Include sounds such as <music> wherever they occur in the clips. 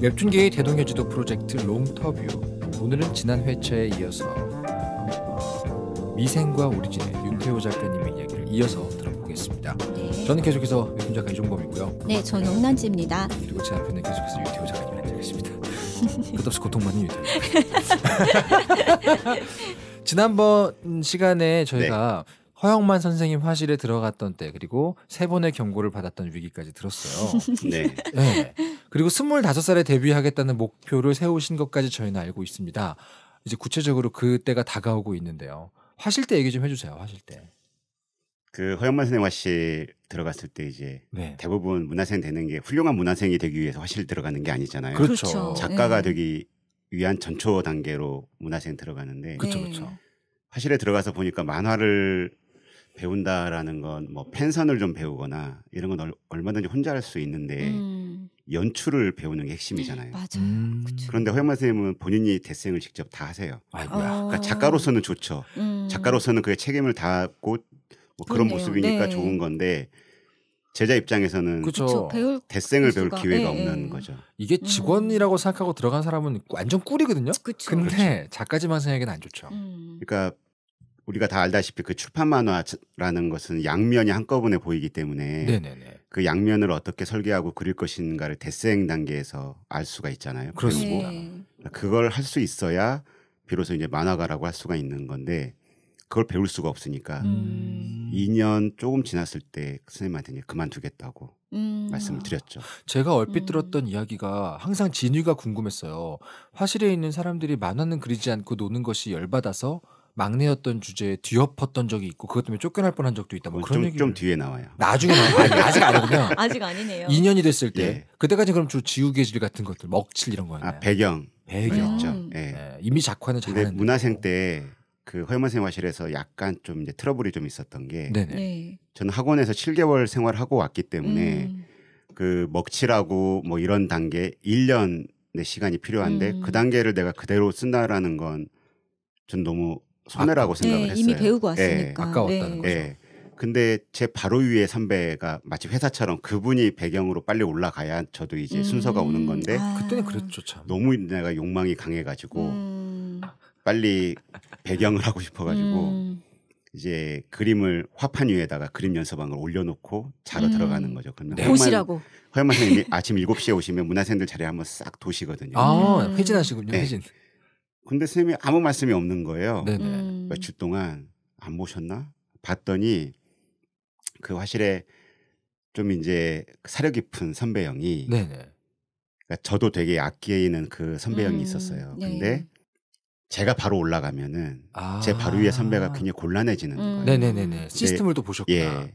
웹툰계의 대동여지도 프로젝트 롱터뷰 오늘은 지난 회차에 이어서 미생과 오리진의 윤태호 작가님의 이야기를 이어서 들어보겠습니다. 네. 저는 계속해서 웹툰 작가 이종범이고요. 네, 저는 홍난지입니다. 그리고 제 앞에는 계속해서 윤태호 작가님. 끝없이 고통받는 유타. <laughs> 지난번 시간에 저희가 네. 허영만 선생님 화실에 들어갔던 때 그리고 세 번의 경고를 받았던 위기까지 들었어요. <laughs> 네. 네. 그리고 스물다섯 살에 데뷔하겠다는 목표를 세우신 것까지 저희는 알고 있습니다. 이제 구체적으로 그때가 다가오고 있는데요. 화실 때 얘기 좀 해주세요. 화실 때. 그 허영만 선생님 화실 들어갔을 때 이제 네. 대부분 문화생 되는 게 훌륭한 문화생이 되기 위해서 화실 들어가는 게 아니잖아요. 그렇죠. 그렇죠. 그렇죠. 작가가 예. 되기 위한 전초 단계로 문화생 들어가는데 그렇죠, 그 화실에 들어가서 보니까 만화를 배운다라는 건 뭐 펜선을 좀 배우거나 이런 건 얼, 마든지 혼자 할 수 있는데 음. 연출을 배우는 게 핵심이잖아요. 네, 맞아 음. 그런데 허영만 선생님은 본인이 대생을 직접 다 하세요. 아이고야. 어. 그러니까 작가로서는 좋죠. 음. 작가로서는 그게 책임을 다하고 뭐 그런 모습이니까 네. 좋은 건데 제자 입장에서는 그쵸. 배 대생을 배울 수가. 기회가 네, 없는 거죠. 이게 음. 직원이라고 음. 생각하고 들어간 사람은 완전 꿀이거든요. 그쵸. 근데 그렇죠. 작가지만 생각에는 안 좋죠. 음. 그러니까 우리가 다 알다시피 그 출판 만화라는 것은 양면이 한꺼번에 보이기 때문에 네네네. 그 양면을 어떻게 설계하고 그릴 것인가를 대생 단계에서 알 수가 있잖아요. 그렇습니다. 네. 그걸 할 수 있어야 비로소 이제 만화가라고 할 수가 있는 건데 그걸 배울 수가 없으니까 음. 2년 조금 지났을 때 선생님한테 이제 그만두겠다고 음. 말씀을 드렸죠. 제가 얼핏 음. 들었던 이야기가 항상 진위가 궁금했어요. 화실에 있는 사람들이 만화는 그리지 않고 노는 것이 열받아서 막내였던 주제에 뒤엎었던 적이 있고 그것 때문에 쫓겨날 뻔한 적도 있다. 뭐 어, 그런 좀, 얘기를 좀 뒤에 나와요. 나중에 나와요. 아직 아니군요. <laughs> 아직 아니네요. 2년이 됐을 때 예. 그때까지 그럼 주 지우개질 같은 것들 먹칠 뭐 이런 거였나요? 아, 배경. 배경이죠. 음. 예. 네, 이미 작화는 잘했는데 문화생 때그 허영만 생활실에서 약간 좀 이제 트러블이 좀 있었던 게네 네. 저는 학원에서 7개월 생활하고 왔기 때문에 음. 그 먹칠하고 뭐 이런 단계 1년의 시간이 필요한데 음. 그 단계를 내가 그대로 쓴다라는 건 전 너무 손해라고 아, 생각을 네, 했어요. 이미 배우고 예. 왔으니까 네. 아까웠다는 네. 거죠. 네. 근데 제 바로 위에 선배가 마치 회사처럼 그분이 배경으로 빨리 올라가야 저도 이제 음. 순서가 오는 음. 건데 아. 그때는 그랬죠 참. 너무 내가 욕망이 강해가지고 음. 빨리 배경을 하고 싶어가지고 음. 이제 그림을 화판 위에다가 그림 연서방을 올려놓고 자러 음. 들어가는 거죠. 그러면 네. 도시라고. 허영만 선생님이 아침 7시에 오시면 문화생들 자리에 한번 싹 도시거든요. 아, 음. 회진하시군요. 네. 회진. 근데 선생님이 아무 말씀이 없는 거예요. 네, 네. 음. 며칠 동안 안 보셨나? 봤더니 그 화실에 좀 이제 사려 깊은 선배 형이 네네. 그러니까 저도 되게 아끼는 그 선배 형이 음. 있었어요. 네. 근데 제가 바로 올라가면은 아~ 제 바로 위에 선배가 아. 굉장히 곤란해지는 음. 거예요. 네네네네. 네. 시스템을 또 보셨구나. 예.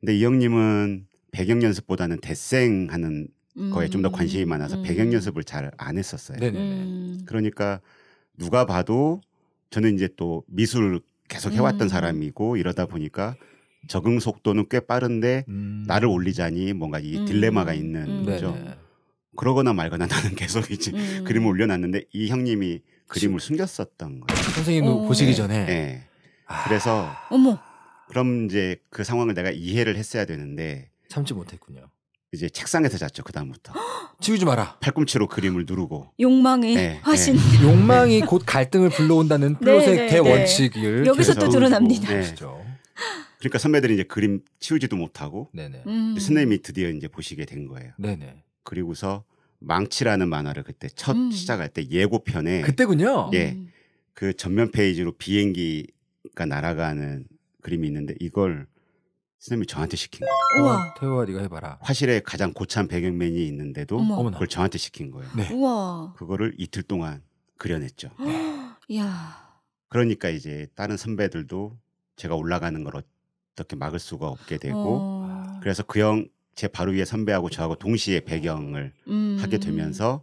근데 이 형님은 배경 연습보다는 대생하는 음. 거에 좀 더 관심이 많아서 음. 배경 연습을 잘 안 했었어요. 네네네. 음. 그러니까 누가 봐도 저는 이제 또 미술 계속 해왔던 음. 사람이고 이러다 보니까 적응 속도는 꽤 빠른데 음. 나를 올리자니 뭔가 이 딜레마가 있는 거죠. 네 그러거나 말거나 <laughs> 나는 계속 이제 그림을 올려놨는데 이 형님이 그림을 숨겼었던 거예요. 선생님도 오. 보시기 전에. 네. 아. 그래서 어머. 그럼 이제 그 상황을 내가 이해를 했어야 되는데 참지 못했군요. 이제 책상에서 잤죠. 그 다음부터 <gasps> 치우지 마라. 팔꿈치로 그림을 누르고 욕망이 네, 네. 하신 <laughs> 네. 욕망이 곧 갈등을 불러온다는 플롯의 네, 대원칙을 네, 여기서 또 드러납니다. 그러니까 선배들이 이제 그림 치우지도 못하고 선생님이 음. 드디어 이제 보시게 된 거예요. 네네. 그리고서 망치라는 만화를 그때 첫 음. 시작할 때 예고편에 그때군요. 음. 예. 그 전면 페이지로 비행기가 날아가는 그림이 있는데 이걸 선생님이 저한테 시킨 거예요. 우와. 태호아 네가 해봐라. 화실에 가장 고참 배경맨이 있는데도 어머. 그걸 저한테 시킨 거예요. 네. 우와. 그거를 이틀 동안 그려냈죠. <gasps> 야. 그러니까 이제 다른 선배들도 제가 올라가는 걸 어떻게 막을 수가 없게 되고 어... 그래서 그형 제 바로 위에 선배하고 저하고 동시에 배경을 음. 하게 되면서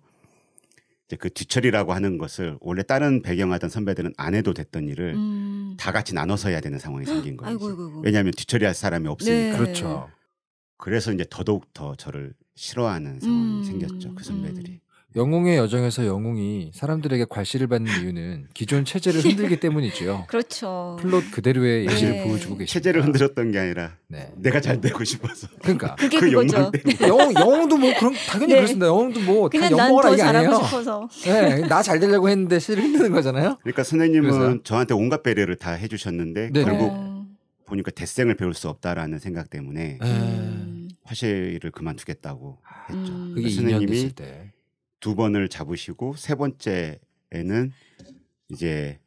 이제 그 뒤처리라고 하는 것을 원래 다른 배경하던 선배들은 안 해도 됐던 일을 음. 다 같이 나눠서 해야 되는 상황이 생긴 거예요. 왜냐하면 뒤처리할 사람이 없으니까. 네. 그렇죠. 그래서 이제 더더욱 더 저를 싫어하는 상황이 음. 생겼죠. 그 선배들이. 음. 영웅의 여정에서 영웅이 사람들에게 괄시를 받는 이유는 기존 체제를 흔들기 <laughs> 때문이지 그렇죠. 플롯 그대로의 네. 예시를 네. 보여주고 계시 체제를 흔들었던 게 아니라 네. 내가 잘 되고 싶어서. 그러니까 그게 그 그거죠. 영웅 <laughs> 영웅도 뭐 그런 당연히 네. 그렇습니다. 영웅도 뭐 그냥 난더 잘하게 아니에요. 싶어서. 네, 나 잘 되려고 했는데 실을 흔드는 거잖아요. 그러니까 선생님은 그래서. 저한테 온갖 배려를 다 해주셨는데 네 결국 네. 보니까 대생을 배울 수 없다라는 생각 때문에. 네. 음. 화실을 그만두겠다고 했죠. 음. 그게 그러니까 선생님이 두 번을 잡으시고 세 번째에는 이제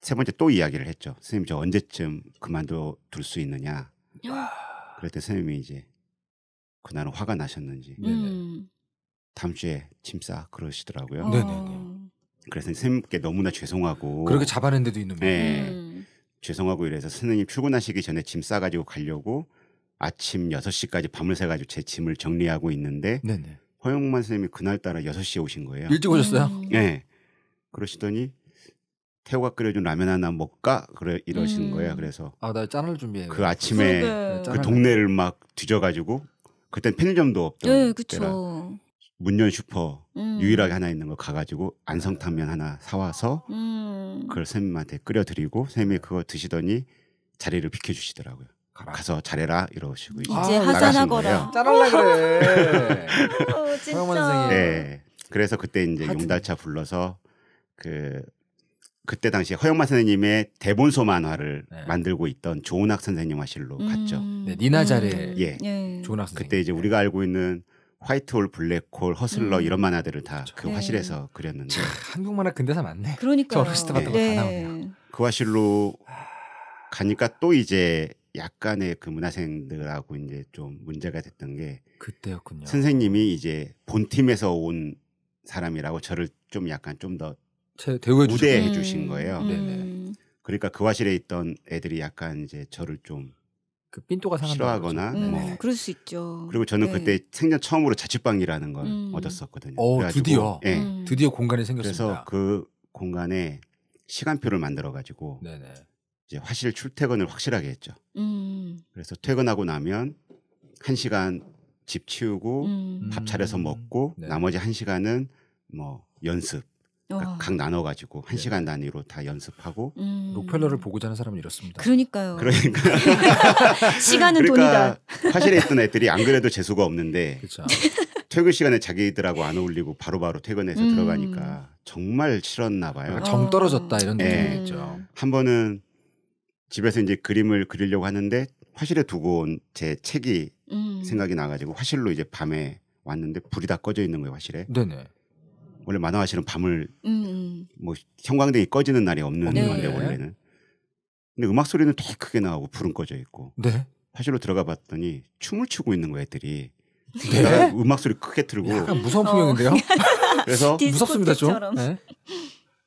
세 번째 또 이야기를 했죠. 선생님저 언제쯤 그만둬 둘 수 있느냐. 아. 그럴 때선생님이 이제 그날은 화가 나셨는지 음. 다음 주에 침싸 그러시더라고요. 어. 네네네. 그래서 선생님께 너무나 죄송하고 그렇게 잡아낸 데도 있는 거예 네. 음. 죄송하고 이래서 선생님 출근하시기 전에 짐 싸가지고 가려고 아침 6시까지 밤을 새가지고 제 짐을 정리하고 있는데 네네. 허영만 선생님이 그날따라 6시에 오신 거예요. 일찍 오셨어요? 음. 네. 그러시더니 태호가 끓여준 라면 하나 먹까? 그래 이러시는 음. 거예요. 그래서 아, 나 짠을 준비해. 그 아침에 네. 그 동네를 막 뒤져가지고 그땐 편의점도 없던 네, 그쵸. 문연 슈퍼 음. 유일하게 하나 있는 거 가가지고 안성탕면 하나 사와서 음. 그걸 선생님한테 끓여드리고 선생님이 그거 드시더니 자리를 비켜주시더라고요. 가라. 가서 잘해라 이러시고 이제, 이제 하산하거라. 잘하려 그래. 어, <laughs> 진짜. 네. 그래서 그때 이제 용달차 불러서 그 그때 당시에 허영만 선생님의 대본소 만화를 네. 만들고 있던 조은학 선생님 화실로 음. 갔죠. 네, 네 니나자레. 음. 예. 예. 조은학 선생님. 그때 이제 우리가 알고 있는 화이트홀, 블랙홀, 허슬러 음. 이런 만화들을 다그 그렇죠. 그 네. 화실에서 그렸는데 차, 한국 만화 근대사 많네. 그러니까 어렸을 때 봤던 거다 네. 나오네요. 그 화실로 가니까 또 이제 약간의 그 문화생들하고 이제 좀 문제가 됐던 게 그때였군요. 선생님이 이제 본 팀에서 온 사람이라고 저를 좀 약간 좀더 우대해 음, 주신 거예요. 음. 네네. 그러니까 그 화실에 있던 애들이 약간 이제 저를 좀그 삔또가 싫어하거나 음, 뭐. 그럴 수 있죠. 그리고 저는 네. 그때 생전 처음으로 자취방이라는 걸 음. 얻었었거든요. 어, 그래가지고, 드디어 네. 드디어 공간이 생겼습니다. 그래서 그 공간에 시간표를 만들어 가지고 네네. 이제 화실 출퇴근을 확실하게 했죠. 음. 그래서 퇴근하고 나면 한 시간 집 치우고 음. 밥 차려서 음. 먹고 네. 나머지 한 시간은 뭐 연습 그러니까 각 나눠 가지고 한 네. 시간 단위로 다 연습하고 음. 록펠러를 보고자 하는 사람은 이렇습니다. 그러니까요. 그러니까 <laughs> 시간은 그러니까 돈이다. 화실에 있던 애들이 안 그래도 재수가 없는데 그쵸. <laughs> 퇴근 시간에 자기들하고 안 어울리고 바로바로 바로 퇴근해서 음. 들어가니까 정말 싫었나 봐요. 정 떨어졌다 이런 느낌이죠. 네. 음. 한 번은 집에서 이제 그림을 그리려고 하는데 화실에 두고 온 제 책이 음. 생각이 나가지고 화실로 이제 밤에 왔는데 불이 다 꺼져 있는 거예요 화실에. 네네. 원래 만화화실은 밤을 음. 음. 뭐 형광등이 꺼지는 날이 없는 네. 건데 원래는. 근데 음악 소리는 되게 크게 나오고 불은 꺼져 있고. 네. 화실로 들어가 봤더니 춤을 추고 있는 거 애들이. 네? 그러니까 음악 소리 크게 틀고. 약간 무서운 풍경인데요. <laughs> 그래서 무섭습니다 좀. 네.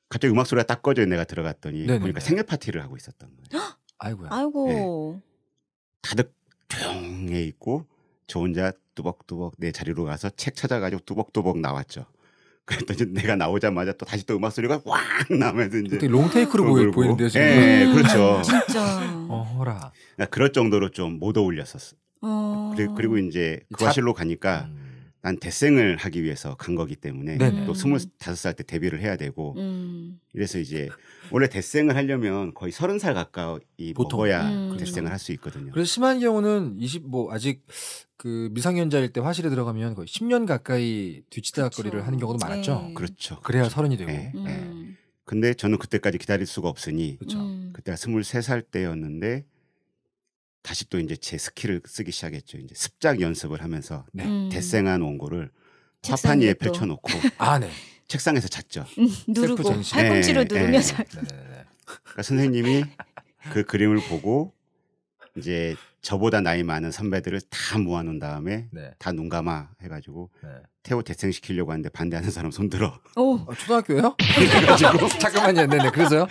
갑자기 음악 소리가 딱 꺼져 내가 들어갔더니 네네네. 보니까 생일 파티를 하고 있었던 거예요. 아이고야. 아이고. 네. 다들 조용해 있고 저 혼자 뚜벅뚜벅 내 자리로 가서 책 찾아가지고 뚜벅뚜벅 나왔죠. 그랬더니 내가 나오자마자 또 다시 또 음악 소리가 왕 나면서 이제 롱테이크로 보이, 는데 지금. 예, 네, 그렇죠. 진짜. 어라. 그러니까 그럴 정도로 좀 못 어울렸었어. 어... 그리고, 그리고 이제 그 자... 과실로 가니까 음. 난 대생을 하기 위해서 간 거기 때문에 네또2 5살때 데뷔를 해야 되고 음. 이래서 이제 원래 대생을 하려면 거의 3 0살 가까이 보통. 먹어야 음. 그렇죠. 대생을 할 수 있거든요. 그래서 심한 경우는 이십 뭐 아직 그 미성년자일 때 화실에 들어가면 거의 1 0년 가까이 뒤치다거리를 그렇죠. 하는 경우도 네. 많았죠. 네. 그렇죠. 그래야 그렇죠. 서른이 되고. 네. 음. 네. 근데 저는 그때까지 기다릴 수가 없으니 그렇죠. 음. 그때가 2 3살 때였는데 다시 또 이제 제 스킬을 쓰기 시작했죠. 이제 습작 연습을 하면서 네. 음. 대생한 원고를 화판 위에 펼쳐놓고 <laughs> 아, 네. 책상에서 잤죠. 음, 누르고 팔꿈치로 네, 누르며 자. 네. 네, 네, 그러니까 선생님이 그 그림을 보고 이제 저보다 나이 많은 선배들을 다 모아놓은 다음에 네. 다 눈감아 해가지고 네. 태호 대생 시키려고 하는데 반대하는 사람 손들어. 오. <laughs> 아, 초등학교요 그래가지고 <laughs> 잠깐만요. 네네. 그래서요?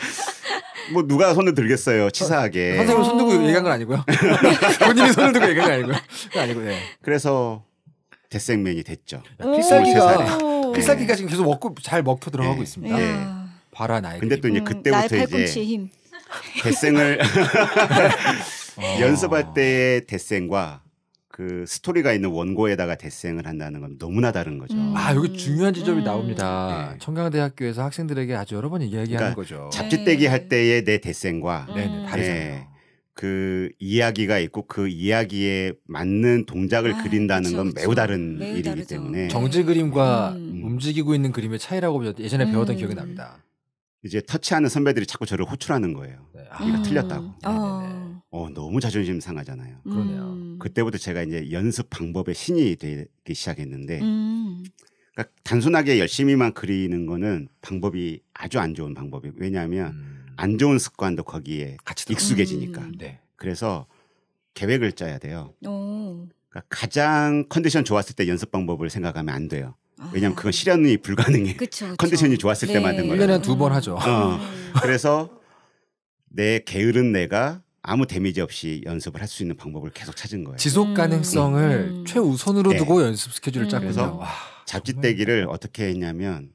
뭐 누가 손을 들겠어요 치사하게 어, 선생님 손 들고 얘기한 건 아니고요 <laughs> 본인이 손을 들고 얘기한 건 아니고요 아니고 네. 그래서 대생맨이 됐죠 필살기가 네. 필살기가 지금 계속 먹고 잘 먹혀 들어가고 네. 있습니다 네. 봐라 나의 근데 또 이제 그때부터 음, 이제 힘. 대생을 어. 연습할 때의 데센과 그 스토리가 있는 원고에다가 데생을 한다는 건 너무나 다른 거죠. 음. 아 여기 중요한 지점이 음. 나옵니다. 네. 청강대학교에서 학생들에게 아주 여러 번 이야기하는 그러니까 거죠. 잡지떼기 네. 할 때의 내 데생과 음. 네, 네, 네 그 이야기가 있고 그 이야기에 맞는 동작을 아, 그린다는 그쵸, 건 매우 다른 매우 일이기 다르죠. 때문에 정지 그림과 음. 움직이고 있는 그림의 차이라고 예전에 음. 배웠던 기억이 납니다. 이제 터치하는 선배들이 자꾸 저를 호출하는 거예요. 네. 아. 이거 음. 틀렸다고. 어. 네, 어, 너무 자존심 상하잖아요. 음. 그러네요. 그때부터 제가 이제 연습 방법의 신이 되기 시작했는데, 음. 그러니까 단순하게 열심히만 그리는 거는 방법이 아주 안 좋은 방법이에요. 왜냐하면 음. 안 좋은 습관도 거기에 같이 익숙해지니까. 음. 네. 그래서 계획을 짜야 돼요. 오. 그러니까 가장 컨디션 좋았을 때 연습 방법을 생각하면 안 돼요. 아. 왜냐면 하 그건 실현이 불가능해. 그쵸, 그쵸. 컨디션이 좋았을 네. 때 만든 거예요. 1년에 두 번 하죠. 어, 음. 그래서 내 게으른 내가 아무 데미지 없이 연습을 할 수 있는 방법을 계속 찾은 거예요. 지속 음. 가능성을 음. 최우선으로 네. 두고 연습 스케줄을 짰군요. 음. 그서 잡지떼기를 어떻게 했냐면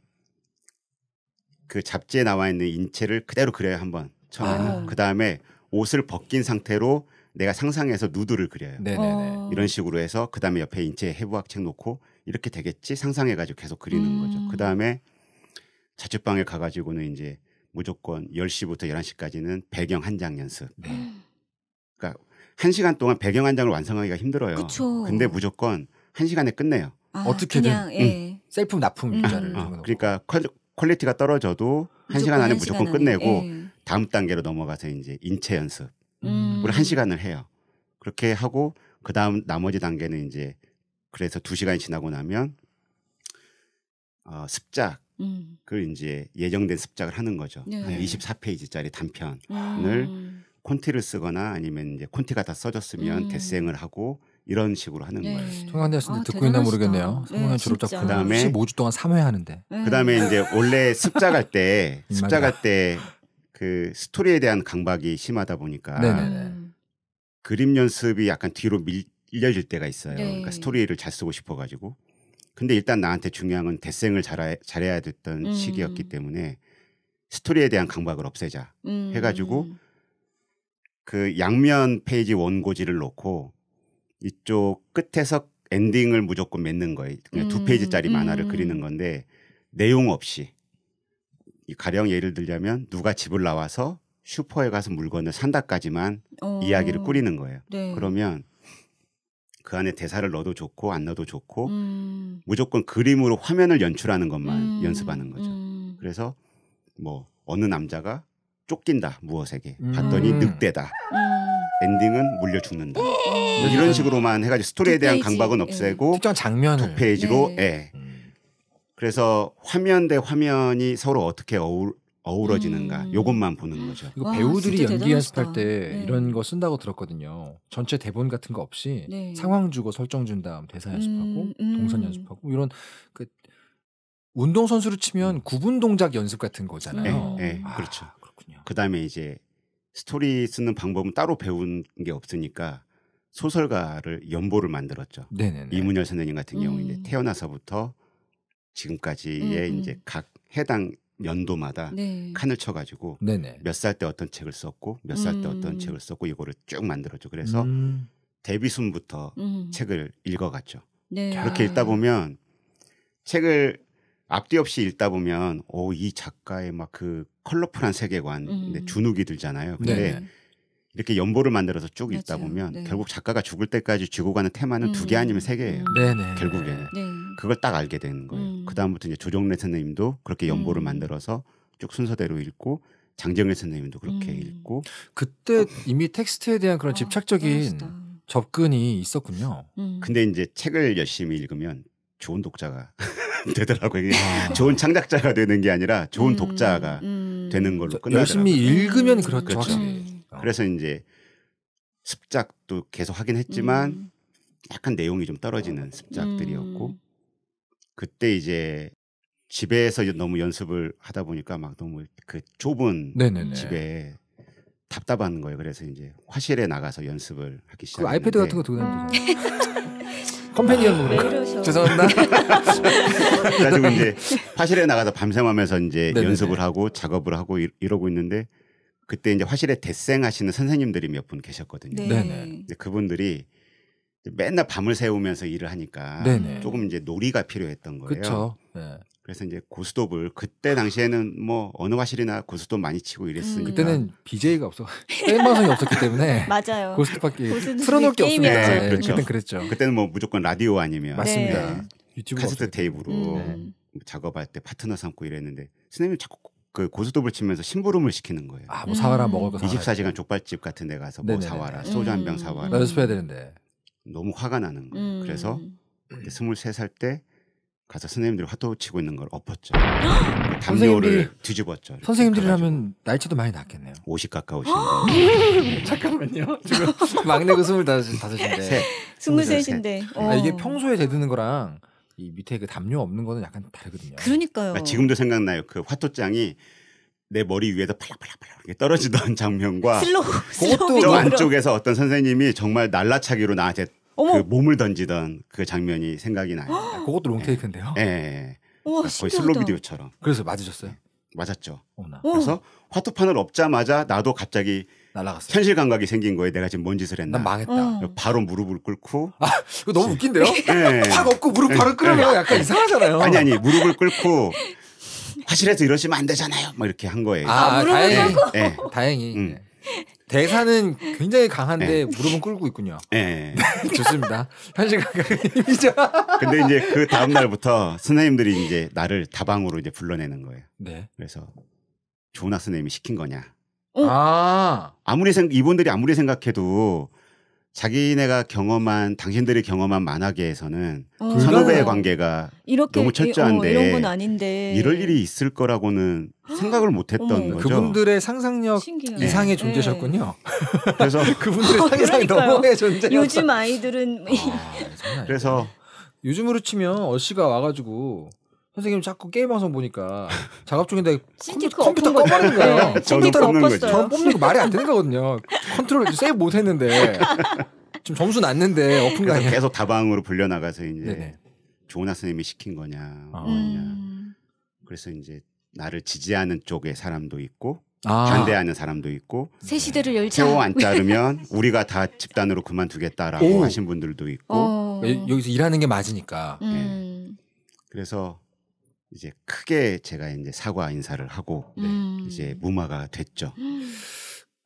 그 잡지에 나와 있는 인체를 그대로 그려요 한번 처음에는 아. 음. 그 다음에 옷을 벗긴 상태로 내가 상상해서 누드를 그려요. 네네네. 어. 이런 식으로 해서 그 다음에 옆에 인체 해부학 책 놓고 이렇게 되겠지 상상해가지고 계속 그리는 음. 거죠. 그 다음에 자취방에 가가지고는 이제 무조건 10시부터 11시까지는 배경 한 장 연습. 네. 그러니까 한 시간 동안 배경 한 장을 완성하기가 힘들어요. 그쵸. 근데 무조건 한 시간에 끝내요. 아, 어떻게든 그냥, 예. 응. 음. 셀프 납품 일자를 음. 어, 그러니까 퀄리티가 떨어져도 한 시간 안에 무조건 끝내고 예. 다음 단계로 넘어가서 이제 인체 연습 우리 음. 한 시간을 해요. 그렇게 하고 그 다음 나머지 단계는 이제 그래서 두 시간이 지나고 나면 어, 습작 음. 그 이제 예정된 습작을 하는 거죠. 네. 한 24페이지짜리 단편을 음. 콘티를 쓰거나 아니면 이제 콘티가 다 써졌으면 음. 대생을 하고 이런 식으로 하는 네. 거예요. 성환대 씨는 아, 듣고 대단하시다. 있나 모르겠네요. 성환 네, 졸업작 그다음에 15주 동안 3회 하는데. 네. 그다음에 이제 원래 습작 할때 습작 할때 그 스토리에 대한 강박이 심하다 보니까 네네 음. 그림 연습이 약간 뒤로 밀려질 때가 있어요. 네. 그러니까 스토리를 잘 쓰고 싶어 가지고. 근데 일단 나한테 중요한 건 대생을 잘해, 잘해야 됐던 음. 시기였기 때문에 스토리에 대한 강박을 없애자 음. 해가지고 그 양면 페이지 원고지를 놓고 이쪽 끝에서 엔딩을 무조건 맺는 거예요. 그냥 음, 두 페이지짜리 만화를 음. 그리는 건데 내용 없이 가령 예를 들자면 누가 집을 나와서 슈퍼에 가서 물건을 산다까지만 어. 이야기를 꾸리는 거예요. 네. 그러면 그 안에 대사를 넣어도 좋고 안 넣어도 좋고 음. 무조건 그림으로 화면을 연출하는 것만 음, 연습하는 거죠. 음. 그래서 뭐 어느 남자가 쫓긴다 무엇에게 음. 봤더니 음. 늑대다 음. 엔딩은 물려 죽는다 음. 이런 식으로만 해가지고 스토리에 대한 페이지. 강박은 없애고 예. 특정 장면을 두 페이지로 네. 예 그래서 화면 대 화면이 서로 어떻게 어울 어우러지는가 음. 요것만 보는 거죠. 이거 와, 배우들이 연기 연습할 때 네. 이런 거 쓴다고 들었거든요. 전체 대본 같은 거 없이 네. 상황 주고 설정 준 다음 대사 음, 연습하고 동선 연습하고 이런 그 운동 선수로 치면 구분 동작 연습 같은 거잖아요. 네, 네, 그렇죠. 그렇군요. 그다음에 이제 스토리 쓰는 방법은 따로 배운 게 없으니까 소설가를 연보를 만들었죠. 네네네. 이문열 선생님 같은 경우 음. 이제 태어나서부터 지금까지의 음, 음. 이제 각 해당 연도마다 네. 칸을 쳐가지고 몇 살 때 어떤 책을 썼고 몇 살 때 어떤 음. 책을 썼고 이거를 쭉 만들었죠. 그래서 음. 데뷔순부터 음. 책을 읽어갔죠. 네. 그렇게 읽다 보면 책을 앞뒤 없이 읽다 보면 오이 어, 작가의 막 그 컬러풀한 세계관 음. 주눅이 들잖아요. 근데 네. 이렇게 연보를 만들어서 쭉 맞아요. 읽다 보면 네. 결국 작가가 죽을 때까지 쥐고 가는 테마는 음. 두개 아니면 세 개예요. 음. 네네. 결국에 네. 그걸 딱 알게 되는 거예요. 음. 그 다음부터 이제 조정래 선생님도 그렇게 연보를 음. 만들어서 쭉 순서대로 읽고 장정일 선생님도 그렇게 음. 읽고 그때 어. 이미 텍스트에 대한 그런 아, 집착적인 아, 접근이 있었군요. 근데 이제 책을 열심히 읽으면 좋은 독자가 <laughs> 되더라고요. 아. 좋은 창작자가 되는 게 아니라 좋은 음, 독자가 음. 되는 걸로 끝나 열심히 읽으면 그렇죠. 그렇죠. 음. 어. 그래서 이제 습작도 계속 하긴 했지만 음. 약간 내용이 좀 떨어지는 음. 습작들이었고 그때 이제 집에서 너무 연습을 하다 보니까 막 너무 그 좁은 네네네. 집에 답답한 거예요. 그래서 이제 화실에 나가서 연습을 하기 시작. 그 아이패드 같은 거 들고 다니잖아요. <laughs> 컴패니언 노래. 아, 죄송합니다. <laughs> 그래가지고 이제 <laughs> 네. 화실에 나가서 밤샘하면서 이제 네네 네, 연습을 네. 하고 작업을 하고 이, 러고 있는데 그때 이제 화실에 대생하시는 선생님들이 몇 분 계셨거든요. 네네. 그분들이 맨날 밤을 새우면서 일을 하니까 네네. 조금 이제 놀이가 필요했던 거예요. 그쵸. 네. 그래서 이제 고스톱을 그때 당시에는 뭐 어느 화실이나 고스톱 많이 치고 이랬으니까 음. 그때는 BJ가 없어 게임방송이 <laughs> 없었기 때문에 <laughs> 맞아요 고스톱밖에 틀어놓을 게 없으니까 네, 네, 그렇죠. 그땐 그랬죠 그때는 뭐 무조건 라디오 아니면 맞습니다 네. 유튜브 카세트 테이프로 음. 네. 뭐 작업할 때 파트너 삼고 이랬는데 선생님 자꾸 그 고스톱을 치면서 심부름을 시키는 거예요. 아, 뭐 사와라 음. 먹을 거 사와라. 24시간 족발집 같은 데 가서 뭐 네네네. 사와라. 음. 소주 한 병 사와라. 나 연습해야 되는데. 너무 화가 나는 거예요. 그래서 23살 음. 때 가서 선생님들이 화도 치고 있는 걸 엎었죠. <gasps> 담요를 뒤집었죠. 선생님들이라면 날치도 많이 났겠네요. 50가까우신 <gasps> 잠깐만요. 지금 막내고 25인데. 23인데. 아, 이게 어. 평소에 대드는 거랑 이 밑에 그 담요 없는 거는 약간 다르거든요. 그러니까요. 아, 지금도 생각나요. 그 화토장이 내 머리 위에서 팔락팔락 떨어지던 <laughs> 장면과 슬로우, 그것도 그 <laughs> 안쪽에서 어떤 선생님이 정말 날라차기로 나한테 어머. 그 몸을 던지던 그 장면이 생각이 나요. <gasps> 그것도 롱테이크인데요. 예. 예. 우와, 예. 그러니까 거의 슬로 비디오처럼 그래서 맞으셨어요? 예, 맞았죠. 어나 그래서 화투판을 엎자마자 나도 갑자기 날아갔어요. 현실 감각이 생긴 거예요. 내가 지금 뭔 짓을 했나. 난 망했다. 어. 바로 무릎을 꿇고. <laughs> 아, 이거 너무 웃긴데요? 네. <laughs> 확 예, 업고 무릎 바로 꿇으면 약간 이상하잖아요. 아니 아니 무릎을 꿇고 화실에서 이러시면 안 되잖아요. 막 이렇게 한 거예요. 아, 아, 다행히. 예. 다행히. 음. 대사는 네. 굉장히 강한데 네. 무릎은 꿇고 있군요. 네. <laughs> 좋습니다. 현실감각 이죠. <laughs> 근데 이제 그 다음 날부터 선생님들이 이제 나를 다방으로 이제 불러내는 거예요. 네. 그래서 조나 선생님이 시킨 거냐. 어? 아. 아무리 생각 이분들이 아무리 생각해도 자기네가 경험한 당신들이 경험한 만화계에서는 어, 선후배의 관계가 이렇게, 너무 어, 철저한데 어, 이럴 일이 있을 거라고는 생각을 못했던 거죠. 그분들의 상상력 신기하 이상의 네. 존재셨군요. 네. 그래서 <laughs> 그분들의 어, 상상이 너무의 존재. 요즘 아이들은 아, 그래서 요즘으로 치면 어씨가 와가지고 선생님 자꾸 게임 방송 보니까 <laughs> 작업 중인데 컴퓨터 꺼버리는 거예요. 네, 컴퓨터 뽑는 거죠. 저 뽑는 거 말이 안 되는 거거든요. 컨트롤 세이브 못 했는데 지금 <laughs> 점수 났는데 엎은 거 계속 다방으로 불려 나가서 이제 좋은학생님이 시킨 거냐. 아. 음. 그래서 이제 나를 지지하는 쪽에 사람도 있고 아. 반대하는 사람도 있고 새 시대를 열자. 세워 안 자르면 우리가 다 집단으로 그만두겠다라고 오. 하신 분들도 있고 어. 여기서 일하는 게 맞으니까. 음. 네. 그래서 이제 크게 제가 이제 사과 인사를 하고 네, 음. 이제 무마가 됐죠.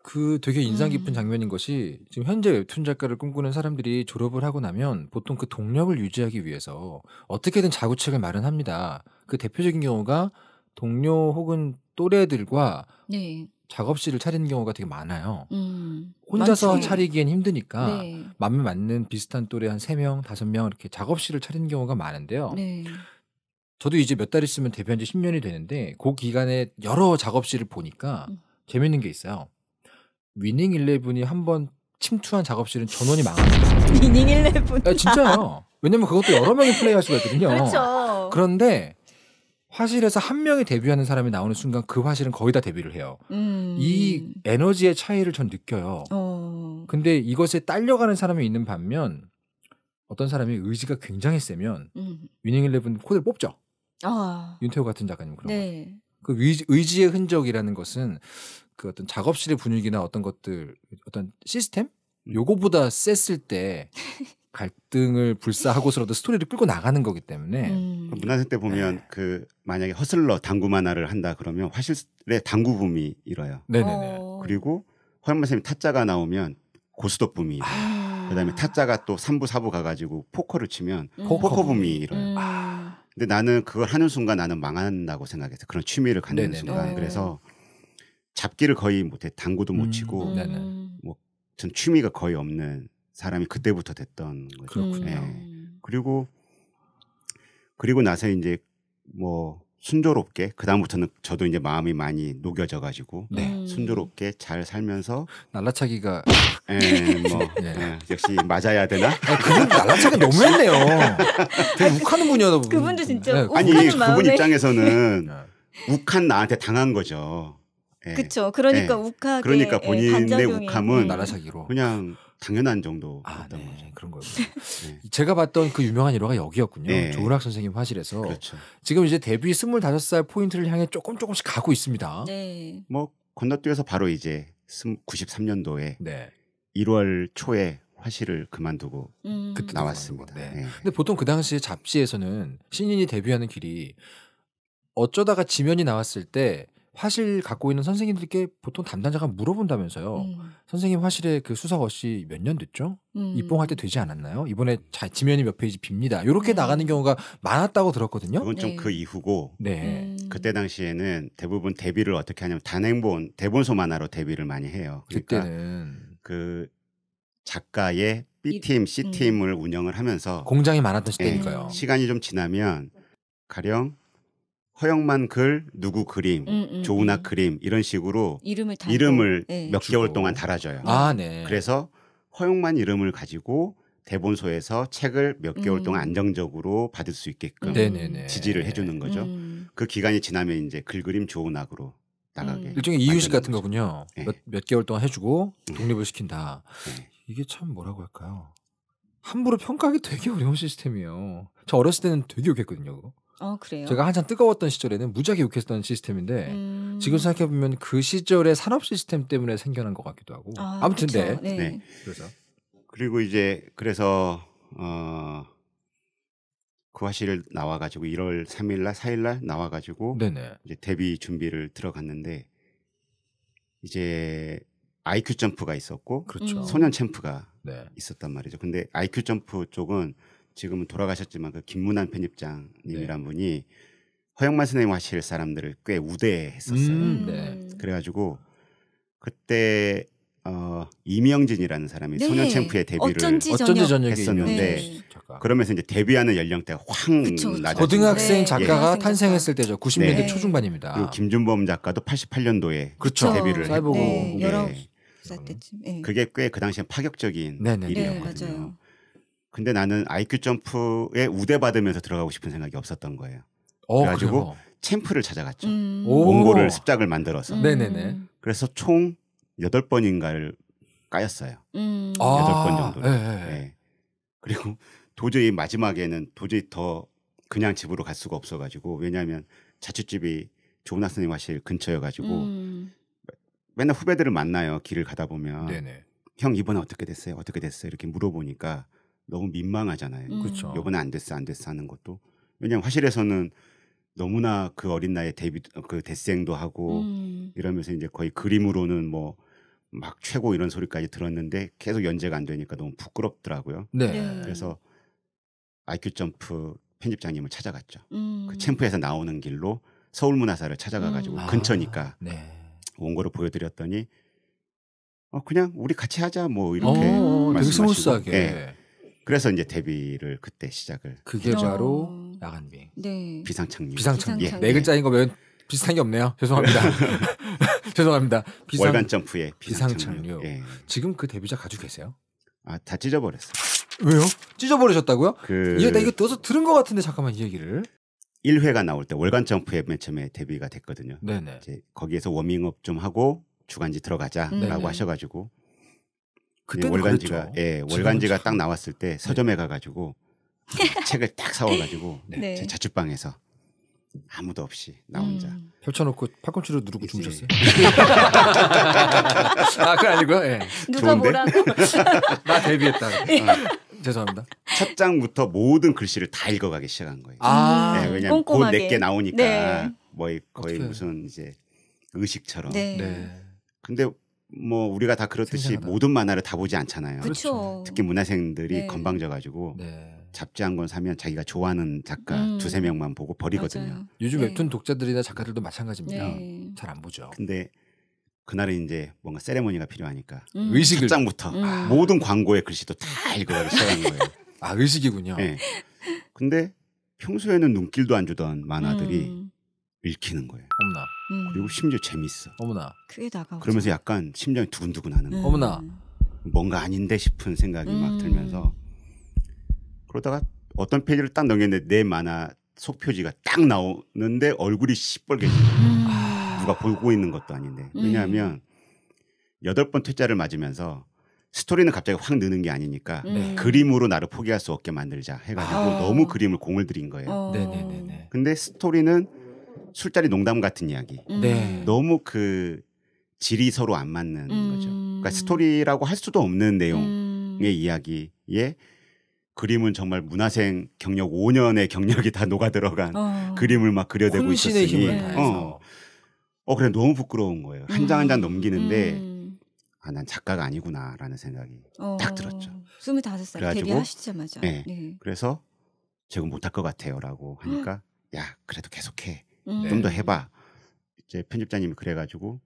그 되게 인상 깊은 음. 장면인 것이 지금 현재 웹툰 작가를 꿈꾸는 사람들이 졸업을 하고 나면 보통 그 동력을 유지하기 위해서 어떻게든 자구책을 마련합니다. 그 대표적인 경우가 동료 혹은 또래들과 네. 작업실을 차리는 경우가 되게 많아요. 음, 혼자서 많지. 차리기엔 힘드니까 네. 맘에 맞는 비슷한 또래 한 3명, 5명 이렇게 작업실을 차리는 경우가 많은데요. 네. 저도 이제 몇 달 있으면 데뷔한 지 10년이 되는데 그 기간에 여러 작업실을 보니까 음. 재밌는 게 있어요. 위닝 1 1븐이한 번 침투한 작업실은 전원이 망합니다. <laughs> 위닝 일레 아, 진짜요. 왜냐면 그것도 여러 명이 플레이할 수가 있거든요. 그렇죠. 그런데 화실에서 한 명이 데뷔하는 사람이 나오는 순간 그 화실은 거의 다 데뷔를 해요. 음. 이 에너지의 차이를 전 느껴요. 어. 근데 이것에 딸려가는 사람이 있는 반면 어떤 사람이 의지가 굉장히 세면 음. 위닝 11븐 코드를 뽑죠. 아. 윤태호 같은 작가님 그런 네. 거그 의지, 의 흔적이라는 것은 그 어떤 작업실의 분위기나 어떤 것들 어떤 시스템 음. 요거보다 셌을 때 갈등을 불사하고서라도 스토리를 끌고 나가는 거기 때문에 음. 문화생 때 보면 네. 그 만약에 허슬러 당구 만화를 한다 그러면 화실의 당구 붐이 일어요. 네네네. 어. 그리고 허영만 선생님 타짜가 나오면 고스톱 붐이 일어요. 아. 그다음에 타짜가 또 3부 4부 가가지고 포커를 치면 음. 포커 붐이 일어요. 음. 아. 근데 나는 그걸 하는 순간 나는 망한다고 생각해서 그런 취미를 갖는 네네. 순간 네. 그래서 잡기를 거의 못해 당구도 못 음. 치고 음. 뭐전 취미가 거의 없는 사람이 그때부터 됐던 거죠. 그렇군요. 네. 그리고 그리고 나서 이제 뭐 순조롭게 그다음부터는 저도 이제 마음이 많이 녹여져 가지고 네. 음. 순조롭게 잘 살면서 날라차기가 예뭐 <laughs> 예. 예. 역시 맞아야 되나? 아니, 그분 날라차기 너무했네요. 되게 욱하는 분이었나 그분도 진짜 네. 아니 마음에. 입장에서는 네. 욱한 나한테 당한 거죠. 예. 그렇죠. 그러니까 예. 욱하게 그러니까 예, 본인의 욱함은 네, 날라차기로 그냥 당연한 정도였던 아, 네. 거죠. 그런 거예요. <laughs> 네. 제가 봤던 그 유명한 일화가 여기였군요. 네. 조은학 선생님 화실에서 그렇죠. 지금 이제 데뷔 25살 포인트를 향해 조금 조금씩 가고 있습니다. 네. 뭐 건너뛰어서 바로 이제 93년도에 네. 1월 초에 화실을 그만두고 음. 나왔습니다. 네. 네. 근데 보통 그 당시에 잡지에서는 신인이 데뷔하는 길이 어쩌다가 지면이 나왔을 때 화실 갖고 있는 선생님들께 보통 담당자가 물어본다면서요. 음. 선생님 화실에 그 수사것이 몇년 됐죠? 음. 입봉할 때 되지 않았나요? 이번에 자, 지면이 몇 페이지 빕니다. 이렇게 네. 음. 나가는 경우가 많았다고 들었거든요. 그건 좀그 네. 그 이후고. 네. 음. 그때 당시에는 대부분 대비를 어떻게 하냐면 단행본 대본소 만화로 대비를 많이 해요. 그러니까 그때는 그 작가의 B팀, C팀을 음. 운영을 하면서 공장이 많았던 시대니까요. 네, 시간이 좀 지나면 가령 허영만 글, 누구 그림, 음, 음, 조은아 음. 그림 이런 식으로 이름을, 달고, 이름을 네. 몇 개월 동안 달아줘요. 네. 아, 네. 그래서 허영만 이름을 가지고 대본소에서 책을 몇 개월 음. 동안 안정적으로 받을 수 있게끔 음. 네네 지지를 해주는 거죠. 음. 그 기간이 지나면 이제 글 그림 좋은악으로 나가게 일종의 이유식 같은 거군요 네. 몇, 몇 개월 동안 해주고 독립을 시킨다. 네. 이게 참 뭐라고 할까요? 함부로 평가하기 되게 어려운 시스템이에요. 저 어렸을 때는 되게 욕했거든요. 어, 그래요? 제가 한참 뜨거웠던 시절에는 무지하게 욕했던 시스템인데 음... 지금 생각해 보면 그 시절의 산업 시스템 때문에 생겨난 것 같기도 하고 아, 무튼 네. 네. 네. 그래서 그리고 이제 그래서 어그화실을 나와 가지고 1월 3일 날 4일 날 나와 가지고 이제 데뷔 준비를 들어갔는데 이제 아이큐 점프가 있었고 그렇죠. 음. 소년 챔프가 네. 있었단 말이죠. 근데 아이큐 점프 쪽은 지금은 돌아가셨지만 그 김문환 편집장님이란 네. 분이 허영만 선생님 하실 사람들을 꽤 우대했었어요. 음, 음. 네. 그래가지고 그때 어, 이명진이라는 사람이 네. 소년 챔프의 데뷔를 어쩐지, 어쩐 했었는데 네. 그러면서 이제 데뷔하는 연령대가 확 낮아졌죠. 고등학생 네. 작가가 예. 탄생했을 때죠. 90년대 초중반입니다. 그리고 김준범 작가도 88년도에 그렇 데뷔를 했고 네. 여러 네. 살 네. 때쯤. 그게 꽤 그 당시에 파격적인 일이었거든요. 근데 나는 IQ 점프에 우대받으면서 들어가고 싶은 생각이 없었던 거예요. 어, 그래가지고 그래요? 챔프를 찾아갔죠. 음. 몽골을 습작을 만들어서. 음. 네네네. 그래서 총 여덟 번인가를 까였어요. 음. 아, 여덟 번 정도. 예. 예. 네. 그리고 도저히 마지막에는 도저히 더 그냥 집으로 갈 수가 없어가지고 왜냐하면 자취집이 조나 생님 하실 근처여가지고 음. 맨날 후배들을 만나요 길을 가다 보면 네네. 형 이번에 어떻게 됐어요 어떻게 됐어요 이렇게 물어보니까 너무 민망하잖아요. 그렇죠. 요번에 안 됐어, 안 됐어 하는 것도. 왜냐면 화실에서는 너무나 그 어린 나이에 데뷔 어, 그 대생도 하고 음. 이러면서 이제 거의 그림으로는 뭐 막 최고 이런 소리까지 들었는데 계속 연재가 안 되니까 너무 부끄럽더라고요. 네. 네. 그래서 IQ 점프 편집장님을 찾아갔죠. 그 음. 그 챔프에서 나오는 길로 서울문화사를 찾아가가지고 음. 아, 근처니까 네. 온 거를 보여드렸더니 어 그냥 우리 같이 하자 뭐 이렇게 오, 어, 어, 되게 스무스하게. 네. 그래서 이제 데뷔를 그때 시작을 그게 바로 나간 비행. 네. 비상착륙. 비상착륙. 예. 네 글자인 거면 비슷한 게 없네요. 죄송합니다. <laughs> <laughs> 죄송합니다. 비상... 월간 점프의 비상착륙. 비상착륙. 예. 지금 그 데뷔작 가지고 계세요? 아 다 찢어버렸어요. 왜요? 찢어버리셨다고요? 그... 이나 이거 떠서 들은 것 같은데 잠깐만 이 얘기를. 1회가 나올 때 월간 점프에 맨 처음에 데뷔가 됐거든요. 네네. 이제 거기에서 워밍업 좀 하고 주간지 들어가자라고 네 하셔가지고 그 월간지가 어렵죠. 예 월간지가 딱 나왔을 때 네. 서점에 가가지고 <laughs> 책을 딱 사와가지고 네. 네. 제 자취방에서 아무도 없이 나 음. 혼자 음. 펼쳐놓고 팔꿈치로 누르고 주무셨어요. <laughs> 아 그건 아니고요. 예. 누가 좋은데? 뭐라고? <laughs> 나 데뷔했다. 예. 어. 죄송합니다. 첫 장부터 모든 글씨를 다 읽어가기 시작한 거예요. 아 네, 왜냐면 하 곧내게 나오니까 네. 뭐 거의 어떡해. 무슨 이제 의식처럼. 네. 네. 근데 뭐 우리가 다 그렇듯이 생생하다. 모든 만화를 다 보지 않잖아요. 그렇죠. 특히 문화생들이 네. 건방져 가지고 네. 잡지 한 권 사면 자기가 좋아하는 작가 음. 두세 명만 보고 버리거든요. 맞아요. 요즘 네. 웹툰 독자들이나 작가들도 마찬가지입니다. 네. 잘안 보죠. 근데 그날은 이제 뭔가 세레모니가 필요하니까 음. 의식을 장부터 음. 모든 광고의 글씨도 다 읽어야 시작한 거예요. <laughs> 아 의식이군요. 네. 근데 평소에는 눈길도 안 주던 만화들이 음. 읽히는 거예요. 엄나. 음. 그리고 심지어 재밌어. 어머나. 그게 다가 그러면서 약간 심장이 두근두근하는 거. 음. 어머나. 뭔가 아닌데 싶은 생각이 음. 막 들면서 그러다가 어떤 페이지를 딱 넘겼는데 내 만화 속표지가 딱 나오는데 얼굴이 시뻘게지 음. 아. 누가 보고 있는 것도 아닌데 음. 왜냐하면 여덟 번 퇴짜를 맞으면서 스토리는 갑자기 확 느는 게 아니니까 음. 네. 그림으로 나를 포기할 수 없게 만들자 해가지고 아. 너무 그림을 공을 들인 거예요. 어. 네네네. 근데 스토리는 술자리 농담 같은 이야기. 음. 네. 너무 그 질이 서로 안 맞는 음. 거죠. 그러니까 스토리라고 할 수도 없는 내용의 음. 이야기에 그림은 정말 문화생 경력 5년의 경력이 다 녹아 들어간 어. 그림을 막 그려대고 있었으니 네. 어. 어 그래 너무 부끄러운 거예요. 한 장 한장 한장 음. 넘기는데 음. 아난 작가가 아니구나라는 생각이 어. 딱 들었죠. 25살 그래가지고, 데뷔하시자마자. 네. 네. 그래서 제가 못할 것 같아요라고 하니까 <gasps> 야 그래도 계속해 음. 네. 좀더 해봐. 이제 편집자님이 그래가지고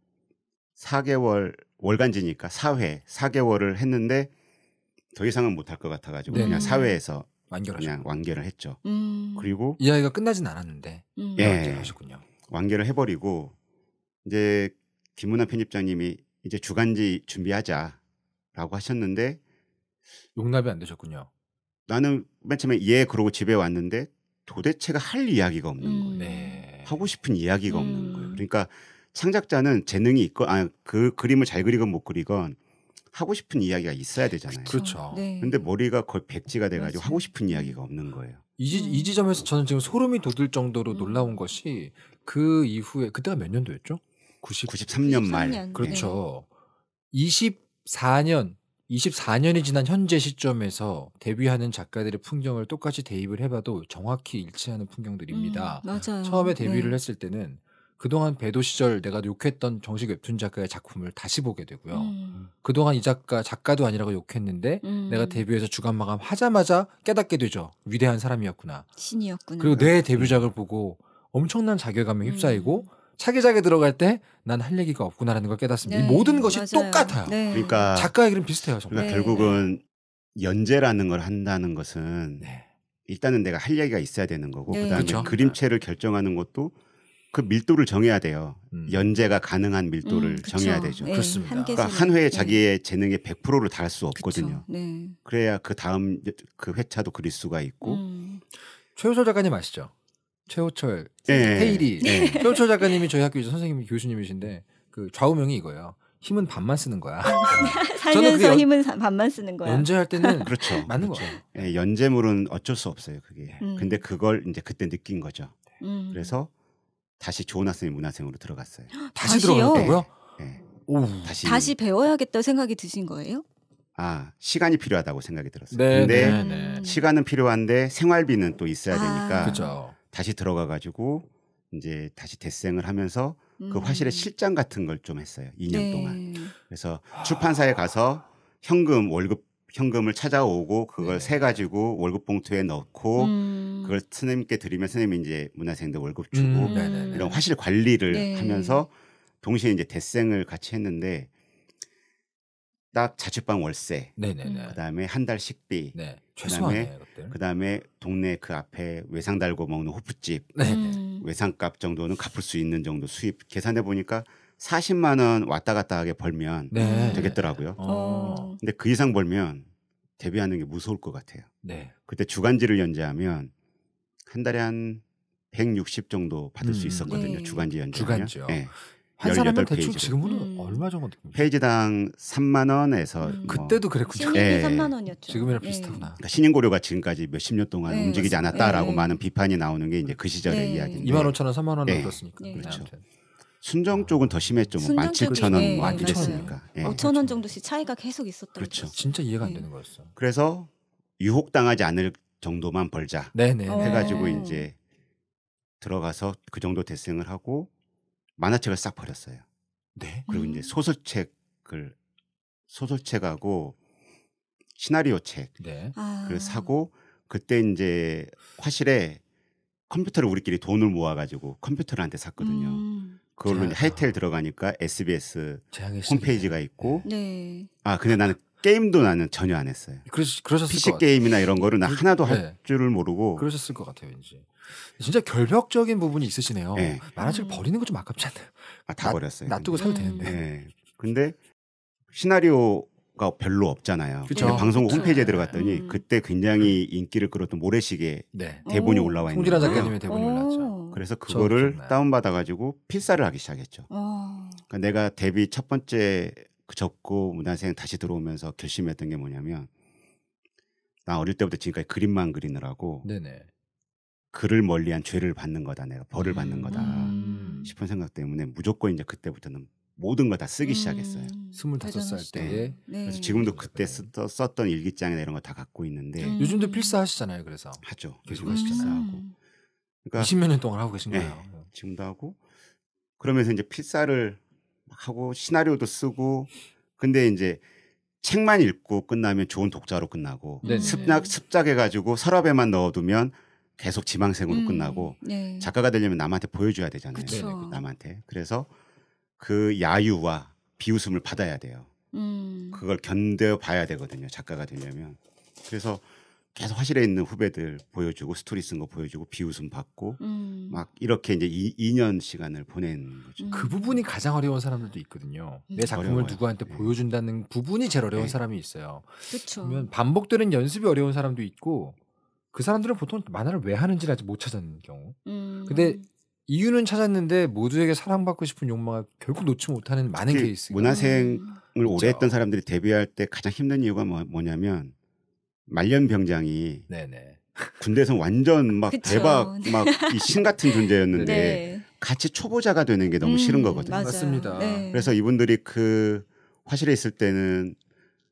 4개월 월간지니까 4회 4개월을 했는데 더 이상은 못할 것 같아가지고 네. 그냥 4회에서 완결하셨 그냥 완결을 했죠. 음. 그리고 이야기가 끝나진 않았는데 음. 예, 완결하셨군요. 완결을 해버리고 이제 김문환 편집장님이 이제 주간지 준비하자라고 하셨는데 용납이 안 되셨군요. 나는 맨 처음에 예 그러고 집에 왔는데 도대체가 할 이야기가 없는 음. 거예요. 네. 하고 싶은 이야기가 음. 없는 거예요. 음. 그러니까 창작자는 재능이 있고 아 그 그림을 잘 그리건 못 그리건 하고 싶은 이야기가 있어야 되잖아요. 그렇죠. 네. 근데 머리가 거의 백지가 돼가지고 하고 싶은 이야기가 음. 없는 거예요. 이, 이 음. 지점에서 저는 지금 소름이 돋을 정도로 음. 놀라운 것이 그 이후에 그때가 몇 년도였죠? 90, 93년 말. 93년. 그렇죠. 네. 24년 24년이 지난 현재 시점에서 데뷔하는 작가들의 풍경을 똑같이 대입을 해봐도 정확히 일치하는 풍경들입니다. 음, 맞아요. 처음에 네. 데뷔를 네. 했을 때는 그동안 배도 시절 내가 욕했던 정식 웹툰 작가의 작품을 다시 보게 되고요. 음. 그동안 이 작가 작가도 아니라고 욕했는데 음. 내가 데뷔해서 주간 마감 하자마자 깨닫게 되죠. 위대한 사람이었구나. 신이었구나. 그리고 내 데뷔작을 음. 보고 엄청난 자괴감에 휩싸이고 음. 차기작에 들어갈 때 난 할 얘기가 없구나라는 걸 깨닫습니다. 네, 이 모든 것이 맞아요. 똑같아요. 네. 그러니까 작가 얘기는 비슷해요. 정말. 그러니까 네. 결국은 연재라는 걸 한다는 것은 네. 일단은 내가 할 얘기가 있어야 되는 거고 네. 그다음에 그렇죠. 그림체를 결정하는 것도 그 밀도를 정해야 돼요. 음. 연재가 가능한 밀도를 음, 정해야 되죠. 네, 그렇습니다. 그러니까 한 회에 네. 자기의 재능의 100%를 다할 수 없거든요. 네. 그래야 그 다음 그 회차도 그릴 수가 있고. 음. 최효소 작가님 아시죠? 최호철, 네. 예. 테일이 네. 예. 최호철 작가님이 저희 학교 선생님 교수님이신데 그 좌우명이 이거예요. 힘은 반만 쓰는 거야. <laughs> 살면서 연, 힘은 반만 쓰는 거야. 연재할 때는 <laughs> 그렇죠. 맞는 그렇죠. 예, 연재물은 어쩔 수 없어요. 그게. 음. 근데 그걸 이제 그때 느낀 거죠. 음. 그래서 다시 좋은 학생이 문화생으로 들어갔어요. 다시 들어갔다고요? 네. 네. 오. 다시 다시 예. 배워야겠다 생각이 드신 거예요? 아 시간이 필요하다고 생각이 들었어요. 네, 근데 네, 네. 음. 시간은 필요한데 생활비는 또 있어야 아. 되니까. 그렇죠. 다시 들어가 가지고 이제 다시 대생을 하면서 음. 그 화실의 음. 실장 같은 걸 좀 했어요. 2년 네. 동안. 그래서 출판사에 가서 현금 월급 현금을 찾아오고 그걸 네. 세 가지고 월급 봉투에 넣고 음. 그걸 스님께 드리면 스님이 이제 문화생들 월급 주고 음. 음. 네, 네, 네. 이런 화실 관리를 네. 하면서 동시에 이제 대생을 같이 했는데 딱 자취방 월세, 네네네. 음. 그다음에 한 달 식비, 네. 그다음에 최소 그다음에 동네 그 앞에 외상 달고 먹는 호프집, 네네. 음. 외상값 정도는 갚을 수 있는 정도 수입 계산해 보니까 40만 원 왔다 갔다 하게 벌면 네. 되겠더라고요. 어. 어. 근데 그 이상 벌면 대비하는 게 무서울 것 같아요. 네. 그때 주간지를 연재하면 한 달에 한 160 정도 받을 음. 수 있었거든요. 네. 주간지 연재하면. 주간지요. 네. 환산하면 대충 페이지. 지금은 음. 얼마 정도 페이지당 3만 원에서 음. 뭐 그때도 그랬군요. 네. 3만 예. 원이었죠. 지금이랑 예. 비슷하구나. 그러니까 신인고려가 지금까지 몇십 년 동안 네, 움직이지 않았다라고 네. 많은 비판이 나오는 게 이제 그 시절의 네. 이야기인데. 2만 5천 원, 3만 원 올랐으니까. 그렇죠. 순정 쪽은 더 심했죠. 뭐 17,000원 뭐이겠습니까 네. 5천 원 뭐 그렇죠. 그렇죠. 정도씩 차이가 계속 있었던 그렇죠. 진짜 이해가 안 네. 되는 거였어. 그래서 유혹당하지 않을 정도만 벌자. 네네. 해가지고 이제 들어가서 그 정도 대승을 하고 만화책을 싹 버렸어요. 네. 그리고 이제 음. 소설책을 소설책하고 시나리오 책 네. 아. 그걸 사고 그때 이제 화실에 컴퓨터를 우리끼리 돈을 모아가지고 컴퓨터를 한 대 샀거든요. 음. 그걸로 하이텔 들어가니까 SBS 홈페이지가 있고 네. 아 근데 나는 게임도 나는 전혀 안 했어요. 그러시, 그러셨을 PC 게임이나 이런 거를 나 그, 하나도 할 네. 줄을 모르고 그러셨을 것 같아요, 왠지. 진짜 결벽적인 부분이 있으시네요. 네. 만화책 음. 버리는 거 좀 아깝지 않나요? 아, 다 나, 버렸어요. 놔두고 근데. 사도 되는데. 네. 근데 시나리오가 별로 없잖아요. 방송 홈페이지에 들어갔더니 음. 그때 굉장히 인기를 끌었던 모래시계 네. 대본이 올라와 있는 송진아 작가님의 대본이 올라왔죠. 그래서 그거를 다운 받아 가지고 필사를 하기 시작했죠. 어. 그러니까 내가 데뷔 첫 번째 접고 그 문화생 다시 들어오면서 결심했던 게 뭐냐면 나 어릴 때부터 지금까지 그림만 그리느라고 네네. 글을 멀리한 죄를 받는 거다 내가 벌을 받는 거다 음. 싶은 생각 때문에 무조건 이제 그때부터는 모든 걸다 쓰기 음. 시작했어요. 2 5살 때. 네. 그래서 지금도 네. 그때 썼, 던 일기장이나 이런 거 다 갖고 있는데 음. 요즘도 필사하시잖아요. 그래서 하죠. 계속 음. 시사하고 그러니까 20몇 년 동안 하고 계신 네. 거예요. 지금도 하고 그러면서 이제 필사를 하고 시나리오도 쓰고 근데 이제 책만 읽고 끝나면 좋은 독자로 끝나고 네, 네. 습작 습작해 가지고 서랍에만 넣어두면 계속 지망생으로 음. 끝나고 네. 작가가 되려면 남한테 보여줘야 되잖아요. 그쵸. 네, 남한테 그래서 그 야유와 비웃음을 받아야 돼요. 음. 그걸 견뎌봐야 되거든요. 작가가 되려면 그래서 계속 화실에 있는 후배들 보여주고 스토리 쓴 거 보여주고 비웃음 받고 음. 막 이렇게 이제 이, 2년 시간을 보낸 거죠. 음. 그 부분이 가장 어려운 사람들도 있거든요. 음. 내 작품을 어려워요. 누구한테 네. 보여준다는 부분이 제일 어려운 네. 사람이 있어요. 그쵸. 그 반복되는 연습이 어려운 사람도 있고 그 사람들은 보통 만화를 왜 하는지를 아직 못찾는 경우. 음. 근데 이유는 찾았는데 모두에게 사랑받고 싶은 욕망을 결국 놓지 못하는 많은 케이스 문화생을 음. 오래 했던 사람들이 데뷔할 때 가장 힘든 이유가 뭐, 뭐냐면 말년 병장이 네네. 군대에서 완전 막 그쵸. 대박 네. 막이 신 같은 존재였는데 네. 같이 초보자가 되는 게 너무 음, 싫은 거거든요. 맞습니다 네. 그래서 이분들이 그 화실에 있을 때는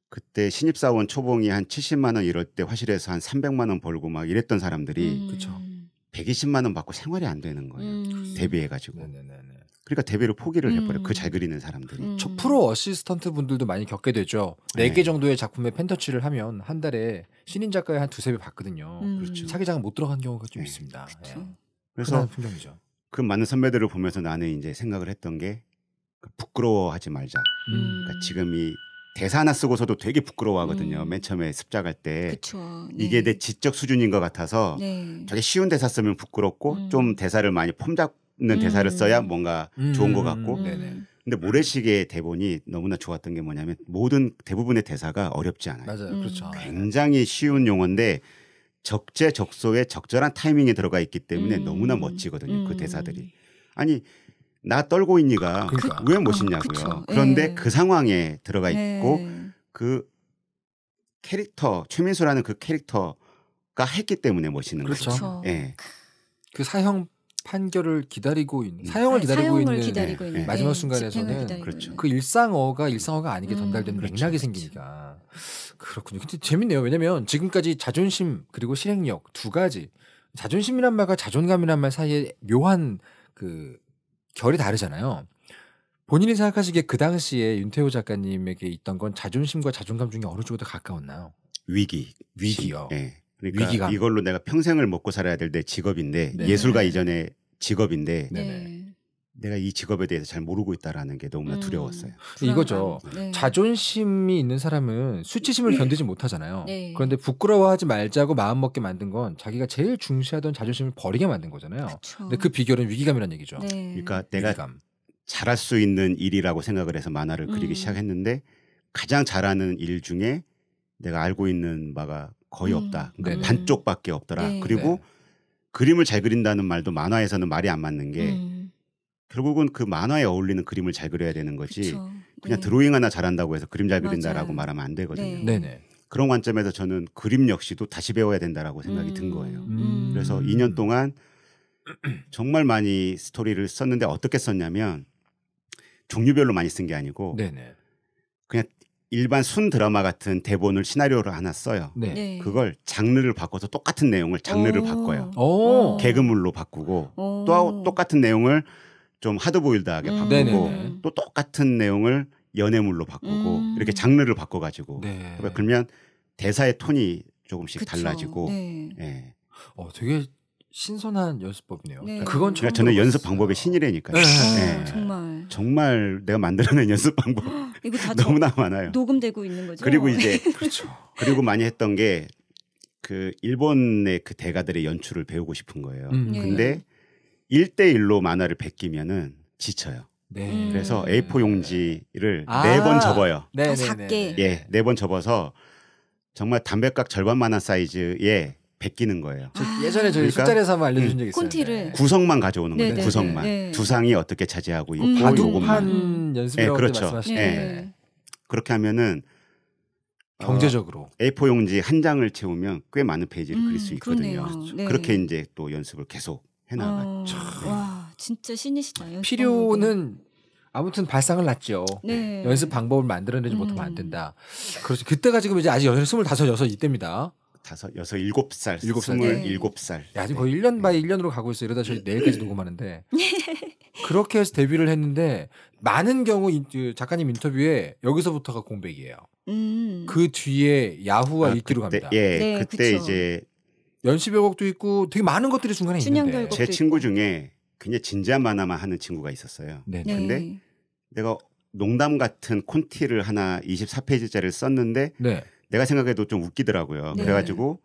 그때 신입사원 초봉이 한 70만 원 이럴 때 화실에서 한 300만 원 벌고 막 이랬던 사람들이 음. 120만 원 받고 생활이 안 되는 거예요. 음. 대비해 가지고. 그러니까 데뷔를 포기를 해버려. 그 음. 그잘 그리는 사람들이. 음. 저 프로 어시스턴트 분들도 많이 겪게 되죠. 네개 네. 정도의 작품에 펜터치를 하면 한 달에 신인 작가의 한 두세 배 받거든요. 음. 그렇죠. 차기작은 못 들어간 경우가 좀 네. 있습니다. 예. 그래서 풍경이죠. 그 많은 선배들을 보면서 나는 이제 생각을 했던 게 그 부끄러워하지 말자. 음. 음. 그러니까 지금 이 대사 하나 쓰고서도 되게 부끄러워하거든요. 음. 맨 처음에 습작할 때 그쵸, 네. 이게 내 지적 수준인 것 같아서 네. 저게 쉬운 대사 쓰면 부끄럽고 음. 좀 대사를 많이 폼잡 있는 음. 대사를 써야 뭔가 좋은 것 같고. 음. 근데 모래시계의 대본이 너무나 좋았던 게 뭐냐면 모든 대부분의 대사가 어렵지 않아요. 맞아요. 음. 그렇죠. 굉장히 쉬운 용어인데 적재적소에 적절한 타이밍이 들어가 있기 때문에 음. 너무나 멋지거든요. 그 음. 그 대사들이. 아니 나 떨고 있니가 그러니까. 왜 멋있냐고요. 어, 그런데 네. 그 상황에 들어가 예. 있고 네. 그 캐릭터 최민수라는 그 캐릭터가 했기 때문에 멋있는 그렇죠. 거죠. 예. 그 사형 판결을 기다리고 있는 음. 사형을 네, 기다리고 사형을 있는, 기다리고 있는 마지막 네, 순간에서는 그렇죠. 그 일상어가 일상어가 아니게 음, 전달되는 음. 맥락이 그렇죠. 생기니까 그렇군요. 근데 재밌네요. 왜냐면 지금까지 자존심 그리고 실행력 두 가지 자존심이란 말과 자존감이란 말 사이에 묘한 그 결이 다르잖아요. 본인이 생각하시기에 그 당시에 윤태호 작가님에게 있던 건 자존심과 자존감 중에 어느 쪽에 더 가까웠나요? 위기. 위기요. 네. 그러니까 위기감. 이걸로 내가 평생을 먹고 살아야 될 내 직업인데 네. 예술가 이전의 직업인데 네. 네. 내가 이 직업에 대해서 잘 모르고 있다라는 게 너무나 음, 두려웠어요. 음. 이거죠. 네. 자존심이 있는 사람은 수치심을 네. 견디지 못하잖아요. 네. 그런데 부끄러워하지 말자고 마음 먹게 만든 건 자기가 제일 중시하던 자존심을 버리게 만든 거잖아요. 그쵸. 근데 그 비결은 위기감이라는 얘기죠. 그러니까 내가 위기감. 잘할 수 있는 일이라고 생각을 해서 만화를 그리기 음. 시작했는데 가장 잘하는 일 중에 내가 알고 있는 바가 거의 음. 없다. 그러니까 반쪽밖에 네. 없더라. 네. 그리고 네. 그림을 잘 그린다는 말도 만화에서는 말이 안 맞는 게 음. 결국은 그 만화에 어울리는 그림을 잘 그려야 되는 거지 그쵸. 그냥 네. 드로잉 하나 잘한다고 해서 그림 잘 그린다라고 맞아요. 말하면 안 되거든요. 네. 그런 관점에서 저는 그림 역시도 다시 배워야 된다라고 생각이 음. 든 거예요. 음. 그래서 2년 동안 <clears throat> 정말 많이 스토리를 썼는데 어떻게 썼냐면 종류별로 많이 쓴 게 아니고 네네. 그냥 일반 순 드라마 같은 대본을 시나리오로 하나 써요. 네. 네. 그걸 장르를 바꿔서 똑같은 내용을 장르를 오. 바꿔요. 오. 개그물로 바꾸고 오. 또 똑같은 내용을 좀 하드보일드하게 음. 바꾸고 네네. 또 똑같은 내용을 연애물로 바꾸고 음. 이렇게 장르를 바꿔가지고 네. 그러면 대사의 톤이 조금씩 그쵸. 달라지고. 네. 예. 어, 되게 신선한 연습법이네요. 네. 그러니까 그건 그러 그러니까 저는 연습 방법의 신이라니까요. 네. 네. 아, 정말 정말 내가 만들어낸 연습 방법 <gasps> 이거 다 <laughs> 너무나 많아요. 녹음되고 있는 거죠. 그리고 이제 네. 그렇죠. 그리고 많이 했던 게 그 일본의 그 대가들의 연출을 배우고 싶은 거예요. 음. 근데 일대일로 만화를 베끼면은 지쳐요. 네. 그래서 음. A4 용지를 아. 네번 접어요. 네, 작게. 예, 네번 접어서 정말 담배각 절반만한 사이즈의 베끼는 거예요. 예전에 저희 그러니까, 술자리에서만 알려주신 음, 적 있어요. 콘티를 네. 구성만 가져오는 거예요. 구성만 네. 두상이 어떻게 차지하고 있고 바둑판 연습이라고 네, 그렇죠. 네. 네. 그렇게 하면은 어, 경제적으로 어, A4 용지 한 장을 채우면 꽤 많은 페이지를 음, 그릴 수 음, 있거든요. 그렇죠. 네. 그렇게 이제 또 연습을 계속 해나가죠. 어, 와 진짜 신이시다. 필요는 아무튼 발상을 놨죠. 네. 연습 방법을 만들어내지 못하면 안 된다. 음. 그래서 그렇죠. 그때가 지금 이제 아직 연습 스물다섯 여섯 이때입니다. 다섯, 여섯, 일곱 살, 일곱 살, 스물 네. 일곱 살. 야 지금 거의 1년 바이 1년으로 가고 있어. 요 이러다 저희 내일까지 녹음하는데 <laughs> 그렇게 해서 데뷔를 했는데 많은 경우 인, 그 작가님 인터뷰에 여기서부터가 공백이에요. 음. 그 뒤에 야후와 아, 이끼로그 갑니다. 예, 네, 그때 그쵸. 이제 연시별곡도 있고 되게 많은 것들이 중간에 있는데 제 친구 있고. 중에 굉장히 진지한 만화만 하는 친구가 있었어요. 네 근데 네. 내가 농담 같은 콘티를 하나 24페이지짜리를 썼는데 네. 내가 생각해도 좀 웃기더라고요. 네. 그래가지고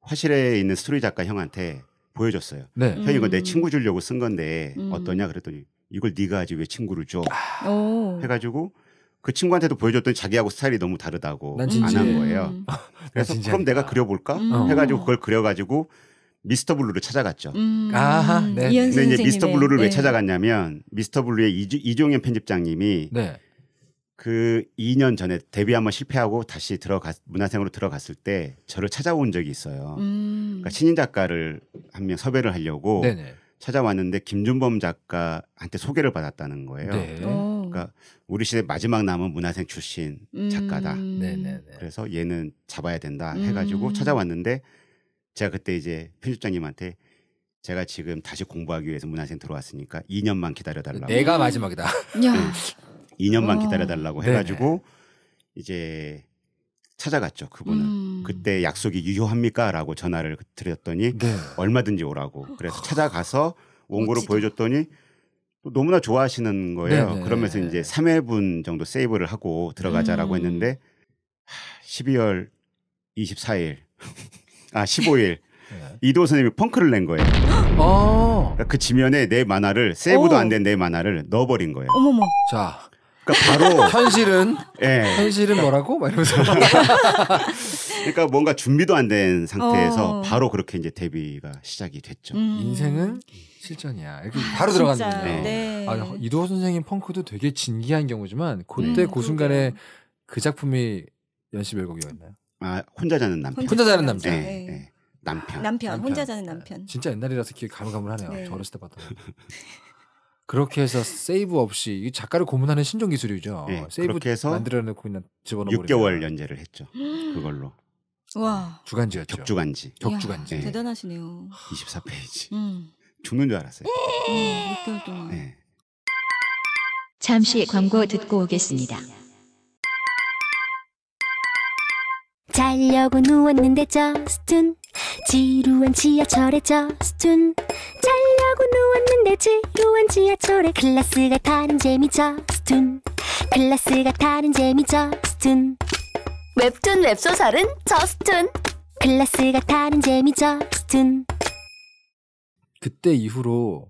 화실에 있는 스토리 작가 형한테 보여줬어요. 네. 형 이거 내 음. 친구 주려고 쓴 건데 음. 어떠냐 그랬더니 이걸 네가 하지 왜 친구를 줘? 아. 해가지고 그 친구한테도 보여줬더니 자기하고 스타일이 너무 다르다고 안 한 거예요. 음. 아, 그래서 그럼 내가 그려볼까? 음. 해가지고 그걸 그려가지고 미스터 블루를 찾아갔죠 음. 아하, 네. 네. 근데 이제 미스터 블루를 네. 왜 찾아갔냐면 미스터 블루의 이 이종현 편집장님이 네. 그 2년 전에 데뷔 한번 실패하고 다시 들어가 문화생으로 들어갔을 때 저를 찾아온 적이 있어요. 음. 그러니까 신인 작가를 한 명 섭외를 하려고 네네. 찾아왔는데 김준범 작가한테 소개를 받았다는 거예요. 네. 어. 그러니까 우리 시대 마지막 남은 문화생 출신 음. 작가다. 음. 그래서 얘는 잡아야 된다 음. 해가지고 음. 찾아왔는데 제가 그때 이제 편집장님한테 제가 지금 다시 공부하기 위해서 문화생 들어왔으니까 2년만 기다려달라고. 내가 마지막이다. 야. 네. 2년만 오. 어. 기다려달라고 해가지고 네네. 이제 찾아갔죠 그분은 음. 그때 약속이 유효합니까라고 전화를 드렸더니 네. 얼마든지 오라고 그래서 어. 찾아가서 원고를 보여줬더니 너무나 좋아하시는 거예요 네네. 그러면서 이제 3회분 정도 세이브를 하고 들어가자라고 음. 했는데 12월 24일 <laughs> 아 15일 네. 이도 선생님이 펑크를 낸 거예요. 어. 그러니까 그 지면에 내 만화를 세이브도 안 된 내 만화를 넣어버린 거예요. 어머머. 자 그러니까 바로 현실은 예. 현실은 그러니까 뭐라고? 막이면서 <laughs> 그러니까 뭔가 준비도 안 된 상태에서 어. 바로 그렇게 이제 데뷔가 시작이 됐죠. 음. 인생은 실전이야. 이렇게 아, 바로 들어갔는데. 네. 네. 아, 이도호 선생님 펑크도 되게 진기한 경우지만 그때 음, 그 순간에 그 작품이 연시 별곡이었나요? 아 혼자 자는 남편. 혼자 자는 남편. 예, 네. 네. 예. 남편. 남편. 남편. 혼자 자는 남편. 진짜 옛날이라서 기억 가물가물하네요. 네. 저 어렸을 때 봤던. <laughs> 그렇게 해서 세이브 없이 작가를 고문하는 신종 기술이죠. 네, 세이브 해서 만들어놓고 그냥 집어넣고 6개월 연재를 했죠. 그걸로. 와. 주간지였죠. 격주간지. 격주간지. 네. 대단하시네요. 24페이지. 음. 죽는 줄 알았어요. 음, 6개월 동안. 네. 잠시 광고 듣고 오겠습니다. 자려고 누웠는데 저스툰 지루한 지하철에 저스툰 자려고 누웠는데 지루한 지하철에 클래스가 타는 재미 저스툰 클래스가 타는 재미 저스툰 웹툰 웹소설은 저스툰 클래스가 타는 재미 저스툰 그때 이후로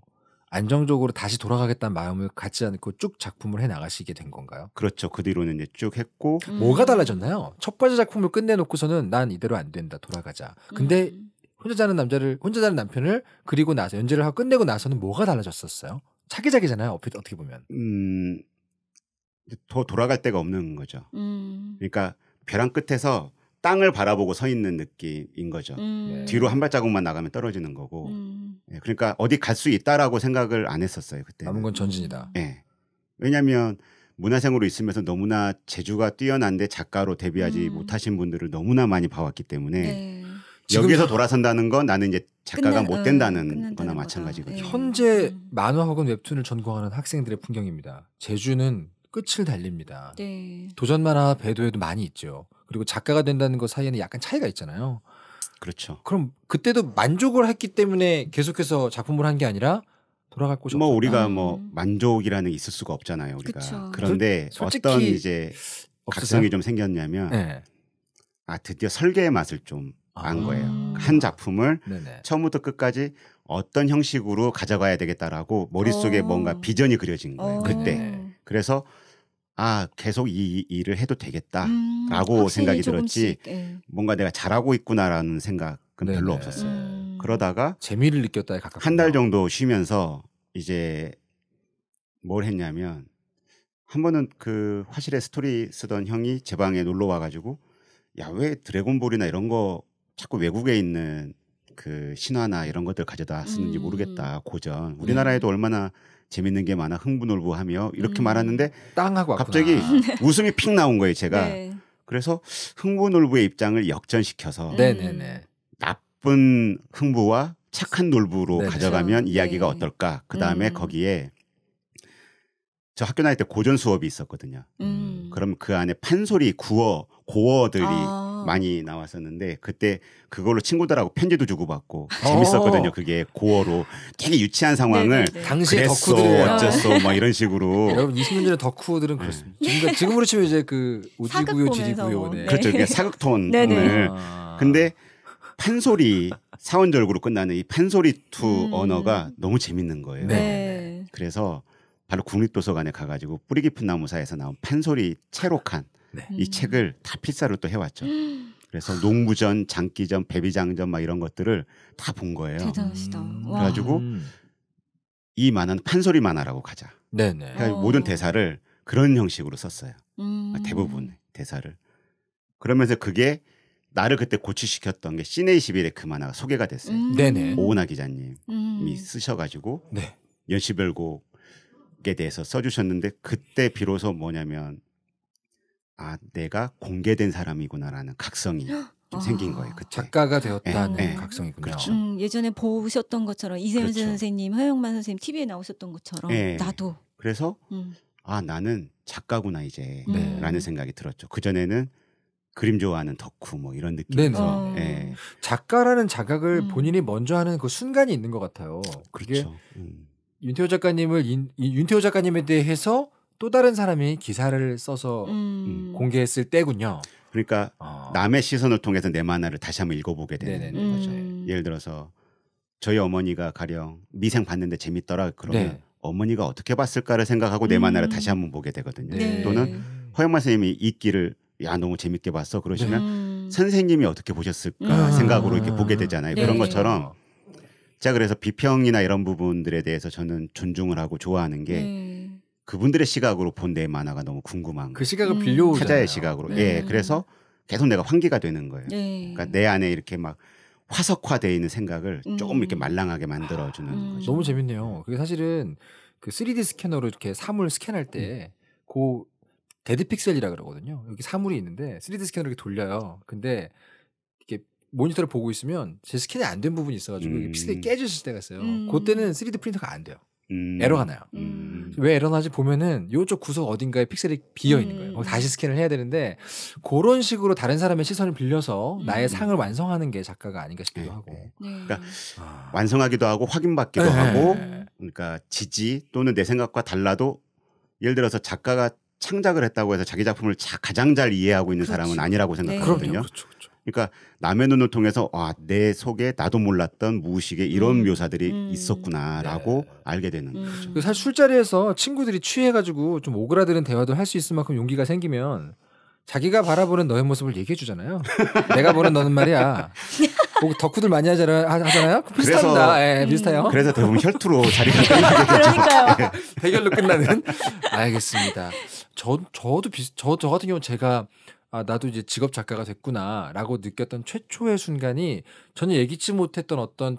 안정적으로 다시 돌아가겠다는 마음을 갖지 않고 쭉 작품을 해 나가시게 된 건가요? 그렇죠. 그 뒤로는 이제 쭉 했고 음. 뭐가 달라졌나요? 첫 번째 작품을 끝내놓고서는 난 이대로 안 된다 돌아가자. 근데 음. 혼자 자는 남자를 혼자 자는 남편을 그리고 나서 연재를 하고 끝내고 나서는 뭐가 달라졌었어요? 차기작이잖아요. 어떻게 보면. 음, 더 돌아갈 데가 없는 거죠. 음. 그러니까 벼랑 끝에서 땅을 바라보고 서 있는 느낌인 거죠. 음. 네. 뒤로 한 발자국만 나가면 떨어지는 거고. 음. 예, 그러니까 어디 갈 수 있다라고 생각을 안 했었어요 그때. 남은 건 전진이다. 예. 왜냐하면 문화생으로 있으면서 너무나 재주가 뛰어난데 작가로 데뷔하지 음. 못하신 분들을 너무나 많이 봐왔기 때문에 네. 여기서 돌아선다는 건 나는 이제 작가가 끝내, 못 된다는 음, 거나 마찬가지거든요. 네. 현재 음. 만화 혹은 웹툰을 전공하는 학생들의 풍경입니다. 제주는 끝을 달립니다. 네. 도전 만화 배도에도 많이 있죠. 그리고 작가가 된다는 것 사이에는 약간 차이가 있잖아요. 그렇죠. 그럼 그때도 만족을 했기 때문에 계속해서 작품을 한 게 아니라 돌아갈 곳이 뭐 없었 우리가 뭐 음. 만족이라는 게 있을 수가 없잖아요. 우리가 그쵸. 그런데 소, 어떤 이제 각성이 없으세요? 좀 생겼냐면 네. 아 드디어 설계의 맛을 좀안 아. 거예요. 한 작품을 네네. 처음부터 끝까지 어떤 형식으로 가져가야 되겠다라고 머릿속에 오. 어. 뭔가 비전이 그려진 거예요. 오. 어. 그때. 네. 그래서 아 계속 이 일을 해도 되겠다라고 음, 생각이 들었지 조금씩, 예. 뭔가 내가 잘하고 있구나라는 생각은 네네. 별로 없었어요. 음. 그러다가 재미를 느꼈다 한달 정도 쉬면서 이제 뭘 했냐면 한 번은 그 화실에 스토리 쓰던 형이 제 방에 놀러 와가지고 야 왜 드래곤볼이나 이런 거 자꾸 외국에 있는 그 신화나 이런 것들 가져다 쓰는지 음. 모르겠다 고전 네. 우리나라에도 얼마나 재밌는 게 많아 흥분을부하며 이렇게 음. 말하는데 땅 하고 갑자기 <laughs> 네. 웃음이 픽 나온 거예요 제가 네. 그래서 흥부놀부의 입장을 역전시켜서 음. 나쁜 흥부와 착한 놀부로 네 가져가면 그렇죠. 이야기가 네. 어떨까 그 다음에 음. 거기에 저 학교 다닐 때 고전 수업이 있었거든요 음. 그럼 그 안에 판소리 구어 고어들이 아. 어. 많이 나왔었는데 그때 그걸로 친구들하고 편지도 주고받고 어. 재밌었거든요. 그게 고어로 되게 유치한 상황을 네, 네, 네. 당시어덕후들 어쨌어 막 이런 식으로 <laughs> 여러분 20년 전에 덕후들은 그렇습니다. 지금, 지금으로 치면 이제 그 오지구요 지리구요 네. 그렇죠. 그게 그러니까 사극톤을 아. 근데 판소리 사원절구로 끝나는 이 판소리 투 음. 언어가 너무 재밌는 거예요. 네. 그래서 바로 국립도서관에 가가지고 뿌리 깊은 나무사에서 나온 판소리 채록한 네. 음. 이 책을 다 필사로 또 해왔죠. <gasps> 그래서 농부전, 장기전, 배비장전 막 이런 것들을 다 본 거예요. 대단하시다. 음. 그래가지고 이 만화는 판소리 만화라고 가자. 네네. 네. 그러니까 모든 대사를 그런 형식으로 썼어요. 음. 아, 대부분 대사를. 그러면서 그게 나를 그때 고치시켰던 게 시내 21의 그 만화가 소개가 됐어요. 음. 네네. 네. 오은하 기자님이 음. 쓰셔가지고 네. 연시별곡에 대해서 써주셨는데 그때 비로소 뭐냐면 아 내가 공개된 사람이구나라는 각성이 <gasps> 좀 생긴 거예요. 그 작가가 되었다는 네, 네. 각성이군요. 그렇죠. 음, 예전에 보셨던 것처럼 이세윤 그렇죠. 선생님, 허영만 선생님 TV에 나오셨던 것처럼 네. 나도. 그래서 음. 아 나는 작가구나 이제라는 음. 네. 생각이 들었죠. 그 전에는 그림 좋아하는 덕후 뭐 이런 느낌에서 네. 어. 작가라는 자각을 음. 본인이 먼저 하는 그 순간이 있는 것 같아요. 그렇죠. 그게 음. 윤태호 작가님을 인, 윤태호 작가님에 대해서 또 다른 사람이 기사를 써서 음. 음. 공개했을 때군요. 그러니까 어. 남의 시선을 통해서 내 만화를 다시 한번 읽어보게 되는 네네네. 거죠. 음. 예를 들어서 저희 어머니가 가령 미생 봤는데 재밌더라 그러면 네. 어머니가 어떻게 봤을까를 생각하고 내 만화를 다시 음. 한번 보게 되거든요. 네. 또는 음. 허영만 선생님이 읽기를 야 너무 재밌게 봤어 그러시면 음. 선생님이 어떻게 보셨을까 생각으로 이렇게 아. 보게 되잖아요. 네. 그런 것처럼 네. 자 그래서 비평이나 이런 부분들에 대해서 저는 존중을 하고 좋아하는 게 네. 그분들의 시각으로 본 내 만화가 너무 궁금한 그 시각을 음. 빌려오잖아자의 시각으로. 네. 예. 그래서 계속 내가 환기가 되는 거예요. 네. 그러니까 내 안에 이렇게 막 화석화되어 있는 생각을 음. 조금 이렇게 말랑하게 만들어 주는 음. 거죠. 너무 재밌네요. 그게 사실은 그 3D 스캐너로 이렇게 사물 스캔할 때고 음. 데드 픽셀이라 그러거든요. 여기 사물이 있는데 3D 스캐너로 이렇게 돌려요. 근데 이렇게 모니터를 보고 있으면 제 스캔이 안 된 부분이 있어가지고 음. 픽셀이 깨질 때가 있어요. 음. 그때는 3D 프린터가 안 돼요. 음. 에러가 나요. 음. 음. 왜 에러나지 보면은 요쪽 구석 어딘가에 픽셀이 비어 있는 거예요. 음. 어, 다시 스캔을 해야 되는데 그런 식으로 다른 사람의 시선을 빌려서 음. 나의 상을 완성하는 게 작가가 아닌가 싶기도 네. 하고. 네. 네. 그러니까 아. 완성하기도 하고 확인받기도 네. 하고 그러니까 지지 또는 내 생각과 달라도 예를 들어서 작가가 창작을 했다고 해서 자기 작품을 가장 잘 이해하고 있는 그렇죠. 사람은 아니라고 네. 생각하거든요. 네. 그렇죠, 그렇죠. 그러니까 남의 눈을 통해서 아내 속에 나도 몰랐던 무의식의 이런 음. 묘사들이 음. 있었구나라고 네. 알게 되는 음. 거죠. 그 사실 술자리에서 친구들이 취해가지고 좀 오그라드는 대화도 할 수 있을 만큼 용기가 생기면 자기가 바라보는 너의 모습을 얘기해 주잖아요. <laughs> 내가 보는 너는 말이야. 뭐 덕후들 많이 하잖아요. 하잖아요? 비슷합니다. 예, 음. 비슷해요. 그래서 대부분 혈투로 <laughs> 자리가 그러니까요. 네. 대결로 끝나는. 알겠습니다. 저 저도 비슷 저 저 같은 경우 제가 아, 나도 이제 직업 작가가 됐구나라고 느꼈던 최초의 순간이 전혀 예기치 못했던 어떤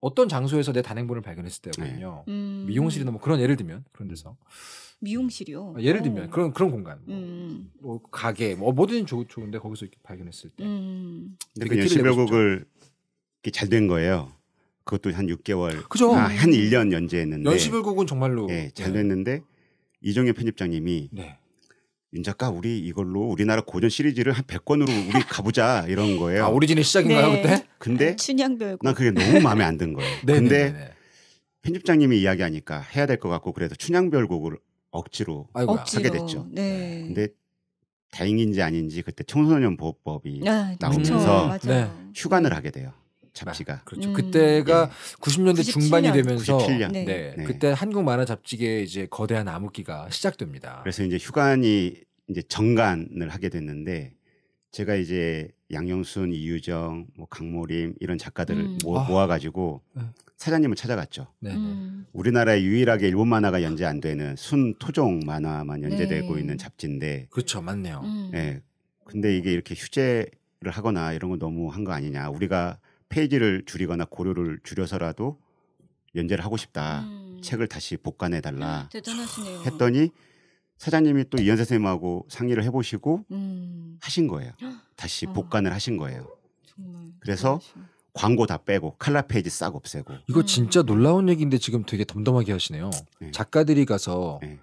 어떤 장소에서 내 단행본을 발견했을 때거든요. 네. 음. 미용실이나 뭐 그런 예를 들면 그런 데서 미용실이요. 아, 예를 들면 그런 그런 공간, 뭐, 음. 뭐 가게, 뭐 뭐든 좋, 좋은데 거기서 이렇게 발견했을 때. 음. 근데 그 연시별곡을 잘된 거예요. 그것도 한 6개월, 그죠? 아, 한 1년 연재했는데 연시별곡은 정말로 예, 잘 네. 됐는데 네. 이종현 편집장님이 네. 윤 작가 우리 이걸로 우리나라 고전 시리즈를 한 100권으로 우리 <laughs> 가보자 이런 거예요. 아, 오리진의 시작인가요 네. 그때? 근데 아, 춘향별난 그게 너무 마음에 안 든 거예요. <laughs> 네, 네, 근데 네, 편집장님이 이야기하니까 해야 될 것 같고 그래서 춘향별곡을 억지로 아이고야. 하게 됐죠. 네. 근데 다행인지 아닌지 그때 청소년 보호법이 아, 나오면서 그쵸, 휴관을 하게 돼요. 잡지가 아, 그렇죠. 음. 그때가 네. 90년대 97년. 중반이 되면서 97년. 네. 네. 네. 그때 한국 만화 잡지계 이제 거대한 암흑기가 시작됩니다. 그래서 이제 휴관이 이제 정관을 하게 됐는데 제가 이제 양영순, 이유정, 뭐 강모림 이런 작가들을 음. 모아, 아. 가지고 네. 사장님을 찾아갔죠. 네, 네. 음. 우리나라에 유일하게 일본 만화가 연재 안 되는 순 토종 만화만 연재되고 있는 잡지인데 그렇죠, 맞네요. 예. 네. 근데 이게 이렇게 휴재 를 하거나 이런 거 너무 한 거 아니냐 우리가 페이지를 줄이거나 고려를 줄여서라도 연재를 하고 싶다. 음. 책을 다시 복관해 달라. 음, 대단하시네요. 했더니 사장님이 또 이현세 선생님하고 상의를 해보시고 음. 하신 거예요. 다시 아. 복관을 하신 거예요. 정말. 그래서 대단하시네. 광고 다 빼고 칼라 페이지 싹 없애고. 이거 진짜 음. 놀라운 얘기인데 지금 되게 덤덤하게 하시네요. 네. 작가들이 가서 네.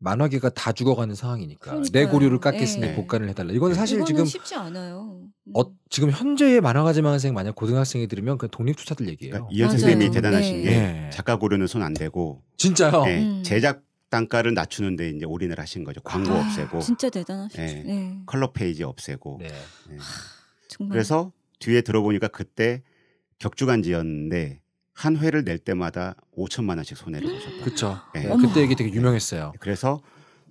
만화계가 다 죽어가는 상황이니까 그러니까요. 내 고류를 깎겠으니 네. 예. 복간을 해달라. 이건 네, 사실 지금 쉽지 않아요. 음. 어, 지금 현재의 만화가 지망생 만약 고등학생이 들으면 그 독립투자들 얘기예요. 그러니까 이현 선생님이 대단하신 네. 게 네. 작가 고려는 손 안 대고 진짜요. 네, 음. 제작 단가를 낮추는데 이제 올인을 하신 거죠. 광고 아, 없애고 진짜 대단하시죠. 네, 네. 컬러 페이지 없애고. 네. 하, 그래서 뒤에 들어보니까 그때 격주간지였는데 한 회를 낼 때마다 5천만 원씩 손해를 보셨다. 그렇죠. 네. 그때 이게 되게 유명했어요. 네. 그래서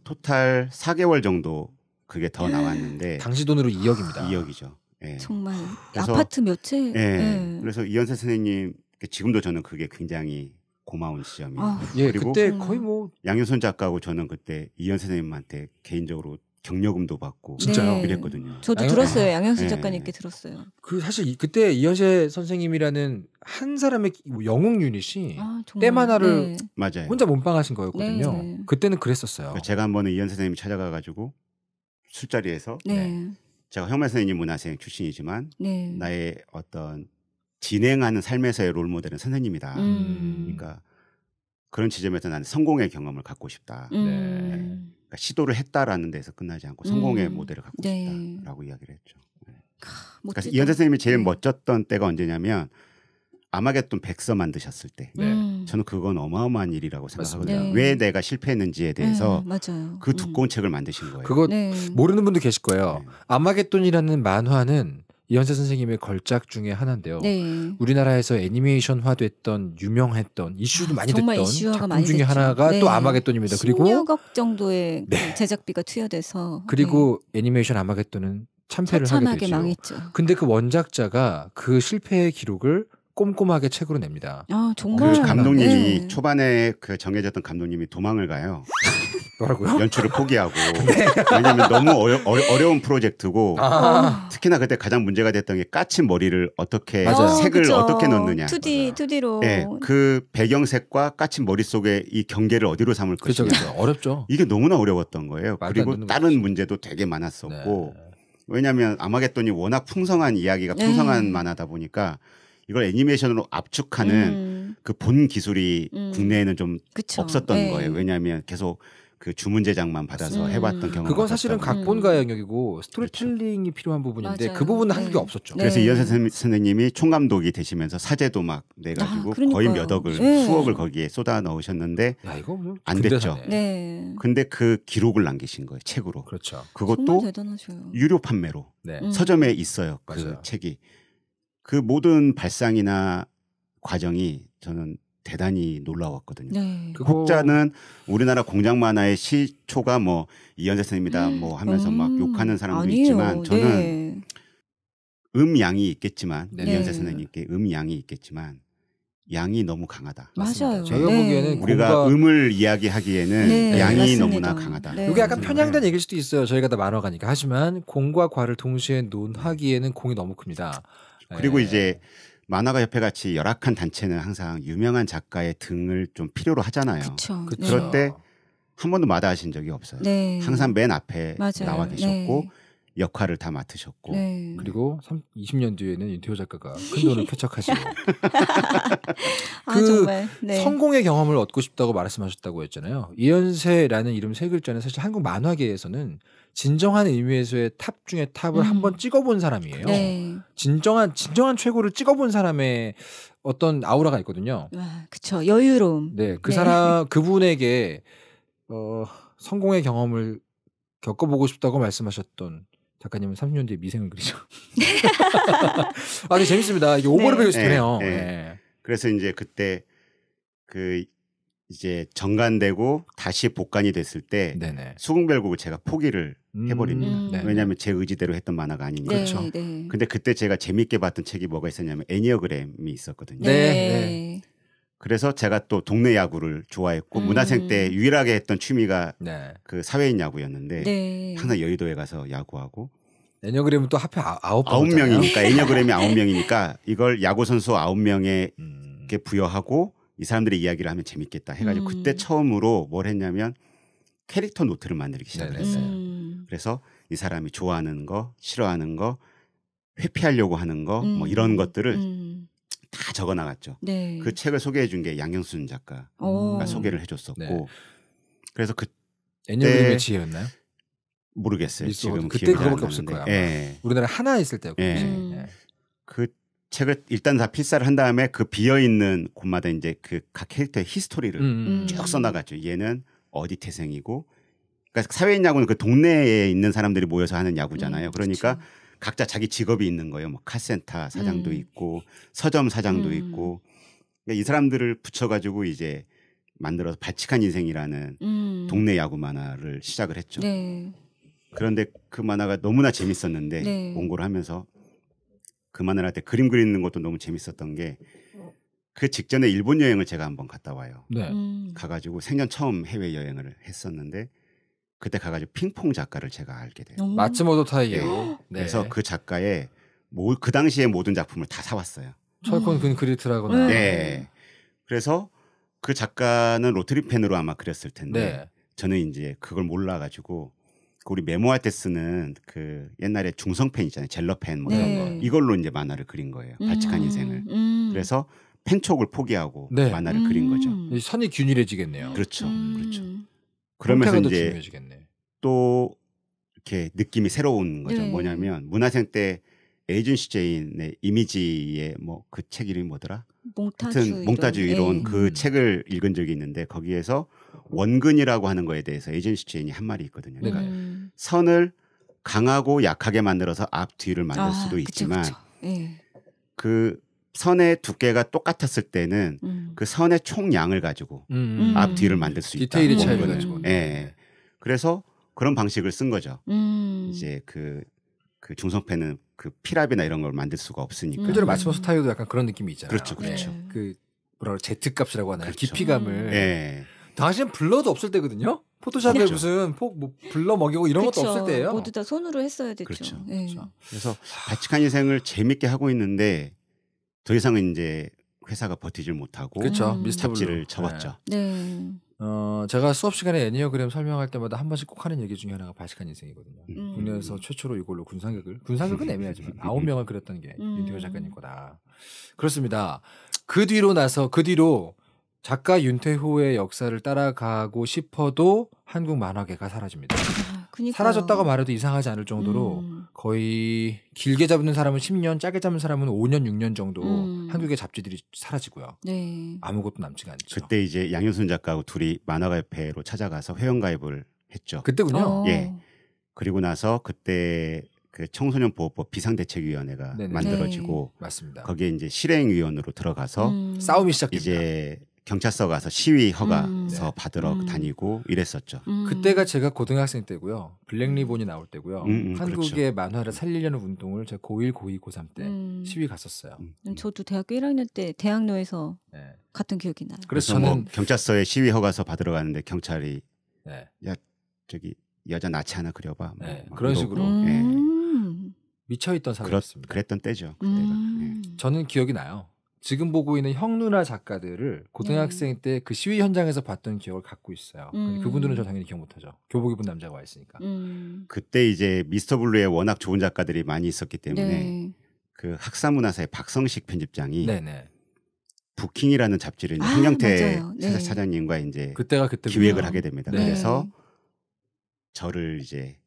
토탈 4개월 정도 그게 더 나왔는데 당시 돈으로 2억입니다. 2억이죠. 네. 예. 정말 그래서, 아파트 몇 채? 네. 그래서 이현세 선생님 지금도 저는 그게 굉장히 고마운 시점이에요. 아, 예, 그리고 그때 거의 뭐 양효선 작가하고 저는 그때 이현 선생님한테 개인적으로 격려금도 받고 진짜요? 네. 그랬거든요. 저도 들었어요. 양현수 네. 작가님께 들었어요. 그 사실 이, 그때 이현세 선생님이라는 한 사람의 영웅 유닛이 아, 때 하나를 네. 맞아요. 혼자 몸빵하신 거였거든요. 네, 그때는 그랬었어요. 그러니까 제가 한 번은 이현세 선생님이 찾아가가지고 술자리에서 제가 형만 선생님 문화생 출신이지만 나의 어떤 진행하는 삶에서의 롤 모델은 선생님이다. 음. 그러니까 그런 지점에서 나는 성공의 경험을 갖고 싶다. 음. 네. 그러니까 시도를 했다라는 데서 끝나지 않고 성공의 음. 모델을 갖고 네. 싶다라고 이야기를 했죠. 네. 하, 그러니까 이현 선생님이 제일 네. 멋졌던 때가 언제냐면 아마겟돈 백서 만드셨을 때 네. 음. 저는 그건 어마어마한 일이라고 생각하거든요. 네. 왜 내가 실패했는지에 대해서 네, 그 음. 두꺼운 음. 책을 만드신 거예요. 그거 네. 모르는 분도 계실 거예요. 네. 아마겟돈이라는 만화는 이현세 선생님의 걸작 중에 하나인데요. 네. 우리나라에서 애니메이션화됐던 유명했던 이슈도 아, 많이 아, 됐던 작품 많이 중에 됐죠. 하나가 네. 또 아마겟돈입니다. 그리고 16억 정도의 네. 그 제작비가 투여돼서 그리고 네. 애니메이션 아마겟돈은 참패를 하게 되죠. 망했죠. 근데 그 원작자가 그 실패의 기록을 꼼꼼하게 책으로 냅니다. 아 어, 정말 그 감독님이 네. 초반에 그 정해졌던 감독님이 도망을 가요. <laughs> 뭐라고요? 연출을 포기하고 <laughs> 네. 왜냐하면 너무 어려, 어, 어려운 프로젝트고 아. 특히나 그때 가장 문제가 됐던 게 까친 머리를 어떻게 맞아요. 색을 그쵸. 어떻게 넣느냐 2D 2D로 네, 그 배경색과 까친 머릿 속에 이 경계를 어디로 삼을 그쵸, 것이냐 그쵸. 어렵죠. 이게 너무나 어려웠던 거예요. 그리고 다른 거지. 문제도 되게 많았었고 네. 왜냐하면 아마겟돈이 워낙 풍성한 이야기가 네. 풍성한 만화다 보니까 이걸 애니메이션으로 압축하는 음. 그본 기술이 음. 국내에는 좀 그쵸. 없었던 네. 거예요. 왜냐하면 계속 그 주문 제작만 받아서 음. 해봤던 경험. 그건 사실은 각본가 음. 영역이고 스토리텔링이 그렇죠. 필요한 부분인데 맞아요. 그 부분은 한게 네. 없었죠. 그래서 네. 이현 선생님이 총감독이 되시면서 사제도 막 내가지고 아, 거의 몇 억을 네. 수억을 거기에 쏟아 넣으셨는데 야, 이거 뭐 안 됐죠. 네. 네. 근데 그 기록을 남기신 거예요 책으로. 그렇죠. 그것도 유료 판매로 네. 음. 서점에 있어요 그 맞아요. 책이. 그 모든 발상이나 과정이 저는 대단히 놀라웠거든요. 네. 혹자는 우리나라 공장 만화의 시초가 뭐 이현세 선입니다. 음. 뭐 하면서 음, 막 욕하는 사람도 아니에요. 있지만 네. 저는 네. 음 음양이 있겠지만 네. 이현세 네. 선생님께 음양이 있겠지만 양이 너무 강하다. 맞아요. 제가 네. 보기에는 우리가 음을 이야기하기에는 네. 양이 맞 너무나 강하다. 네. 이게 약간 편향된 얘기일 수도 있어요. 저희가 다 만화가니까. 하지만 공과 과를 동시에 논하기에는 공이 너무 큽니다. 그리고 예. 이제 만화가 협회 같이 열악한 단체는 항상 유명한 작가의 등을 좀 필요로 하잖아요. 그쵸. 그 그럴 때 한 번도 마다하신 적이 없어요. 네. 항상 맨 앞에 맞아요. 나와 계셨고 네. 역할을 다 맡으셨고 네. 그리고 3, 20년 뒤에는 윤태호 작가가 큰 돈을 쾌척하시고 <laughs> 아, 그 네. 성공의 경험을 얻고 싶다고 말씀하셨다고 했잖아요. 이연세라는 이름 세 글자는 사실 한국 만화계에서는 진정한 의미에서의 탑 중에 탑을 음. 한번 찍어본 사람이에요. 네. 진정한 진정한 최고를 찍어본 사람의 어떤 아우라가 있거든요. 아, 그쵸 여유로움. 네, 그 네. 사람 그분에게 어, 성공의 경험을 겪어보고 싶다고 말씀하셨던 작가님은 30년 뒤에 미생을 그리죠. <laughs> 아주 재밌습니다. 이게 네. 오버랩이 네. 되네요. 네. 네. 그래서 이제 그때 그 이제 정관되고 다시 복관이 됐을 때 네네. 수궁별곡을 제가 포기를 해버립니다. 음, 네. 왜냐하면 제 의지대로 했던 만화가 아니니까. 그렇죠. 네. 네. 근데 그때 제가 재밌게 봤던 책이 뭐가 있었냐면 애니어그램이 있었거든요. 네. 네. 그래서 제가 또 동네 야구를 좋아했고 음. 문화생 때 유일하게 했던 취미가 네. 그 사회인 야구였는데 항상 여의도에 가서 야구하고 애니어그램은 또 하필 아, 아홉 아홉 명이니까 애니어그램이 아홉 명이니까 이걸 야구 선수 아홉 명에 음. 부여하고 이 사람들의 이야기를 하면 재밌겠다 해가지고 음. 그때 처음으로 뭘 했냐면 캐릭터 노트를 만들기 시작을 했어요. 음. 그래서 이 사람이 좋아하는 거, 싫어하는 거, 회피하려고 하는 거, 뭐 음. 뭐 이런 것들을 음. 다 적어 나갔죠. 네. 그 책을 소개해 준 게 양영순 작가가 어. 오. 소개를 해줬었고, 네. 그래서 그애니메이션지였나요 모르겠어요. 지금 그때 그거밖에 없을 거야. 예. 우리나라 하나 있을 때였고. 예. 음. 예. 그 책을 일단 다 필사를 한 다음에 그 비어 있는 곳마다 이제 그 각 캐릭터의 히스토리를 음. 음. 쭉 써나갔죠. 얘는 어디 태생이고 그러니까 사회인 야구는 그 동네에 있는 사람들이 모여서 하는 야구잖아요. 음, 그러니까 각자 자기 직업이 있는 거예요. 뭐 카센터 사장도 음. 있고 서점 사장도 음. 있고 그러니까 이 사람들을 붙여가지고 이제 만들어서 발칙한 인생이라는 음. 동네 야구 만화를 시작을 했죠. 네. 그런데 그 만화가 너무나 재밌었는데 네. 원고를 하면서 그 만화를 할 때 그림 그리는 것도 너무 재밌었던 게그 직전에 일본 여행을 제가 한번 갔다 와요. 네. 음. 가가지고 생전 처음 해외 여행을 했었는데 그때 가가지고 핑퐁 작가를 제가 알게 돼요. 마츠모토 타이에. 네. 그래서 그 작가의 뭐, 그 당시에 모든 작품을 다 사왔어요. 철권 음. 근크리트라거나. 네. 음. 네. 그래서 그 작가는 로트리 펜으로 아마 그렸을 텐데 네. 저는 이제 그걸 몰라가지고 그 우리 메모할 때 쓰는 그 옛날에 중성펜 있잖아요. 젤러펜 뭐 이런 네. 거. 이걸로 이제 만화를 그린 거예요. 발칙한 음, 인생을. 음. 그래서 행촉을 포기하고 네. 만화를 음. 그린 거죠. 선이 균일해지겠네요. 그렇죠, 음. 그렇죠. 그러면서 이제 중요해지겠네. 또 이렇게 느낌이 새로운 거죠. 네. 뭐냐면 문화생 때 에이준 시제인의 이미지의 뭐그 책 이름이 뭐더라? 몽타주 몽타주 이론 네. 그 음. 책을 읽은 적이 있는데 거기에서 원근이라고 하는 거에 대해서 에이준 시제인이 한 말이 있거든요. 그러니까 네. 음. 선을 강하고 약하게 만들어서 앞 뒤를 만들 아, 수도 아, 있지만 그쵸. 네. 그 선의 두께가 똑같았을 때는 음. 그 선의 총량을 가지고 음. 음. 음. 앞 뒤를 만들 수 있다. 디테일이 차이가 나죠. 예. 네. 그래서 그런 방식을 쓴 거죠. 음. 이제 그그 그 중성패는 그필압이나 이런 걸 만들 수가 없으니까. 실제로 마츠모토 타이어도 약간 그런 느낌이 있잖아요. 그렇죠, 그렇죠. 네. 그 뭐라 그래, Z 값이라고 하나요? 그렇죠. 깊이감을. 예. 당시엔 블러도 없을 때거든요. 포토샵에 그렇죠. 무슨 폭뭐 블러 먹이고 이런 그렇죠. 것도 없을 때예요. 모두 다 손으로 했어야 됐죠. 그렇죠. 네. 그래서 바칙한 인생을 재밌게 하고 있는데 더 이상은 이제 회사가 버티질 못하고 그렇죠. 음. 잡지를 접었죠. 네. 네. 어, 제가 수업 시간에 애니어그램 설명할 때마다 한 번씩 꼭 하는 얘기 중에 하나가 바식한 인생이거든요. 음. 국내에서 음. 최초로 이걸로 군상극을 군상극은 애매하지만 <laughs> 아홉 명을 그렸던 게 음. 윤태호 작가님 거다. 그렇습니다. 그 뒤로 나서 그 뒤로 작가 윤태호의 역사를 따라가고 싶어도 한국 만화계가 사라집니다. 아. 그니까요. 사라졌다고 말해도 이상하지 않을 정도로 음. 거의 길게 잡는 사람은 10년, 짧게 잡는 사람은 5년, 6년 정도 음. 한국의 잡지들이 사라지고요. 네. 아무것도 남지가 않죠. 그때 이제 양효순 작가하고 둘이 만화가협회로 찾아가서 회원가입을 했죠. 그때군요. 오. 어. 예. 그리고 나서 그때 그 청소년 보호법 비상대책위원회가 네네. 만들어지고 네. 맞습니다. 거기에 이제 실행위원으로 들어가서 음. 싸움이 시작됩니다. 이제 경찰서 가서 시위 허가서 음. 네. 받으러 음. 다니고 이랬었죠. 음. 그때가 제가 고등학생 때고요. 블랙리본이 나올 때고요. 음, 음, 한국의 그렇죠. 만화를 살리려는 운동을 제가 고1, 고2, 고3 때 음. 시위 갔었어요. 저도 대학교 1학년 때 대학로에서 네. 같은 기억이 나요. 그래서, 그래서 저는 뭐 경찰서에 시위 허가서 받으러 갔는데 경찰이 네. 야 저기 여자 나치 하나 그려봐. 뭐 네. 뭐 그런 이 식으로 예. 미쳐있던 사람이었습니다. 그랬던 때죠. 그때가. 예. 저는 기억이 나요. 지금 보고 있는 형 누나 작가들을 네. 고등학생 음. 때그 시위 현장에서 봤던 기억을 갖고 있어요. 음. 그분들은 저 음. 당연히 기억 못하죠. 교복 입은 남자가 와 있으니까. 음. 그때 이제 미스터 블루에 워낙 좋은 작가들이 많이 있었기 때문에 네. 그 학사문화사의 박성식 편집장이 네네. 부킹이라는 잡지를 한영태 아, 네. 사장님과 이제 그때가 그때 기획을 하게 됩니다. 네. 그래서 저를 이제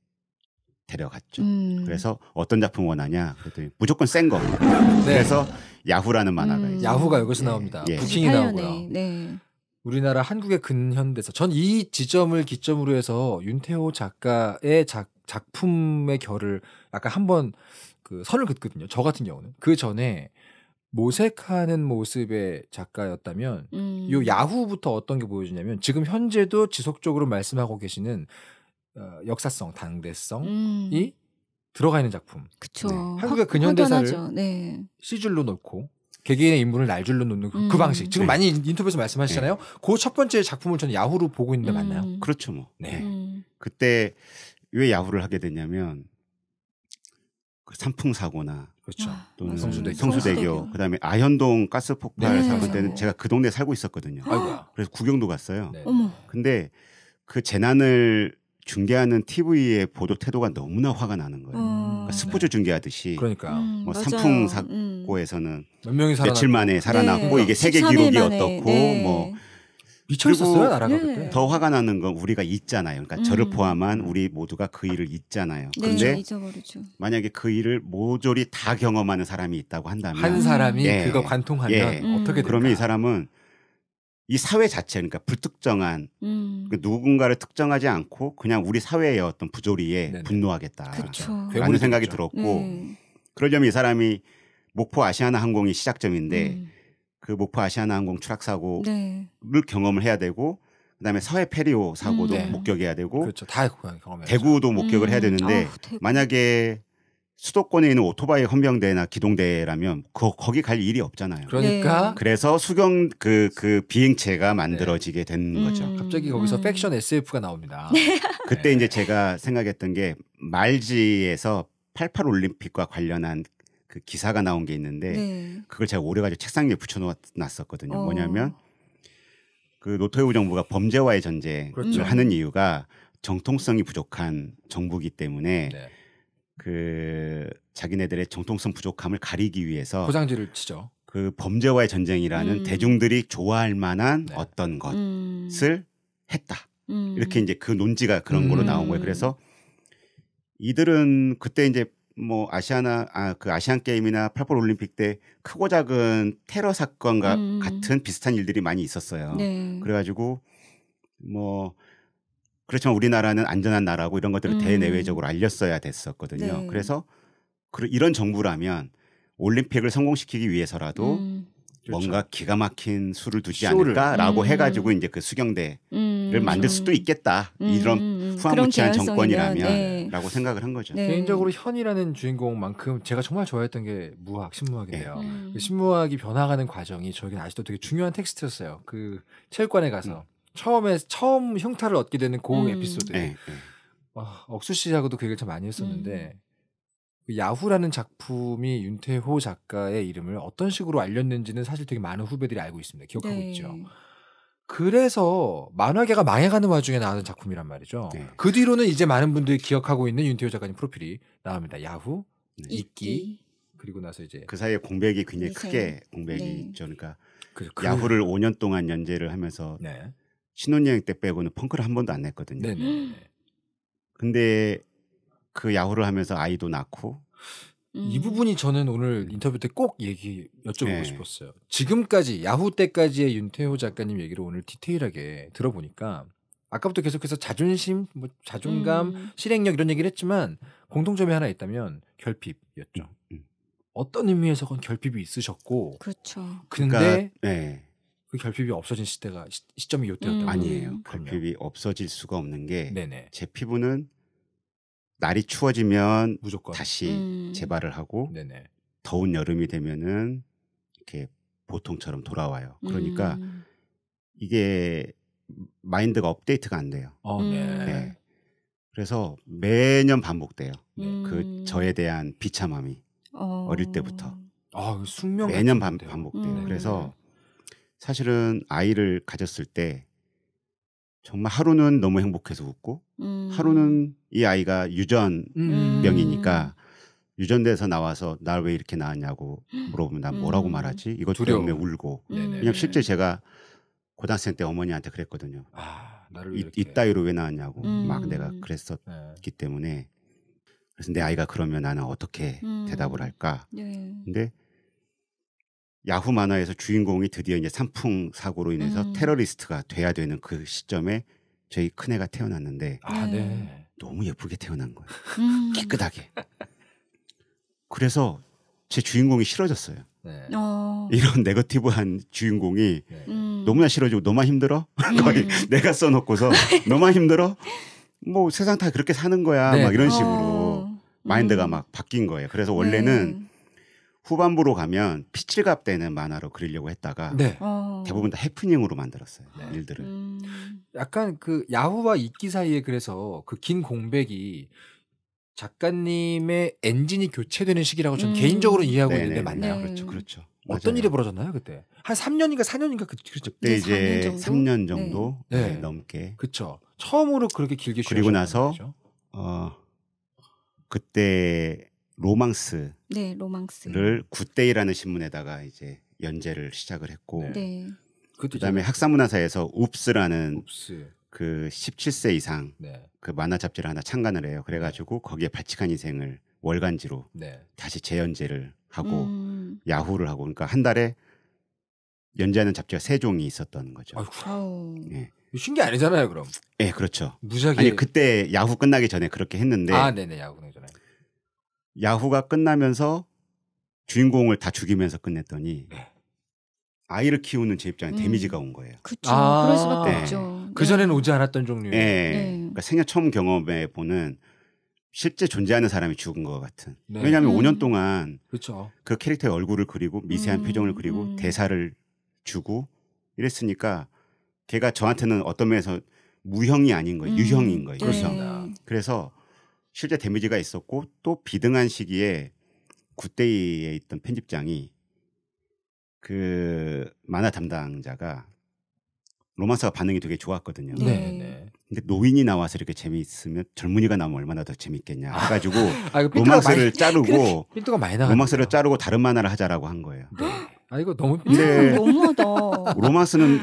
데려갔죠. 음. 그래서 어떤 작품 원하냐? 그랬더니 무조건 센 거. 네. 그래서 야후라는 만화가 음. 야후가 여기서 나옵니다. 예. 부킹이 나오고요. 네. 우리나라 한국의 근현대사. 전 이 지점을 기점으로 해서 윤태호 작가의 작, 작품의 결을 약간 한번 그 선을 긋거든요. 저 같은 경우는 그 전에 모색하는 모습의 작가였다면 음. 요 야후부터 어떤 게 보여지냐면 지금 현재도 지속적으로 말씀하고 계시는 어, 역사성, 당대성이 음. 들어가 있는 작품. 그쵸. 네. 한국의 근현대사를 네. 시줄로 놓고 개개인의 인물을 날줄로 놓는 그 음. 그 방식. 지금 네. 많이 인터뷰에서 말씀하시잖아요. 네. 그첫 번째 작품을 저는 야후로 보고 있는데 음. 맞나요? 그렇죠, 뭐. 네. 음. 그때 왜 야후를 하게 됐냐면 그 산풍 사고나 그렇죠. 아, 또는 성수대교, 성수대교. 그다음에 아현동 가스 폭발 네. 사고 때는 네. 제가 그 동네에 살고 있었거든요. 아이고야. 그래서 구경도 갔어요. 근데 그 재난을 중계하는 TV의 보도 태도가 너무나 화가 나는 거예요. 음. 그러니까 스포츠 중계하듯이. 그러니까. 음, 뭐맞아풍 음. 사고에서는 몇 며칠 만에 살아났고 네. 이게 세계 기록이 어떻고 네. 뭐 미쳤었어요 나라가 네. 그때. 더 화가 나는 건 우리가 있잖아요 그러니까 음. 저를 포함한 우리 모두가 그 일을 잊잖아요. 그런데 네, 만약에 그 일을 모조리 다 경험하는 사람이 있다고 한다면 한 사람이 예, 그거 관통하면 예, 어떻게 음. 될까? 그러면 이 사람은 이 사회 자체 그러니까 불특정한 음. 그 누군가를 특정하지 않고 그냥 우리 사회의 어떤 부조리에 네네. 분노하겠다라는 생각이 들었고 음. 네. 그러려면 이 사람이 목포 아시아나 항공이 시작점인데 음. 그 목포 아시아나 항공 추락 사고를 네. 경험을 해야 되고 그다음에 서해 페리오 사고도 음. 네. 목격해야 되고 그렇죠. 다 그- 경험해야 대구도 목격을 해야 음. 되는데 아, 만약에 수도권에 있는 오토바이 헌병대나 기동대라면 그, 거기 갈 일이 없잖아요. 그러니까 네. 그래서 수경 그, 그 비행체가 네. 만들어지게 된 음. 거죠. 갑자기 거기서 음. 팩션 SF가 나옵니다. <laughs> 네. 그때 네. 이제 제가 생각했던 게 말지에서 88 올림픽과 관련한 그 기사가 나온 게 있는데 네. 그걸 제가 오래가지고 책상 위에 붙여놨었거든요. 어. 뭐냐면 그 노태우 정부가 범죄와의 전쟁을 그렇죠. 하는 이유가 정통성이 부족한 정부기 때문에 네. 그 자기네들의 정통성 부족함을 가리기 위해서 포장지를 치죠. 그 범죄와의 전쟁이라는 음. 대중들이 좋아할 만한 네. 어떤 것을 음. 했다. 음. 이렇게 이제 그 논지가 그런 걸로 음. 나온 거예요. 그래서 이들은 그때 이제 뭐 아시아나 아그 아시안 게임이나 팔팔 올림픽 때 크고 작은 테러 사건과 음. 같은 비슷한 일들이 많이 있었어요. 네. 그래가지고 뭐 그렇지만 우리나라는 안전한 나라고 이런 것들을 음. 대내외적으로 알렸어야 됐었거든요. 네. 그래서 그, 이런 정부라면 올림픽을 성공시키기 위해서라도 음. 그렇죠. 뭔가 기가 막힌 수를 두지 쇼를. 않을까라고 음. 해가지고 이제 그 수경대를 음. 만들 수도 있겠다 음. 이런 음. 음. 후한무치한 정권이라면라고 네. 생각을 한 거죠. 네. 개인적으로 현이라는 주인공만큼 제가 정말 좋아했던 게 무학 신무학인데요. 네. 그 신무학이 변화가는 과정이 저에게 아직도 되게 중요한 텍스트였어요. 그 체육관에 가서 처음에 처음 형태를 얻게 되는 고흥 음. 에피소드. 에, 네, 에. 네. 와, 억수 씨하고도 그 얘기를 참 많이 했었는데 음. 그 야후라는 작품이 윤태호 작가의 이름을 어떤 식으로 알렸는지는 사실 되게 많은 후배들이 알고 있습니다. 기억하고 네. 있죠. 그래서 만화계가 망해가는 와중에 나오는 작품이란 말이죠. 네. 그 뒤로는 이제 많은 분들이 기억하고 있는 윤태호 작가님 프로필이 나옵니다. 야후, 네. 이끼, 그리고 나서 이제 그 사이에 공백이 굉장히 이제, 크게 공백이 네. 있죠. 그러니까 그, 그, 야후를 5년 동안 연재를 하면서 네. 신혼여행 때 빼고는 펑크를 한 번도 안 냈거든요. 네네. 근데 그 야후를 하면서 아이도 낳고 이 음. 부분이 저는 오늘 인터뷰 때 꼭 얘기 여쭤보고 네. 싶었어요. 지금까지 야후 때까지의 윤태호 작가님 얘기를 오늘 디테일하게 들어보니까 아까부터 계속해서 자존심, 뭐 자존감, 음. 실행력 이런 얘기를 했지만 공통점이 하나 있다면 결핍이었죠. 음. 음. 어떤 의미에서건 결핍이 있으셨고 그렇죠. 근데 그러니까, 네. 그 결핍이 없어진 시대가 시, 점이 요때였다고 음. 아니에요. 결핍이 없어질 수가 없는 게 제 피부는 날이 추워지면 무조건 다시 음. 재발을 하고 네네. 더운 여름이 되면은 이렇게 보통처럼 돌아와요. 그러니까 음. 이게 마인드가 업데이트가 안 돼요. 어, 네. 음. 네. 그래서 매년 반복돼요. 네. 그 저에 음. 대한 비참함이 어... 릴 때부터. 아, 그 숙명 매년 반, 반복돼요. 음. 그래서 사실은 아이를 가졌을 때 정말 하루는 너무 행복해서 웃고 음. 하루는 이 아이가 유전병이니까 음. 유전돼서 나와서 날 왜 이렇게 나왔냐고 물어보면 나 뭐라고 음. 말하지? 이것 두려움. 때문에 울고 왜냐면 실제 제가 고등학생 때 어머니한테 그랬거든요. 아, 이, 이, 따위로 왜나왔냐고막 내가 음. 네. 그랬었기 때문에 그래서 내 아이가 그러면 나는 어떻게 음. 대답을 할까? 네. 근데 야후 만화에서 주인공이 드디어 이제 산풍 사고로 인해서 음. 테러리스트가 돼야 되는 그 시점에 저희 큰애가 태어났는데 아, 네. 네. 너무 예쁘게 태어난 거예요. 음. 깨끗하게. 그래서 제 주인공이 싫어졌어요. 네. 어. 이런 네거티브한 주인공이 네. 음. 너무나 싫어지고 너만 힘들어? 음. <laughs> 거의 내가 써놓고서 <laughs> 너만 힘들어? 뭐 세상 다 그렇게 사는 거야 네. 막 이런 어. 식으로 어. 마인드가 음. 막 바뀐 거예요. 그래서 네. 원래는 후반부로 가면 피칠갑 대는 만화로 그리려고 했다가 네. 어... 대부분 다 해프닝으로 만들었어요 네. 일들을 음... 약간 그 야후와 이끼 사이에 그래서 그 긴 공백이 작가님의 엔진이 교체되는 시기라고 저는 음... 개인적으로 이해하고 네네. 있는데 맞나요? 네. 그렇죠, 그렇죠. 어떤 맞아요. 일이 벌어졌나요 그때? 한 3년인가 4년인가 그, 그렇죠. 그때 네, 이제 3년 정도, 3년 정도 네. 네 넘게. 그렇죠. 처음으로 그렇게 길게 그리고 나서 거죠? 어 그때 로망스를 네, 로망스를 굿데이라는 신문에다가 이제 연재를 시작을 했고 네. 네. 그다음에 학사문화사에서 웁스라는 웁스. 그 17세 이상 네. 그 만화 잡지를 하나 창간을 해요. 그래가지고 네. 거기에 발칙한 인생을 월간지로 네. 다시 재연재를 하고 음. 야후를 하고 그러니까 한 달에 연재하는 잡지가 세 종이 있었던 거죠. 예. 신게 아니잖아요, 그럼. 예, 그렇죠. 무작위. 아니 그때 야후 끝나기 전에 그렇게 했는데. 아, 네네 야후 끝나기 전에. 야후가 끝나면서 주인공을 다 죽이면서 끝냈더니 네. 아이를 키우는 제 입장에 음. 데미지가 온 거예요. 그렇죠. 아~ 그럴 수밖에 네. 없죠. 그 네. 전에는 오지 않았던 종류예요. 네. 네. 그러니까 생애 처음 경험해 보는 실제 존재하는 사람이 죽은 것 같은. 네. 왜냐하면 음. 5년 동안 그렇그 캐릭터의 얼굴을 그리고 미세한 음. 표정을 그리고 음. 대사를 주고 이랬으니까 걔가 저한테는 어떤 면에서 무형이 아닌 거예요. 음. 유형인 거예요. 그렇습니다. 그래서 실제 데미지가 있었고 또 비등한 시기에 굿데이에 있던 편집장이 그 만화 담당자가 로마사가 반응이 되게 좋았거든요. 네. 네. 근데 노인이 나와서 이렇게 재미있으면 젊은이가 나오면 얼마나 더 재밌겠냐 아. 해가지고 아, 그 로마사를많 자르고 필두 많이 로마사를 자르고 다른 만화를 하자라고 한 거예요. 네. 아 이거 너무 근데 네. 너무하다. 로마스는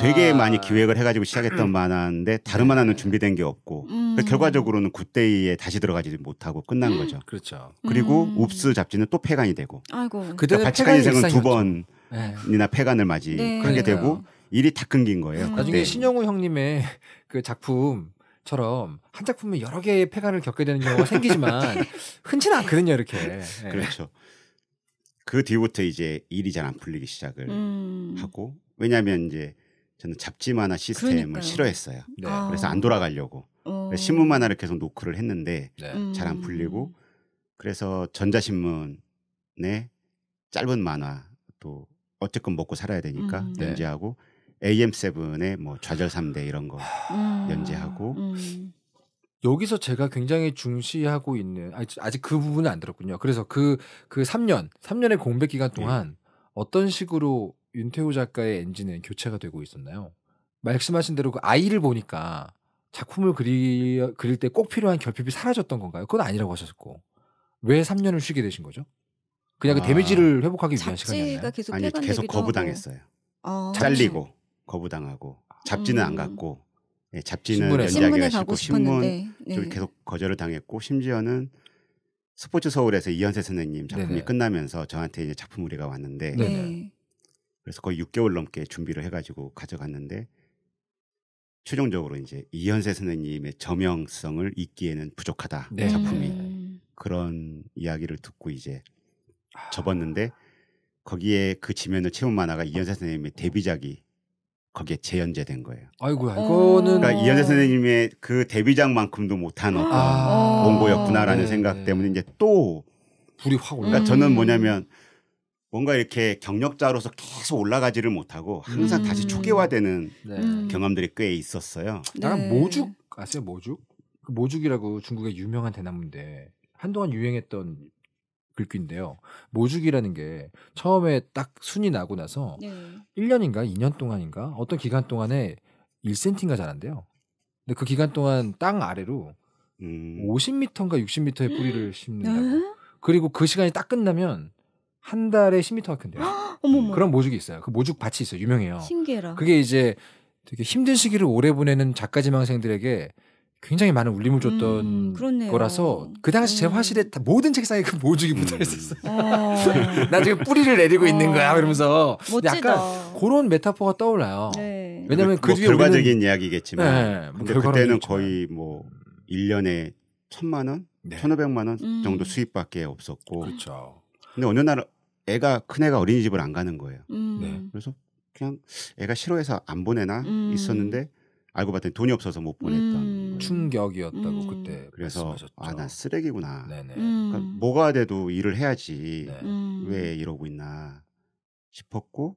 되게 아. 많이 기획을 해가지고 시작했던 음. 만화인데 다른 만화는 네. 준비된 게 없고 음. 그러니까 결과적으로는 굿데이에 다시 들어가지 못하고 끝난 음. 거죠. 그렇죠. 그리고 음. 웁스 잡지는 또 폐간이 되고. 아이고. 그때 러니까 바치칸 인생은 두 번이나 네. 폐간을 맞이 네. 그렇게 되고 일이 다 끊긴 거예요. 음. 나중에 신영우 형님의 <laughs> 그 작품 처럼 한 작품에 여러 개의 폐간을 겪게 되는 경우가 생기지만 <laughs> 흔치는 않거든요, 이렇게. 네. 그렇죠. 그 뒤부터 이제 일이 잘 안 풀리기 시작을 음. 하고 왜냐하면 이제 저는 잡지 만화 시스템을 그러니까요. 싫어했어요. 네. 아. 그래서 안 돌아가려고 어. 신문 만화를 계속 노크를 했는데 네. 음. 잘안 풀리고 그래서 전자신문에 짧은 만화 또 어쨌건 먹고 살아야 되니까 음. 네. 연재하고 네. AM7의 뭐 좌절 3대 이런 거 음. 연재하고 음. 여기서 제가 굉장히 중시하고 있는 아직, 그 부분은 안 들었군요. 그래서 그 그 3년 그 3년의 공백 기간 네. 동안 네. 어떤 식으로 윤태호 작가의 엔진은 교체가 되고 있었나요? 말씀하신 대로 그 아이를 보니까 작품을 그리, 그릴 때 꼭 필요한 결핍이 사라졌던 건가요? 그건 아니라고 하셨고 왜 3년을 쉬게 되신 거죠? 그냥 그 아, 그 데미지를 회복하기 위한 시간이었나요? 계속 아니 계속 거부당했어요. 아, 잘리고 거부당하고 잡지는 음. 안 갔고 예, 잡지는 연재하기가 싫고 신문 네. 계속 거절을 당했고 심지어는 스포츠 서울에서 이현세 선생님 작품이 네네. 끝나면서 저한테 이제 작품 의리가 왔는데 네네. 네. 그래서 거의 6개월 넘게 준비를 해가지고 가져갔는데 최종적으로 이제 이현세 선생님의 저명성을 잇기에는 부족하다 네. 작품이 음. 그런 이야기를 듣고 이제 아. 접었는데 거기에 그 지면을 채운 만화가 이현세 선생님의 데뷔작이 거기에 재연재된 거예요. 아이고, 어. 이거는 그러니까 이현세 선생님의 그 데뷔작만큼도 못한 어떤 아~ 원고였구나라는 네, 생각 네. 때문에 이제 또 불이 확 올라. 그러니까 음. 저는 뭐냐면 뭔가 이렇게 경력자로서 계속 올라가지를 못하고 항상 음. 다시 초기화되는 네. 음. 경험들이 꽤 있었어요. 나랑 네. 모죽 아세요? 모죽? 그 모죽이라고 중국의 유명한 대나무인데 한동안 유행했던 글귀인데요. 모죽이라는 게 처음에 딱 순이 나고 나서 네. 1년인가 2년 동안인가 어떤 기간 동안에 1cm가 자란대요. 근데 그 기간 동안 땅 아래로 음. 50m인가 60m의 뿌리를 심는다고. 네? 그리고 그 시간이 딱 끝나면 한 달에 10m가 큰대요. 어 그런 모죽이 있어요. 그 모죽 밭이 있어요. 유명해요. 신기해라. 그게 이제 되게 힘든 시기를 오래 보내는 작가 지망생들에게 굉장히 많은 울림을 줬던 음, 거라서 그 당시 음. 제 화실에 다 모든 책상에 그 모죽이 음. 붙어 있었어요. 어. <laughs> 나 지금 뿌리를 내리고 어. 있는 거야. 그러면서 약간 그런 메타포가 떠올라요. 네. 왜냐면 그, 그 뒤에 결과적인 우리는... 이야기겠지만 네, 뭐 근데 그때는 거의 뭐 1년에 천만 원, 1 5 0 0만원 정도 수입밖에 없었고. 그렇죠. 근데 어느 날 애가 큰 애가 어린이집을 안 가는 거예요. 음. 네. 그래서 그냥 애가 싫어해서 안 보내나 음. 있었는데 알고 봤더니 돈이 없어서 못 보냈다. 음. 충격이었다고 음. 그때 그래서 아나 쓰레기구나. 음. 그러니까 뭐가 돼도 일을 해야지 네. 음. 왜 이러고 있나 싶었고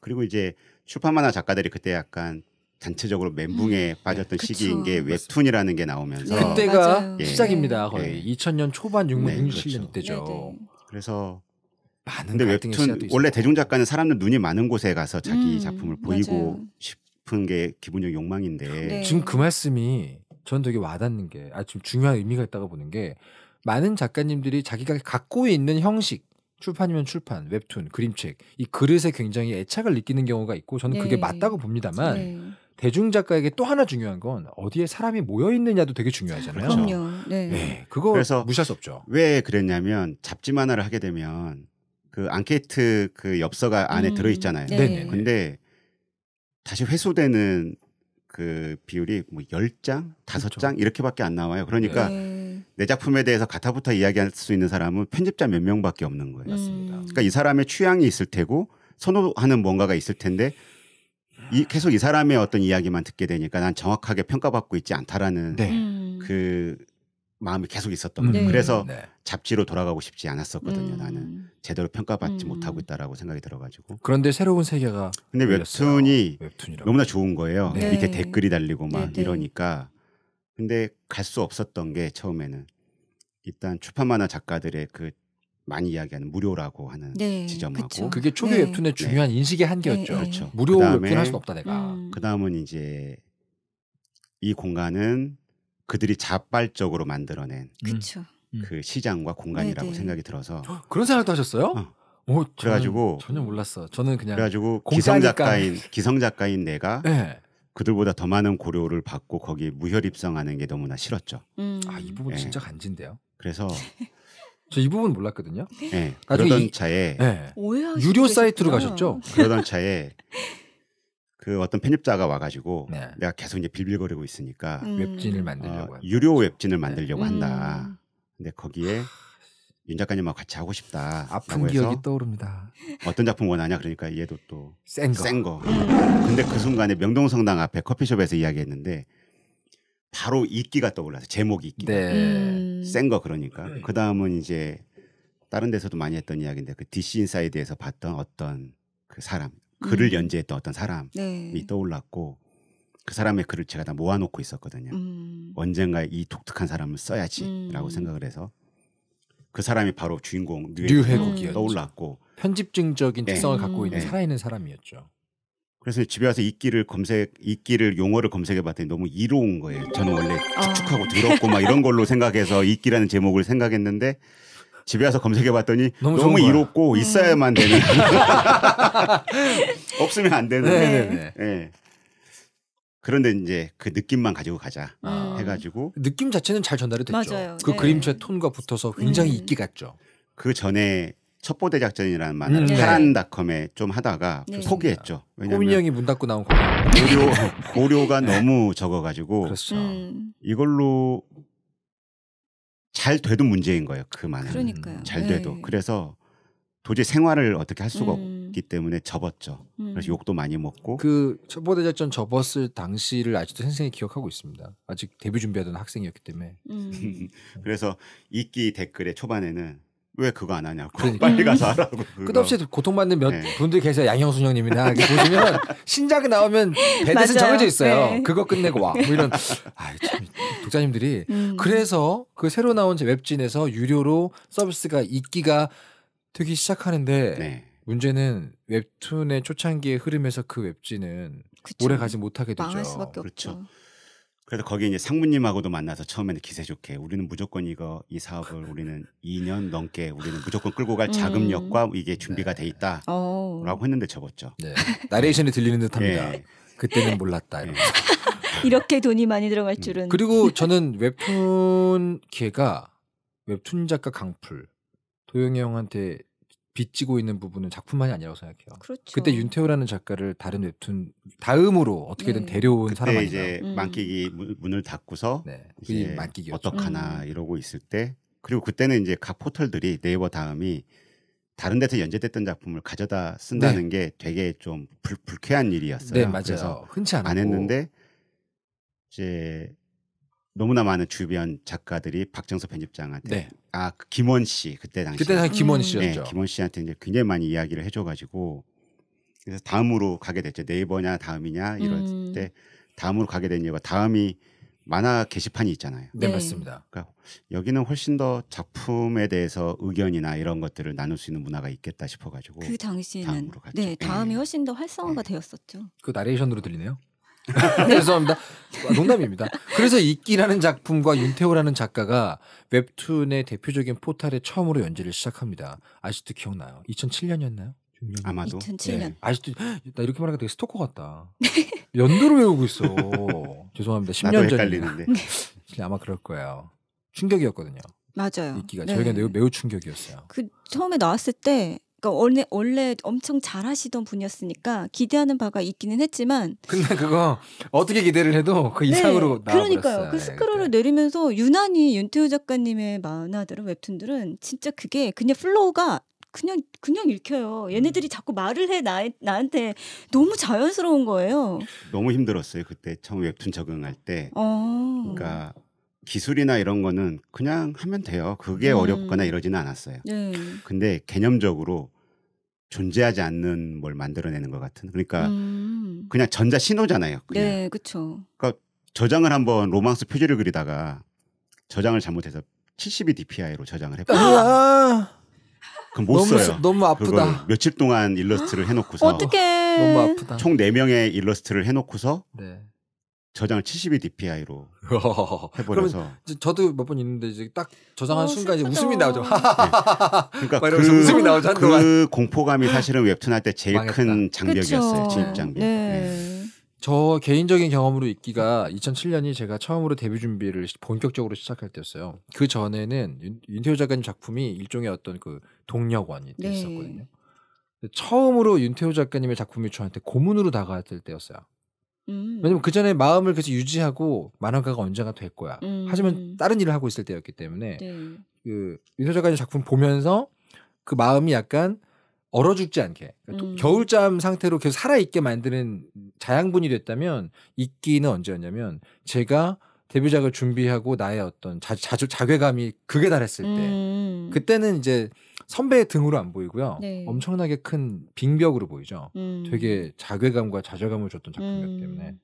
그리고 이제 출판만화 작가들이 그때 약간 단체적으로 멘붕에 음. 빠졌던 네, 시기인 게 웹툰이라는 게 나오면서 네, 그때가 맞 시작입니다. 거의 예. 네. 2000년 초반 6, 네, 60년대죠. 그렇죠. 그래서 많은 근데 웹툰 원래 대중 작가는 사람들 눈이 많은 곳에 가서 자기 음, 작품을 보이고 맞아요. 싶은 게 기본적 욕망인데 네. 지금 그 말씀이 전 되게 와닿는 게아좀 중요한 의미가 있다고 보는 게 많은 작가님들이 자기가 갖고 있는 형식 출판이면 출판, 웹툰, 그림책 이 그릇에 굉장히 애착을 느끼는 경우가 있고 저는 그게 네. 맞다고 봅니다만 네. 대중 작가에게 또 하나 중요한 건 어디에 사람이 모여 있느냐도 되게 중요하잖아요. 그럼요. 그렇죠. 네. 네 그거 그래서 무시할 수 없죠. 왜 그랬냐면 잡지만화를 하게 되면 그 앙케이트 그 엽서가 안에 음. 들어 있잖아요. 네. 네. 근데 다시 회수되는 그 비율이 뭐 10장, 5장 그렇죠. 이렇게밖에 안 나와요. 그러니까 네. 내 작품에 대해서 가타부터 이야기할 수 있는 사람은 편집자 몇 명밖에 없는 거예요. 맞습니다. 음. 그러니까 이 사람의 취향이 있을 테고 선호하는 뭔가가 있을 텐데 이, 계속 이 사람의 어떤 이야기만 듣게 되니까 난 정확하게 평가받고 있지 않다라는 네. 음. 그 마음이 계속 있었던 음. 거죠. 네. 그래서 네. 잡지로 돌아가고 싶지 않았었거든요. 음. 나는 제대로 평가받지 음. 못하고 있다라고 생각이 들어가지고. 그런데 새로운 세계가. 근데 웹툰이 웹툰이라고. 너무나 좋은 거예요. 네. 이렇게 댓글이 달리고 막 네, 네. 이러니까. 근데 갈 수 없었던 게 처음에는 일단 출판만화 작가들의 그 많이 이야기하는 무료라고 하는 네, 지점하고 그쵸. 그게 초기 웹툰의 중요한 인식의 한계였죠. 그렇죠. 무료 다음에 웹툰 할 수 없다 내가. 음. 그 다음은 이제 이 공간은 그들이 자발적으로 만들어낸 그쵸. 음. 그 시장과 공간이라고 네네. 네. 생각이 들어서 그런 생각도 하셨어요? 어. 오, 어, 그래가지고 전혀 몰랐어. 저는 그냥 그래가지고 기성 작가인 <laughs> 기성 작가인 내가 네. 그들보다 더 많은 고려를 받고 거기 무혈입성하는 게 너무나 싫었죠. 음. 아이 부분 네. 진짜 간지인데요. 그래서 <laughs> 저 이 부분 몰랐거든요. 네. 그러던 이, 차에 네. 유료 사이트로 가셨죠. 그러던 차에 <laughs> 그 어떤 편집자가 와가지고 네. 내가 계속 이제 빌빌거리고 있으니까 음. 웹진을 아, 만들려고 어, 유료 웹진을 만들려고 네. 한다. 음. 근데 거기에 윤 작가님하고 같이 하고 싶다. 아픈 기억이 떠오릅니다. 어떤 작품 원하냐 그러니까 얘도 또센 거. 센 거. 근데 그 순간에 명동성당 앞에 커피숍에서 이야기했는데 바로 이끼가 떠올라서 제목이 이끼. 네. 음. 센거 그러니까. 네. 그 다음은 이제 다른 데서도 많이 했던 이야기인데 그 DC 인사이드에서 봤던 어떤 그 사람 글을 음. 연재했던 어떤 사람이 네. 떠올랐고 그 사람의 글을 제가 다 모아놓고 있었거든요. 음. 언젠가 이 독특한 사람을 써야지라고 음. 생각을 해서 그 사람이 바로 주인공 류해곡이 떠올랐고 편집증적인 네. 특성을 네. 갖고 있는 네. 살아있는 사람이었죠. 그래서 집에 와서 이끼를 검색 이끼를 용어를 검색해 봤더니 너무 이로운 거예요. 저는 원래 아. 축축하고 더럽고 막 이런 걸로 생각해서 이끼라는 제목을 생각했는데 집에 와서 검색해봤더니 너무, 너무 이롭고 음. 있어야만 되는 <laughs> <laughs> 없으면 안 되는 네. 네. 네. 네. 예. 그런데 이제 그 느낌만 가지고 가자 아. 해가지고 느낌 자체는 잘 전달이 됐죠. 맞아요. 그 네. 그림체 톤과 붙어서 굉장히 음. 인기 같죠그 전에 첩보대 작전이라는 만화를 음. 네. 파란닷컴에 좀 하다가 네. 포기했죠. 왜냐면 꼬민형이 문 닫고 나온 거 고료 <laughs> 고료가 너무 적어가지고 그렇죠. 음. 이걸로 잘 돼도 문제인 거예요. 그만은 그러니까요. 잘 돼도 네. 그래서 도저히 생활을 어떻게 할 수가 음. 없기 때문에 접었죠. 음. 그래서 욕도 많이 먹고 그 초보대작전 접었을 당시를 아직도 생생히 기억하고 있습니다. 아직 데뷔 준비하던 학생이었기 때문에 음. <laughs> 그래서 이끼 댓글에 초반에는 왜 그거 안 하냐고 그러니까. 빨리 가서 음. 하라고 끝없이 고통받는 몇 네. 분들 계세요 양형순 형님이나 보시면 <laughs> 신작이 나오면 배댓은 정해져 있어요 네. 그거 끝내고 와뭐 이런 <laughs> 아참 독자님들이 음. 그래서 그 새로 나온 제 웹진에서 유료로 서비스가 있기가 되기 시작하는데 네. 문제는 웹툰의 초창기의 흐름에서 그 웹진은 오래 가지 못하게 되죠. 망할 수밖에 없죠. 그죠 그래서 거기 이제 상무님하고도 만나서 처음에는 기세 좋게 우리는 무조건 이거 이 사업을 우리는 2년 넘게 우리는 무조건 끌고 갈 자금력과 음. 이게 준비가 돼 네. 있다라고 어. 했는데 접었죠. 네. 나레이션이 들리는 듯합니다. 네. 그때는 몰랐다. 네. <laughs> 이렇게 돈이 많이 들어갈 음. 줄은. 그리고 저는 웹툰 기가 웹툰 작가 강풀 도영이 형한테 빚지고 있는 부분은 작품만이 아니라고 생각해요. 그렇죠. 그때 윤태호라는 작가를 다른 웹툰 다음으로 어떻게든 네. 데려온 사람이 이제 음. 만기기 문을 닫고서 네. 이제 어떡하나 음. 이러고 있을 때 그리고 그때는 이제 각 포털들이 네이버 다음이 다른 데서 연재됐던 작품을 가져다 쓴다는 네. 게 되게 좀 불, 쾌한 일이었어요. 네, 맞아요. 그래서 흔치 않고 안 했는데 이제 너무나 많은 주변 작가들이 박정서 편집장한테 네. 아 그 김원 씨 그때 당시 그때 당시 김원 음. 씨였죠. 네, 김원 씨한테 이제 굉장히 많이 이야기를 해줘가지고 그래서 다음으로 가게 됐죠. 네이버냐 다음이냐 이럴 음. 때 다음으로 가게 된 이유가 다음이 만화 게시판이 있잖아요. 네, 네, 맞습니다. 그러니까 여기는 훨씬 더 작품에 대해서 의견이나 이런 것들을 나눌 수 있는 문화가 있겠다 싶어가지고 그 당시에는 다음으로 갔죠. 네 다음이 예. 훨씬 더 활성화가 예. 되었었죠. 그 나레이션으로 들리네요. <laughs> 죄송합니다. 농담입니다. 그래서 이끼라는 작품과 윤태호라는 작가가 웹툰의 대표적인 포탈에 처음으로 연재를 시작합니다. 아직도 기억나요. 2007년이었나요? 아마도 2007년. 네. 아직도 나 이렇게 말하니까 되게 스토커 같다. 연도를 외우고 있어. <laughs> 죄송합니다. 10년 전이는데 <laughs> 아마 그럴 거예요. 충격이었거든요. 맞아요. 이끼가 네. 저희가 매우, 매우 충격이었어요. 그 처음에 나왔을 때 그러니까 원래 원래 엄청 잘하시던 분이었으니까 기대하는 바가 있기는 했지만 근데 그거 어떻게 기대를 해도 그 네, 이상으로 네, 그러니까요. 그 네, 스크롤을 네, 내리면서 유난히 윤태우 작가님의 만화들은 웹툰들은 진짜 그게 그냥 플로우가 그냥 그냥 읽혀요. 음. 얘네들이 자꾸 말을 해 나, 나한테 너무 자연스러운 거예요. 너무 힘들었어요 그때 처음 웹툰 적응할 때. 어... 그러니까 기술이나 이런 거는 그냥 하면 돼요. 그게 음. 어렵거나 이러지는 않았어요. 네. 근데 개념적으로 존재하지 않는 뭘 만들어내는 것 같은. 그러니까 음. 그냥 전자 신호잖아요. 그냥. 네, 그렇죠. 그러니까 저장을 한번 로망스 표지를 그리다가 저장을 잘못해서 70이 DPI로 저장을 해봤어요. 아! 그럼 못 너무, 써요. 너무 아프다. 며칠 동안 일러스트를 해놓고서 어떻게? 너무 아프다. 총4 명의 일러스트를 해놓고서 네. 저장을 72dpi로 <laughs> 해버려서 저도 몇 번 있는데 이제 딱 저장한 어, 순간 이제 웃음이 나오죠. 네. 그러니까 그, 웃음이 나오죠. 그 공포감이 사실은 웹툰 할 때 제일 망했다. 큰 장벽이었어요. 그 진입 장벽. 네. 네. 저 개인적인 경험으로 있기가 2007년이 제가 처음으로 데뷔 준비를 본격적으로 시작할 때였어요. 그 전에는 윤, 태호 작가님 작품이 일종의 어떤 그 동력원이 네. 됐었거든요. 처음으로 윤태호 작가님의 작품이 저한테 고문으로 다가왔을 때였어요. 음. 왜냐면 그 전에 마음을 계속 유지하고 만화가가 언제가될 거야. 음. 하지만 다른 일을 하고 있을 때였기 때문에 네. 그 윤서 작가님 작품 보면서 그 마음이 약간 얼어 죽지 않게 그러니까 음. 겨울잠 상태로 계속 살아 있게 만드는 자양분이 됐다면 있기는 언제였냐면 제가 데뷔작을 준비하고 나의 어떤 자, 자, 자괴감이 극에 달했을 때 음. 그때는 이제 선배의 등으로 안 보이고요. 네. 엄청나게 큰 빙벽으로 보이죠. 음. 되게 자괴감과 좌절감을 줬던 작품이기 음. 때문에.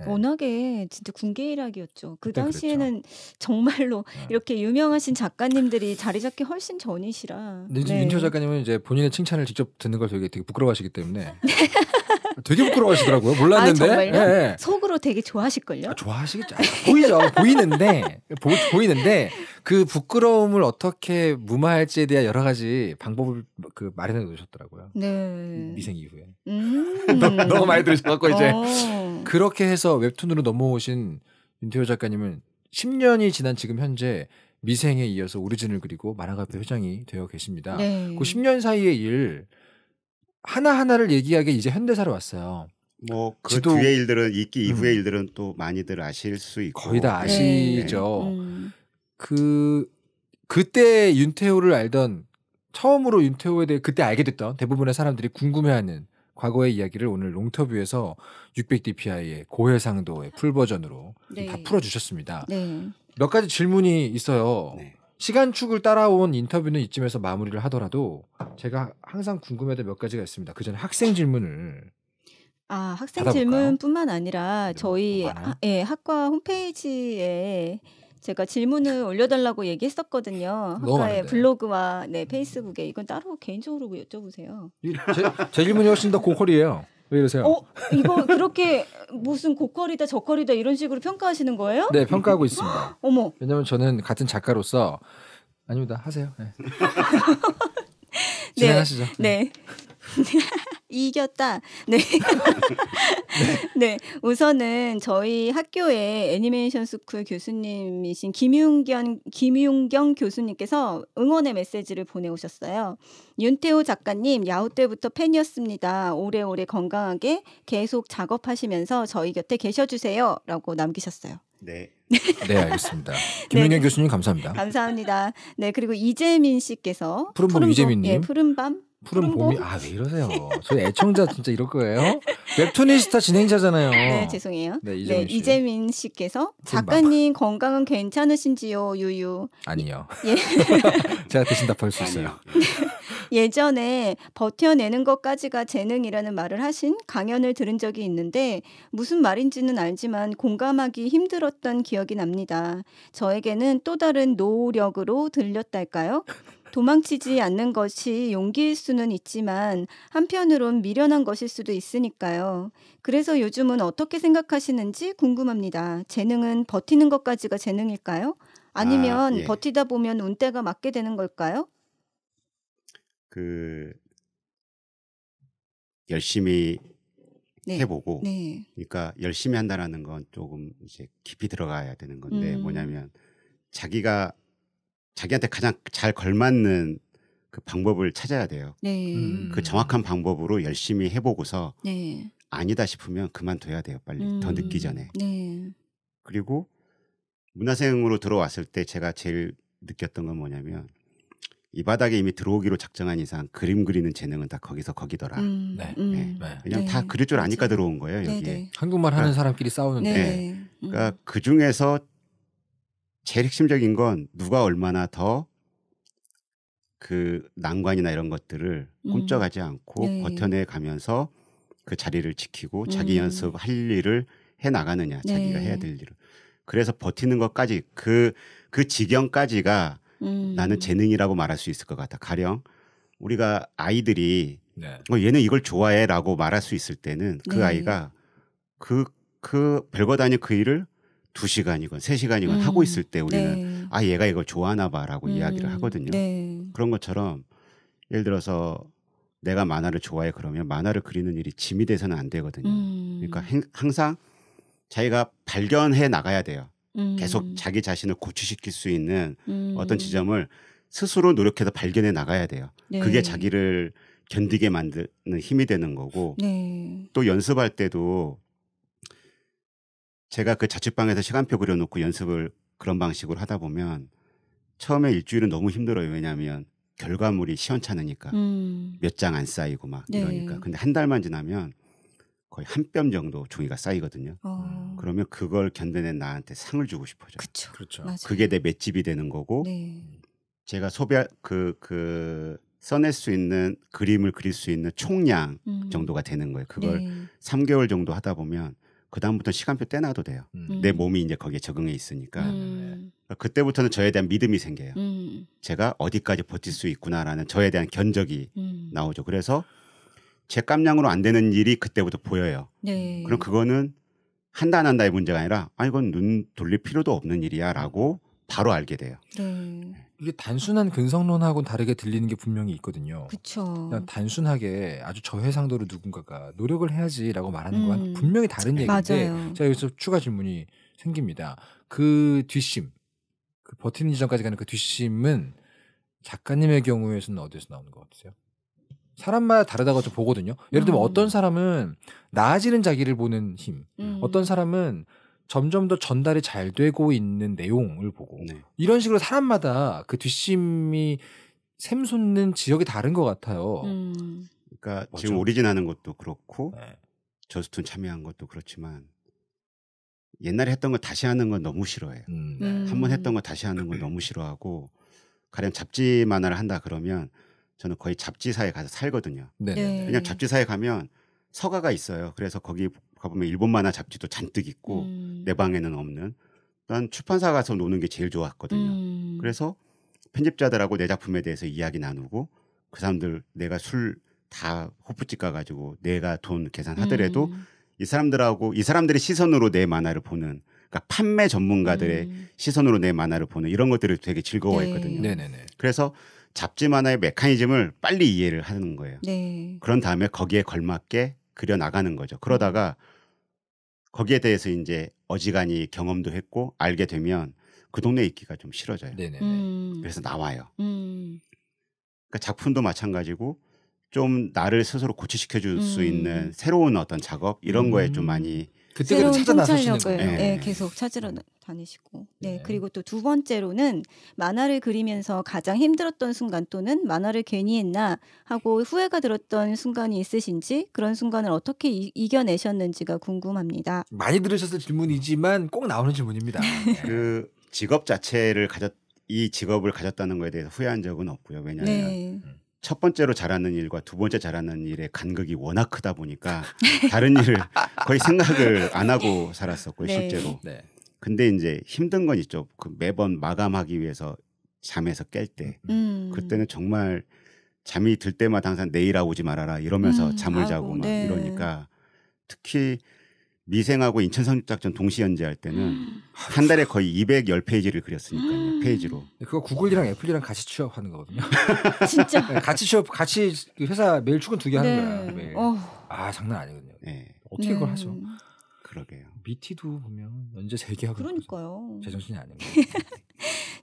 네. 워낙에 진짜 군계일학이었죠. 그 당시에는 그랬죠. <laughs> 정말로 네. 이렇게 유명하신 작가님들이 자리 잡기 훨씬 전이시라. 네. 윤 작가님은 이제 본인의 칭찬을 직접 듣는 걸 되게 되게 부끄러워하시기 때문에 <laughs> 네. 되게 부끄러워하시더라고요. 몰랐는데. 아, 예, 예. 속으로 되게 좋아하실걸요? 아, 좋아하시겠죠. 아, 보이죠. 보이는데 보, 보이는데 그 부끄러움을 어떻게 무마할지에 대한 여러 가지 방법을 그 마련해 놓으셨더라고요. 네. 미생 이후에. 음. <laughs> 너무 많이 들으셔갖고 이제 어. 그렇게 해서 웹툰으로 넘어오신 인테리 작가님은 10년이 지난 지금 현재 미생에 이어서 오리진을 그리고 만화가 회장이 되어 계십니다. 네. 그 10년 사이의 일 하나하나를 얘기하게 이제 현대사로 왔어요. 뭐 그 뒤에 일들은 있기 음. 이후의 일들은 또 많이들 아실 수 있고 거의 다 네. 아시죠. 네. 음. 그 그때 윤태호를 알던 처음으로 윤태호에 대해 그때 알게 됐던 대부분의 사람들이 궁금해하는 과거의 이야기를 오늘 롱터뷰에서 600dpi의 고해상도의 풀 버전으로 네. 다 풀어주셨습니다. 네. 몇 가지 질문이 있어요. 네. 시간축을 따라온 인터뷰는 이쯤에서 마무리를 하더라도 제가 항상 궁금해도 몇 가지가 있습니다. 그 전에 학생 질문을 아 학생 질문뿐만 아니라 네, 저희 하, 예, 학과 홈페이지에 제가 질문을 올려달라고 얘기했었거든요. 학과의 블로그와 네 음. 페이스북에 이건 따로 개인적으로 여쭤보세요. 제, 제 질문이 훨씬 더 고퀄이에요. 왜 이러세요? 어, 이거 그렇게 무슨 고퀄이다 저퀄이다 이런 식으로 평가하시는 거예요? 네, 평가하고 있습니다. <gasps> 어머. 왜냐면 저는 같은 작가로서 아닙니다. 하세요. 네. <laughs> 진행하시죠. 네. 네. 네. 이겼다. 네. <laughs> 네. 우선은 저희 학교의 애니메이션 스쿨 교수님이신 김윤경, 김윤경 교수님께서 응원의 메시지를 보내오셨어요. 윤태호 작가님, 야후 때부터 팬이었습니다. 오래오래 건강하게 계속 작업하시면서 저희 곁에 계셔주세요. 라고 남기셨어요. 네. 네 알겠습니다. <laughs> 네. 김윤경 네. 교수님 감사합니다. 감사합니다. 네 그리고 이재민 씨께서 푸른밤 이재민님 예, 푸른밤 푸른 봄이 아 왜 이러세요? 저희 애청자 진짜 이럴 거예요. 웹툰니스타 진행자잖아요. 네 죄송해요. 네 네, 이재민 씨께서 작가님 건강은 괜찮으신지요? 유유. 아니요. 예. <laughs> 제가 대신 답할 수 있어요. 네. 예전에 버텨내는 것까지가 재능이라는 말을 하신 강연을 들은 적이 있는데 무슨 말인지는 알지만 공감하기 힘들었던 기억이 납니다. 저에게는 또 다른 노력으로 들렸달까요? 도망치지 않는 것이 용기일 수는 있지만 한편으론 미련한 것일 수도 있으니까요. 그래서 요즘은 어떻게 생각하시는지 궁금합니다. 재능은 버티는 것까지가 재능일까요? 아니면 아, 예. 버티다 보면 운때가 맞게 되는 걸까요? 그 열심히 네. 해보고 네. 그러니까 열심히 한다라는 건 조금 이제 깊이 들어가야 되는 건데 음. 뭐냐면 자기가 자기한테 가장 잘 걸맞는 그 방법을 찾아야 돼요. 네. 음. 그 정확한 방법으로 열심히 해보고서 네. 아니다 싶으면 그만둬야 돼요. 빨리 음. 더 늦기 전에. 네. 그리고 문화생으로 들어왔을 때 제가 제일 느꼈던 건 뭐냐면 이 바닥에 이미 들어오기로 작정한 이상 그림 그리는 재능은 다 거기서 거기더라. 음. 네. 음. 네. 그냥 네. 다 네. 그릴 줄 아니까 들어온 거예요 여기에. 네, 한국말 하는 그러니까 사람끼리 싸우는데. 음. 그러니까 그 중에서 제일 핵심적인 건 누가 얼마나 더 그 난관이나 이런 것들을 음. 꿈쩍하지 않고 네. 버텨내 가면서 그 자리를 지키고 음. 자기 연습 할 일을 해 나가느냐 자기가 네. 해야 될 일을 그래서 버티는 것까지 그그 그 지경까지가 음. 나는 재능이라고 말할 수 있을 것 같아 가령 우리가 아이들이 네. 어, 얘는 이걸 좋아해라고 말할 수 있을 때는 그 네. 아이가 그그 그 별거 다닌 그 일을 두시간이건세시간이건 음. 하고 있을 때 우리는 네. 아 얘가 이걸 좋아하나 봐라고 음. 이야기를 하거든요. 네. 그런 것처럼 예를 들어서 내가 만화를 좋아해 그러면 만화를 그리는 일이 짐이 돼서는 안 되거든요. 그러니까 음. 그러니까 항상 자기가 발견해 나가야 돼요. 계속 음. 자기 자신을 고취시킬 수 있는 어떤 음. 지점을 스스로 노력해서 발견해 나가야 돼요. 네. 그게 자기를 견디게 만드는 힘이 되는 거고 네. 또 연습할 때도 제가 그 자취방에서 시간표 그려놓고 연습을 그런 방식으로 하다 보면 처음에 일주일은 너무 힘들어요. 왜냐하면 결과물이 시원찮으니까 음. 몇장 안 쌓이고 막 네. 이러니까. 근데 한 달만 지나면 거의 한 뼘 정도 종이가 쌓이거든요. 어. 그러면 그걸 견뎌낸 나한테 상을 주고 싶어져요. 그쵸. 그렇죠. 맞아요. 그게 내 맷집이 되는 거고 네. 제가 소비할 그, 그 써낼 수 있는 그림을 그릴 수 있는 총량 음. 정도가 되는 거예요. 그걸 네. 3개월 정도 하다 보면 그 다음부터 시간표 떼놔도 돼요. 음. 음. 내 몸이 이제 거기에 적응해 있으니까 음. 네. 그때부터는 저에 대한 믿음이 생겨요. 음. 제가 어디까지 버틸 수 있구나라는 저에 대한 견적이 음. 나오죠. 그래서 제 깜냥으로 안 되는 일이 그때부터 보여요. 네. 그럼 그거는 한다 안 한다의 문제가 아니라 아 이건 눈 돌릴 필요도 없는 일이야라고 바로 알게 돼요. 네. 이게 단순한 근성론하고는 다르게 들리는 게 분명히 있거든요. 그렇죠. 단순하게 아주 저해상도로 누군가가 노력을 해야지라고 말하는 음. 건 분명히 다른 얘기인데 맞아요. 제가 여기서 추가 질문이 생깁니다. 그 뒷심, 그 버티는 지점까지 가는 그 뒷심은 작가님의 경우에서는 어디서 나오는 것 같으세요? 사람마다 다르다고 좀 보거든요. 예를 들면 음. 어떤 사람은 나아지는 자기를 보는 힘, 음. 어떤 사람은 점점 더 전달이 잘 되고 있는 내용을 보고 네. 이런 식으로 사람마다 그 뒷심이 샘솟는 지역이 다른 것 같아요. 음. 그러니까 맞아. 지금 오리진 하는 것도 그렇고 네. 저스툰 참여한 것도 그렇지만 옛날에 했던 걸 다시 하는 건 너무 싫어해요. 음. 음. 네. 한번 했던 걸 다시 하는 건 너무 싫어하고 가령 잡지 만화를 한다 그러면 저는 거의 잡지사에 가서 살거든요. 네. 왜냐면 잡지사에 가면 서가가 있어요. 그래서 거기 가보면 일본 만화 잡지도 잔뜩 있고 음. 내 방에는 없는. 난 그러니까 출판사 가서 노는 게 제일 좋았거든요. 음. 그래서 편집자들하고 내 작품에 대해서 이야기 나누고 그 사람들 내가 술 다 호프집 가가지고 내가 돈 계산하더라도 음. 이 사람들하고 이 사람들의 시선으로 내 만화를 보는 그러니까 판매 전문가들의 음. 시선으로 내 만화를 보는 이런 것들을 되게 즐거워했거든요. 네. 네네네. 그래서 잡지 만화의 메커니즘을 빨리 이해를 하는 거예요. 네. 그런 다음에 거기에 걸맞게 그려 나가는 거죠. 그러다가 거기에 대해서 이제 어지간히 경험도 했고 알게 되면 그 동네에 있기가 좀 싫어져요. 음. 그래서 나와요. 음. 그러니까 작품도 마찬가지고 좀 나를 스스로 고치시켜 줄수 음. 있는 새로운 어떤 작업 이런 거에 좀 음. 많이 그때 새로운 찾아 나서시는 거예요. 네. 예, 네. 계속 찾으러 다니시고. 네. 네. 그리고 또 두 번째로는 만화를 그리면서 가장 힘들었던 순간 또는 만화를 괜히 했나 하고 후회가 들었던 순간이 있으신지 그런 순간을 어떻게 이, 겨내셨는지가 궁금합니다. 많이 들으셨을 질문이지만 꼭 나오는 질문입니다. <laughs> 그 직업 자체를 가졌 이 직업을 가졌다는 거에 대해서 후회한 적은 없고요. 왜냐하면 네. 첫 번째로 잘하는 일과 두 번째 잘하는 일의 간극이 워낙 크다 보니까 다른 일을 거의 생각을 안 하고 살았었고요, 네. 실제로. 네. 근데 이제 힘든 건 있죠. 그 매번 마감하기 위해서 잠에서 깰 때. 음. 음. 음. 그때는 정말 잠이 들 때마다 항상 내일하 오지 말아라 이러면서 음, 잠을 아이고, 자고 막 네. 이러니까 특히 미생하고 인천 상륙작전 동시 연재할 때는 음. 한 달에 거의 210페이지를 그렸으니까요. 음. 페이지로. 그거 구글이랑 애플이랑 같이 취업하는 거거든요. <laughs> 진짜. 네, 같이 취업, 같이 그 회사 매일 출근 두개 하는 네. 거야. 매일. 어. 아 장난 아니거든요. 네. 어떻게 그걸 네. 하죠? 그러게요. 미티도 보면 언제 재개하고 그러니까요. 제정신이 아닌 거예요. <laughs>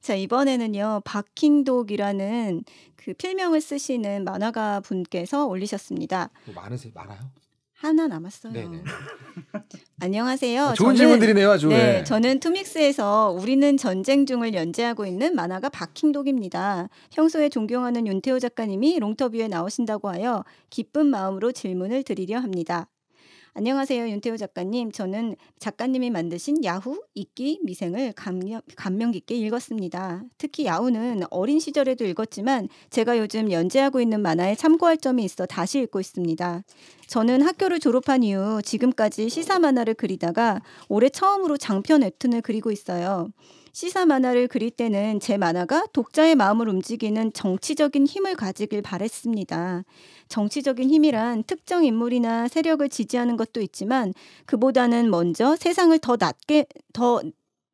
자 이번에는요 박킹독이라는 그 필명을 쓰시는 만화가 분께서 올리셨습니다. 뭐 많으세요? 많아요? 하나 남았어요. 네네. <laughs> 안녕하세요. 아, 좋은 저는, 질문들이네요, 아주. 네, 네, 저는 투믹스에서 우리는 전쟁 중을 연재하고 있는 만화가 박킹독입니다. 평소에 존경하는 윤태호 작가님이 롱터뷰에 나오신다고 하여 기쁜 마음으로 질문을 드리려 합니다. 안녕하세요, 윤태호 작가님. 저는 작가님이 만드신 야후, 이기 미생을 감명 깊게 읽었습니다. 특히 야후는 어린 시절에도 읽었지만 제가 요즘 연재하고 있는 만화에 참고할 점이 있어 다시 읽고 있습니다. 저는 학교를 졸업한 이후 지금까지 시사 만화를 그리다가 올해 처음으로 장편 웹툰을 그리고 있어요. 시사 만화를 그릴 때는 제 만화가 독자의 마음을 움직이는 정치적인 힘을 가지길 바랬습니다. 정치적인 힘이란 특정 인물이나 세력을 지지하는 것도 있지만 그보다는 먼저 세상을 더 낮게 더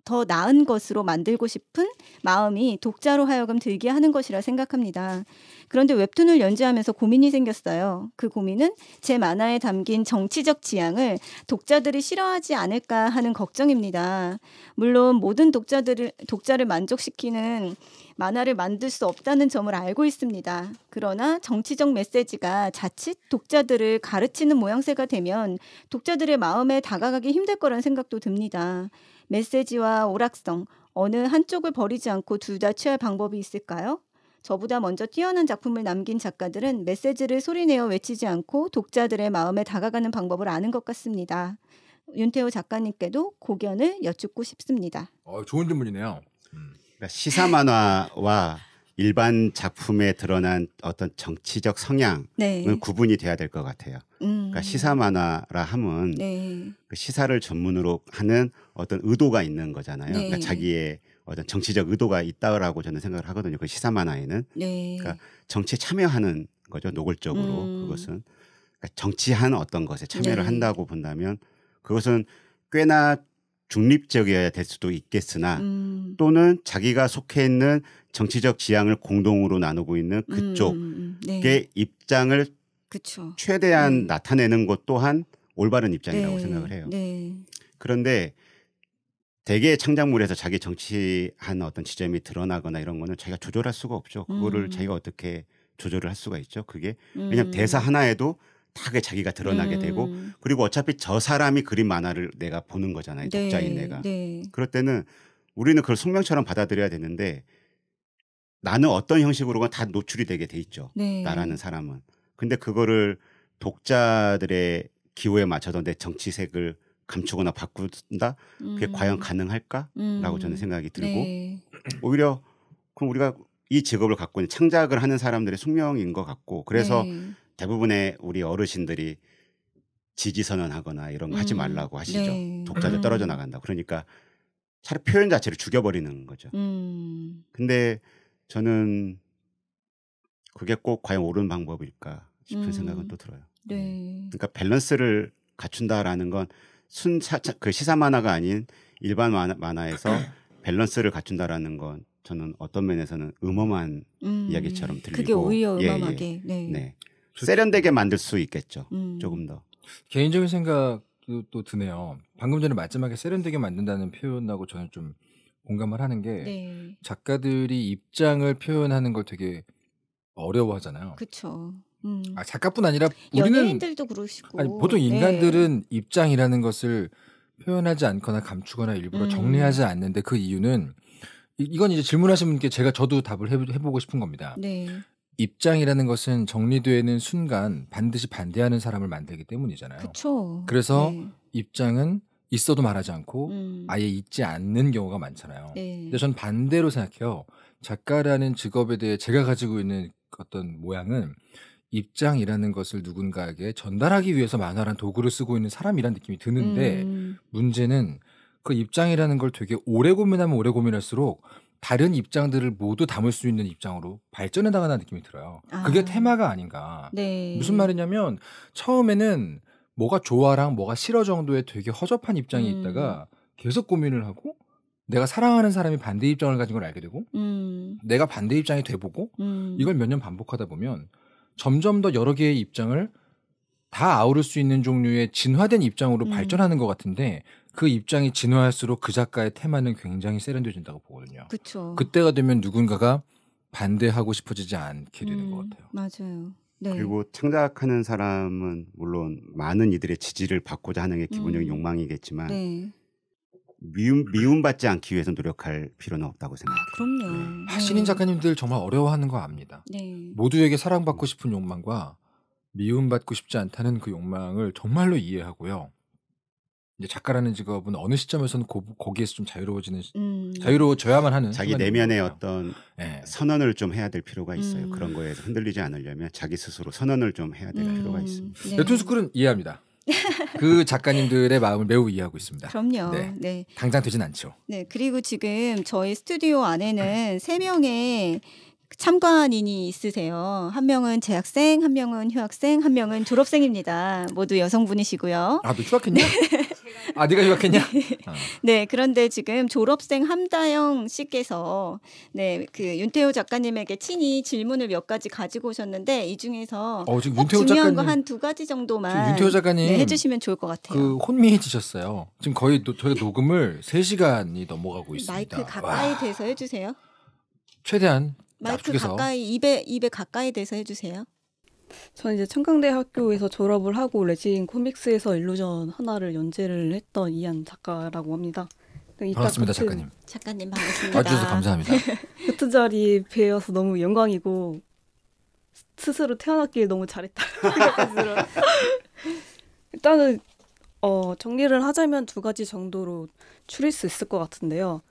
더 나은 것으로 만들고 싶은 마음이 독자로 하여금 들게 하는 것이라 생각합니다. 그런데 웹툰을 연재하면서 고민이 생겼어요. 그 고민은 제 만화에 담긴 정치적 지향을 독자들이 싫어하지 않을까 하는 걱정입니다. 물론 모든 독자들을 독자를 만족시키는 만화를 만들 수 없다는 점을 알고 있습니다. 그러나 정치적 메시지가 자칫 독자들을 가르치는 모양새가 되면 독자들의 마음에 다가가기 힘들 거란 생각도 듭니다. 메시지와 오락성 어느 한쪽을 버리지 않고 둘 다 취할 방법이 있을까요? 저보다 먼저 뛰어난 작품을 남긴 작가들은 메시지를 소리내어 외치지 않고 독자들의 마음에 다가가는 방법을 아는 것 같습니다. 윤태호 작가님께도 고견을 여쭙고 싶습니다. 어, 좋은 질문이네요. 음. 그러니까 시사 만화와 일반 작품에 드러난 어떤 정치적 성향은 네. 구분이 돼야 될 것 같아요. 그러니까 음. 그러니까 시사 만화라 함은 네. 그 시사를 전문으로 하는 어떤 의도가 있는 거잖아요. 네. 그러니까 자기의 어떤 정치적 의도가 있다라고 저는 생각을 하거든요. 그 시사 만화에는 네. 그러니까 정치에 참여하는 거죠. 노골적으로 음. 그것은 그러니까 정치한 어떤 것에 참여를 네. 한다고 본다면 그것은 꽤나 중립적이어야 될 수도 있겠으나 음. 또는 자기가 속해 있는 정치적 지향을 공동으로 나누고 있는 음, 그쪽의 음, 음. 네. 입장을 그쵸. 최대한 네. 나타내는 것 또한 올바른 입장이라고 네. 생각을 해요. 네. 그런데 대개 창작물에서 자기 정치한 어떤 지점이 드러나거나 이런 거는 자기가 조절할 수가 없죠. 그거를 음. 자기가 어떻게 조절을 할 수가 있죠. 그게 왜냐면 하 음. 대사 하나에도 다 그게 자기가 드러나게 음. 되고 그리고 어차피 저 사람이 그린 만화를 내가 보는 거잖아요. 네. 독자인 내가. 네. 그럴 때는 우리는 그걸 숙명처럼 받아들여야 되는데 나는 어떤 형식으로건 다 노출이 되게 돼 있죠. 네. 나라는 사람은. 근데 그거를 독자들의 기호에 맞춰서 내 정치색을 감추거나 바꾼다 그게 음. 과연 가능할까라고 저는 음. 생각이 네. 들고 네. 오히려 그럼 우리가 이 직업을 갖고 있는 창작을 하는 사람들의 숙명인 것 같고 그래서 네. 대부분의 우리 어르신들이 지지 선언하거나 이런 거 하지 음. 말라고 하시죠 네. 독자들 음. 떨어져 나간다 그러니까 차라리 표현 자체를 죽여버리는 거죠 근데 저는 그게 꼭 과연 옳은 방법일까 싶은 음, 생각은 또 들어요. 네. 네. 그러니까 밸런스를 갖춘다라는 건 순차 그 시사 만화가 아닌 일반 만화, 에서 <clears throat> 밸런스를 갖춘다라는 건 저는 어떤 면에서는 음험한 음, 이야기처럼 들리고 그게 오히려 음험하게 예, 예. 네. 네. 세련되게 만들 수 있겠죠. 음. 조금 더 개인적인 생각도 또 드네요. 방금 전에 마지막에 세련되게 만든다는 표현하고 저는 좀 공감을 하는 게 네. 작가들이 입장을 표현하는 걸 되게 어려워하잖아요. 그렇죠. 음. 아 작가뿐 아니라 우리는 연예인들도 그러시고 아니, 보통 네. 인간들은 네. 입장이라는 것을 표현하지 않거나 감추거나 일부러 음. 정리하지 않는데 그 이유는 이건 이제 질문하신 분께 제가 저도 답을 해보고 싶은 겁니다. 네. 입장이라는 것은 정리되는 순간 반드시 반대하는 사람을 만들기 때문이잖아요. 그쵸. 그래서 네. 입장은 있어도 말하지 않고 음. 아예 있지 않는 경우가 많잖아요. 네. 근데 전 반대로 생각해요. 작가라는 직업에 대해 제가 가지고 있는 어떤 모양은 입장이라는 것을 누군가에게 전달하기 위해서 만화란 도구를 쓰고 있는 사람이란 느낌이 드는데 음. 문제는 그 입장이라는 걸 되게 오래 고민하면 오래 고민할수록 다른 입장들을 모두 담을 수 있는 입장으로 발전해 나가는 느낌이 들어요. 아. 그게 테마가 아닌가. 네. 무슨 말이냐면 처음에는 뭐가 좋아랑 뭐가 싫어 정도의 되게 허접한 입장이 음. 있다가 계속 고민을 하고 내가 사랑하는 사람이 반대 입장을 가진 걸 알게 되고 음. 내가 반대 입장이 돼보고 음. 이걸 몇 년 반복하다 보면 점점 더 여러 개의 입장을 다 아우를 수 있는 종류의 진화된 입장으로 음. 발전하는 것 같은데 그 입장이 진화할수록 그 작가의 테마는 굉장히 세련돼진다고 보거든요. 그쵸. 그때가 되면 누군가가 반대하고 싶어지지 않게 되는 음, 것 같아요. 맞아요. 네. 그리고 창작하는 사람은 물론 많은 이들의 지지를 받고자 하는 게 기본적인 음. 욕망이겠지만 네. 미움 미움받지 않기 위해서 노력할 필요는 없다고 생각해요. 그럼요. 네. 음. 신인 작가님들 정말 어려워하는 거 압니다. 네. 모두에게 사랑받고 음. 싶은 욕망과 미움받고 싶지 않다는 그 욕망을 정말로 이해하고요. 이제 작가라는 직업은 어느 시점에서는 거, 기에서좀 자유로워지는 음. 자유로워져야만 하는 자기 내면의 어떤 네. 선언을 좀 해야 될 필요가 있어요. 음. 그런 거에 흔들리지 않으려면 자기 스스로 선언을 좀 해야 될 음. 필요가 있습니다. 네. 웹툰 네, 스쿨은 이해합니다. 그 작가님들의 마음을 매우 이해하고 있습니다. 그럼요. 네. 네. 당장 되진 않죠. 네. 그리고 지금 저희 스튜디오 안에는 세 명의 참관인이 있으세요. 한 명은 재학생, 한 명은 휴학생, 한 명은 졸업생입니다. 모두 여성분이시고요. 아, 너 휴학했냐? 네. 아, 네가 유학했냐? 네. <laughs> 아. 네, 그런데 지금 졸업생 함다영 씨께서 네, 그 윤태호 작가님에게 친히 질문을 몇 가지 가지고 오셨는데 이 중에서 어, 지금 윤태호 중요한 거 한 두 가지 정도만 윤태호 작가님 네, 해주시면 좋을 것 같아요. 그 혼미해지셨어요. 지금 거의 노, 저희 녹음을 3 시간이 넘어가고 있습니다. 마이크 가까이 와. 대서 해주세요. 최대한 마이크 낮추게서. 가까이 입에 입에 가까이 대서 해주세요. 저는 이제 청강대 학교에서 졸업을 하고 레진 코믹스에서 일루전 하나를 연재를 했던 이한 작가라고 합니다. 네, 반갑습니다, 같은, 작가님. 작가님 반갑습니다. 와주셔서 감사합니다. 같은 <laughs> 자리 뵈어서 너무 영광이고 스스로 태어났길 너무 잘했다. <laughs> 일단은 어, 정리를 하자면 두 가지 정도로 추릴 수 있을 것 같은데요.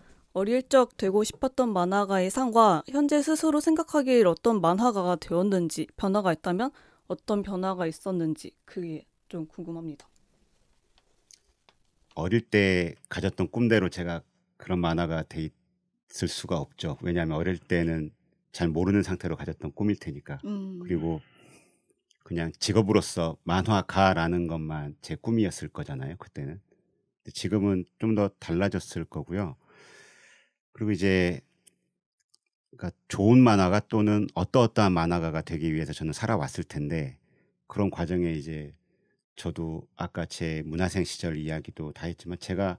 어릴 적 되고 싶었던 만화가의 상과 현재 스스로 생각하기에 어떤 만화가가 되었는지 변화가 있다면 어떤 변화가 있었는지 그게 좀 궁금합니다. 어릴 때 가졌던 꿈대로 제가 그런 만화가 돼 있을 수가 없죠. 왜냐하면 어릴 때는 잘 모르는 상태로 가졌던 꿈일 테니까. 음. 그리고 그냥 직업으로서 만화가라는 것만 제 꿈이었을 거잖아요. 그때는. 지금은 좀 더 달라졌을 거고요. 그리고 이제 그러니까 좋은 만화가 또는 어떠어떠한 만화가가 되기 위해서 저는 살아왔을 텐데 그런 과정에 이제 저도 아까 제 문화생 시절 이야기도 다 했지만 제가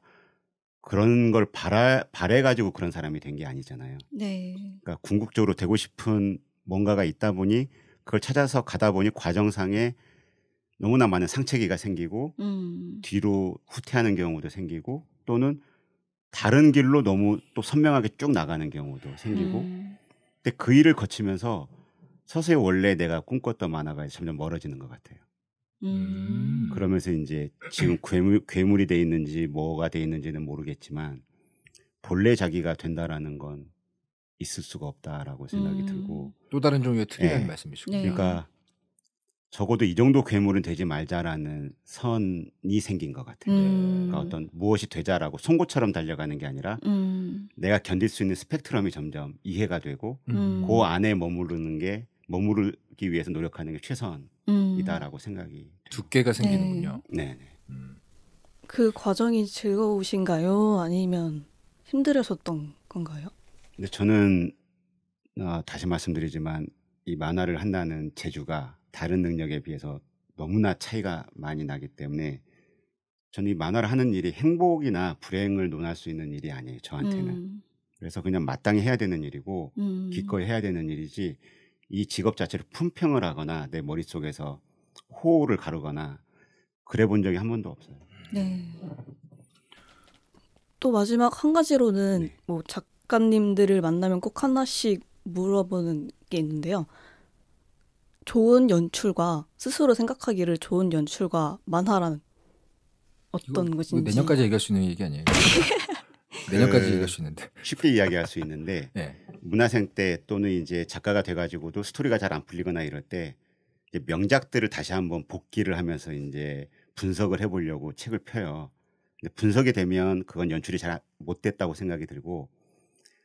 그런 걸 바라 바래 가지고 그런 사람이 된 게 아니잖아요. 네. 그러니까 궁극적으로 되고 싶은 뭔가가 있다 보니 그걸 찾아서 가다 보니 과정상에 너무나 많은 상체기가 생기고 음. 뒤로 후퇴하는 경우도 생기고 또는 다른 길로 너무 또 선명하게 쭉 나가는 경우도 생기고 음. 근데 그 일을 거치면서 서서히 원래 내가 꿈꿨던 만화가 점점 멀어지는 것 같아요. 음. 그러면서 이제 지금 괴물, 괴물이 돼 있는지 뭐가 돼 있는지는 모르겠지만 본래 자기가 된다라는 건 있을 수가 없다라고 생각이 음. 들고 또 다른 종류의 틀이라 네. 예. 말씀이시군요. 네. 그러니까 적어도 이 정도 괴물은 되지 말자라는 선이 생긴 것 같아요. 그러니까 음. 그러니까 어떤 무엇이 되자라고 송곳처럼 달려가는 게 아니라 음. 내가 견딜 수 있는 스펙트럼이 점점 이해가 되고 음. 그 안에 머무르는 게 머무르기 위해서 노력하는 게 최선이다라고 음. 생각이 두께가 생기는군요. 네. 네. 그 과정이 즐거우신가요? 아니면 힘들어졌던 건가요? 근데 저는 어, 다시 말씀드리지만 이 만화를 한다는 재주가 다른 능력에 비해서 너무나 차이가 많이 나기 때문에 저는 이 만화를 하는 일이 행복이나 불행을 논할 수 있는 일이 아니에요 저한테는 음. 그래서 그냥 마땅히 해야 되는 일이고 음. 기꺼이 해야 되는 일이지 이 직업 자체를 품평을 하거나 내 머릿속에서 호호를 가르거나 그래 본 적이 한 번도 없어요 네. 또 마지막 한 가지로는 네. 뭐 작가님들을 만나면 꼭 하나씩 물어보는 게 있는데요 좋은 연출과 스스로 생각하기를 좋은 연출과 만화라는 어떤 이거, 것인지 이거 내년까지 얘기할 수 있는 얘기 아니에요? <laughs> 내년까지 그, 얘기할 수 있는데 쉽게 이야기할 수 있는데 <laughs> 네. 문화생 때 또는 이제 작가가 돼가지고도 스토리가 잘 안 풀리거나 이럴 때 명작들을 다시 한번 복기를 하면서 이제 분석을 해보려고 책을 펴요. 근데 분석이 되면 그건 연출이 잘 못 됐다고 생각이 들고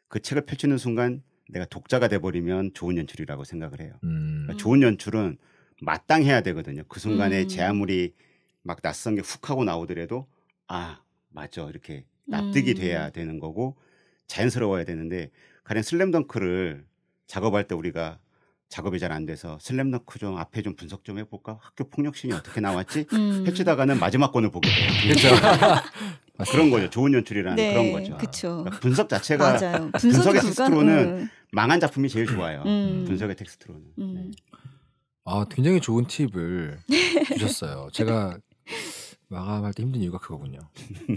그 책을 펼치는 순간 내가 독자가 돼버리면 좋은 연출이라고 생각을 해요. 음. 그러니까 좋은 연출은 마땅해야 되거든요. 그 순간에 음. 제 아무리 막 낯선 게 훅 하고 나오더라도 아 맞죠 이렇게 납득이 음. 돼야 되는 거고 자연스러워야 되는데 가령 슬램덩크를 작업할 때 우리가 작업이 잘 안 돼서 슬램덩크 좀 앞에 좀 분석 좀 해볼까? 학교 폭력신이 어떻게 나왔지? 음. 해치다가는 마지막 권을 보게 돼요. <laughs> 그렇죠. 맞 그런 거죠. 좋은 연출이라는 네, 그런 거죠. 그쵸. 그러니까 분석 자체가 맞아요. <laughs> 분석의 텍스트로는 음. 망한 작품이 제일 좋아요. 음. 음. 분석의 텍스트로는. 음. 네. 아 굉장히 좋은 팁을 주셨어요. <laughs> 제가 마감할 때 힘든 이유가 그거군요. <laughs>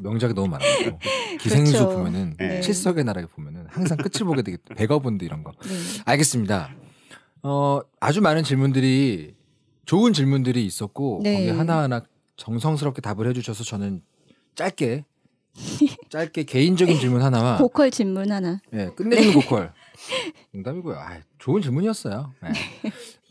명작이 너무 많아요 기생수 그렇죠. 보면은 네. 칠석의 나라에 보면은 항상 끝을 보게 되게 겠 백업본드 이런 거. 네. 알겠습니다. 어 아주 많은 질문들이 좋은 질문들이 있었고 네. 거기 하나하나 정성스럽게 답을 해주셔서 저는 짧게 짧게 개인적인 질문 하나와 <laughs> 고퀄 질문 하나. 예, 끝내주는 보컬. 농담이고요. 아, 좋은 질문이었어요. 예.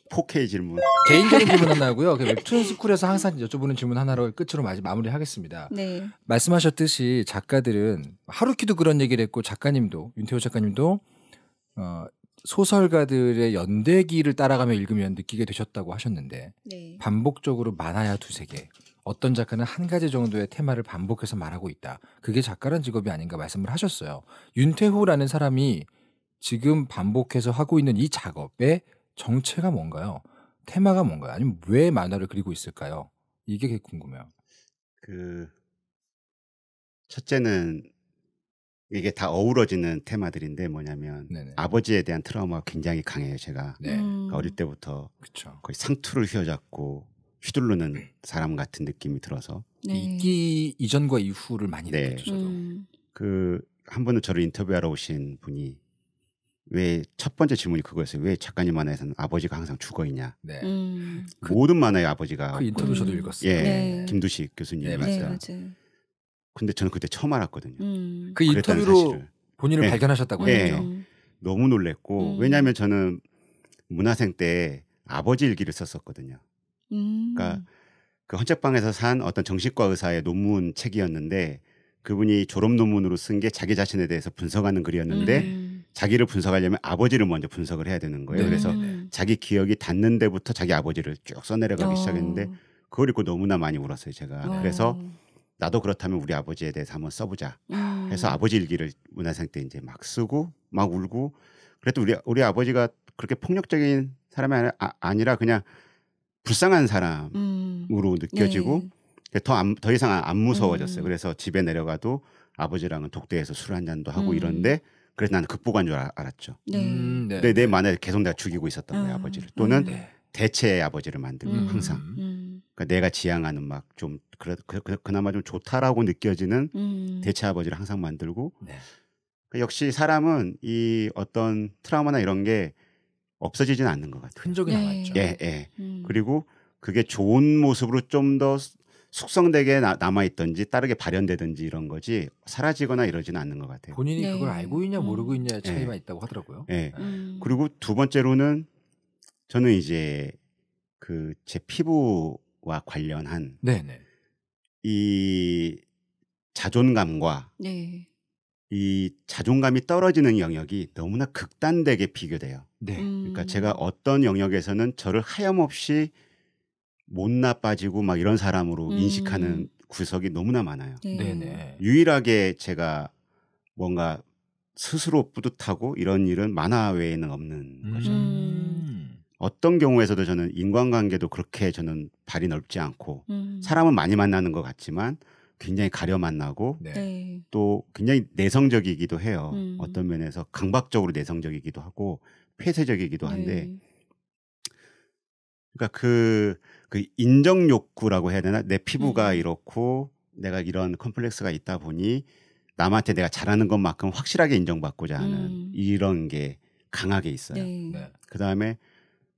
4K 질문. 개인적인 질문 하나고요. 웹툰 스쿨에서 항상 여쭤보는 질문 하나로 끝으로 마, 마무리하겠습니다. 네. 말씀하셨듯이 작가들은 하루키도 그런 얘기를 했고 작가님도 윤태호 작가님도 어, 소설가들의 연대기를 따라가며 읽으면 느끼게 되셨다고 하셨는데 네. 반복적으로 많아야 두세 개, 어떤 작가는 한 가지 정도의 테마를 반복해서 말하고 있다. 그게 작가란 직업이 아닌가 말씀을 하셨어요. 윤태호라는 사람이 지금 반복해서 하고 있는 이 작업의 정체가 뭔가요? 테마가 뭔가요? 아니면 왜 만화를 그리고 있을까요? 이게 궁금해요. 그 첫째는 이게 다 어우러지는 테마들인데 뭐냐면 네네. 아버지에 대한 트라우마가 굉장히 강해요 제가 네. 그 어릴 음. 때부터 그쵸. 거의 상투를 휘어잡고 휘둘르는 사람 같은 느낌이 들어서 네. 있기 이전과 이후를 많이 네. 느꼈죠. 저 음. 그한 번은 저를 인터뷰하러 오신 분이 왜 첫 번째 질문이 그거였어요. 왜 작가님 만화에서는 아버지가 항상 죽어 있냐. 네. 음. 그 모든 만화의 아버지가 그 인터뷰 저도 읽었어요. 예, 네. 김두식 교수님이 네, 네, 맞아요. 근데 저는 그때 처음 알았거든요. 음. 그 인터뷰로 사실을. 본인을 네. 발견하셨다고 해요. 죠 너무 놀랬고 음. 왜냐하면 저는 문화생 때 아버지 일기를 썼었거든요. 그러니까 음. 그 헌책방에서 산 어떤 정신과 의사의 논문 책이었는데 그분이 졸업 논문으로 쓴 게 자기 자신에 대해서 분석하는 글이었는데 음. 자기를 분석하려면 아버지를 먼저 분석을 해야 되는 거예요. 네. 그래서 자기 기억이 닿는 데부터 자기 아버지를 쭉 써내려가기 어. 시작했는데 그걸 읽고 너무나 많이 울었어요, 제가. 어. 그래서 나도 그렇다면 우리 아버지에 대해서 한번 써보자 해서 음. 아버지 일기를 문화생 때 이제 막 쓰고 막 울고 그래도 우리 우리 아버지가 그렇게 폭력적인 사람이 아, 니라 그냥 불쌍한 음. 사람으로 음. 느껴지고 네. 더, 안, 더 이상 안 무서워졌어요. 음. 그래서 집에 내려가도 아버지랑은 독대에서술 한 잔도 하고 음. 이런데 그래서 나는 극복한 줄 알았죠. 네. 음, 네. 근데 내 만에 네. 계속 내가 죽이고 있었던 거예요 음. 아버지를 또는 네. 대체의 아버지를 만들고 항상 그러니까 내가 지향하는 막 좀 그래, 그, 그, 그나마 좀 좋다라고 느껴지는 대체 아버지를 항상 만들고 네. 그 역시 사람은 이 어떤 트라우마나 이런 게 없어지진 않는 것 같아요. 흔적이 네. 남았죠. 예, 예. 음. 그리고 그게 좋은 모습으로 좀 더 숙성되게 남아있던지 따르게 발현되든지 이런 거지 사라지거나 이러지는 않는 것 같아요. 본인이 네. 그걸 알고 있냐 모르고 있냐 음. 차이만 예. 있다고 하더라고요. 예. 네. 음. 그리고 두 번째로는 저는 이제 그 제 피부와 관련한 네네. 네. 이 자존감과 네. 이 자존감이 떨어지는 영역이 너무나 극단되게 비교돼요. 네. 음. 그러니까 제가 음. 어떤 영역에서는 저를 하염없이 못 나빠지고 막 이런 사람으로 음. 인식하는 구석이 너무나 많아요. 네. 유일하게 제가 뭔가 스스로 뿌듯하고 이런 일은 만화 외에는 없는 음. 거죠. 어떤 경우에서도 저는 인간관계도 그렇게 저는 발이 넓지 않고 음. 사람은 많이 만나는 것 같지만 굉장히 가려 만나고 네. 네. 또 굉장히 내성적이기도 해요. 음. 어떤 면에서 강박적으로 내성적이기도 하고 폐쇄적이기도 한데 네. 그러니까 그, 그 인정 욕구라고 해야 되나 내 피부가 음. 이렇고 내가 이런 컴플렉스가 있다 보니 남한테 내가 잘하는 것만큼 확실하게 인정받고자 하는 음. 이런 게 강하게 있어요. 네. 네. 그 다음에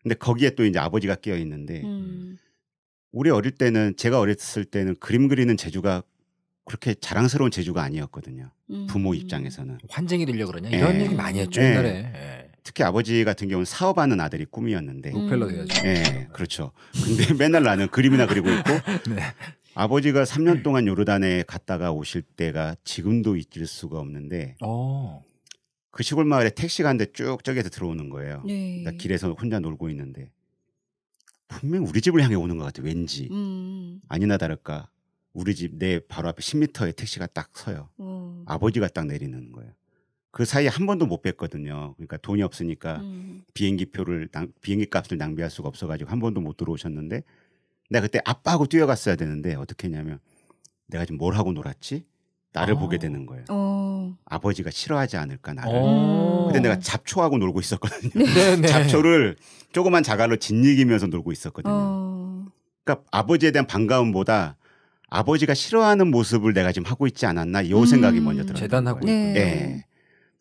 근데 거기에 또 이제 아버지가 끼어 있는데 음. 우리 어릴 때는 제가 어렸을 때는 그림 그리는 재주가 그렇게 자랑스러운 재주가 아니었거든요. 부모 음. 입장에서는 환쟁이 되려 그러냐 이런 예. 얘기 많이 했죠 예. 옛날에. 예. 특히 아버지 같은 경우는 사업하는 아들이 꿈이었는데 로펠러 음. 돼야죠. 네, 그렇죠. 근데 <laughs> 맨날 나는 그림이나 그리고 있고 <laughs> 네. 아버지가 3년 동안 요르단에 갔다가 오실 때가 지금도 잊을 수가 없는데 오. 어. 그 시골 마을에 택시가 한대 쭉 저기에서 들어오는 거예요. 네. 길에서 혼자 놀고 있는데 분명 우리 집을 향해 오는 것 같아. 왠지 음. 음. 아니나 다를까 우리 집 내 바로 앞에 10m의 택시가 딱 서요. 오. 어. 아버지가 딱 내리는 거예요. 그 사이에 한 번도 못 뵀거든요. 그러니까 돈이 없으니까 음. 비행기 표를 낭, 비행기 값을 낭비할 수가 없어가지고 한 번도 못 들어오셨는데 내가 그때 아빠하고 뛰어갔어야 되는데 어떻게 했냐면 내가 지금 뭘 하고 놀았지? 나를 오. 보게 되는 아. 거예요. 오. 어. 아버지가 싫어하지 않을까 나를. 오. 어. 근데 내가 잡초하고 놀고 있었거든요. 네. 네, 네. 잡초를 조그만 자갈로 짓이기면서 놀고 있었거든요. 어. 그러니까 아버지에 대한 반가움보다 아버지가 싫어하는 모습을 내가 지금 하고 있지 않았나 요 음. 생각이 먼저 음. 들어요. 재단하고 예. 네. 네.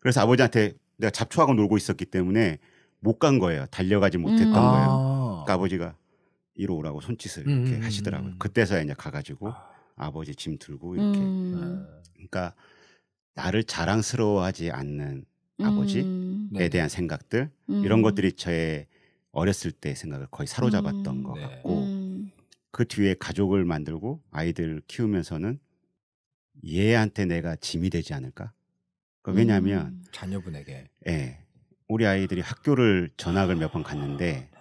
그래서 아버지한테 내가 잡초하고 놀고 있었기 때문에 못 간 거예요. 달려가지 못했던 음. 거예요. 아. 그러니까 아버지가 이리 오라고 손짓을 음, 이렇게 음, 음, 하시더라고요. 그때서야 이제 가가지고 아버지 짐 들고 이렇게. 음. 네. 그러니까 나를 자랑스러워하지 않는 아버지에 네. 대한 생각들 이런 것들이 저의 어렸을 때 생각을 거의 사로잡았던 것 네. 같고 그 뒤에 가족을 만들고 아이들 키우면서는 얘한테 내가 짐이 되지 않을까? 그 왜냐하면 음. 자녀분에게 예 우리 아이들이 학교를 전학을 몇 번 갔는데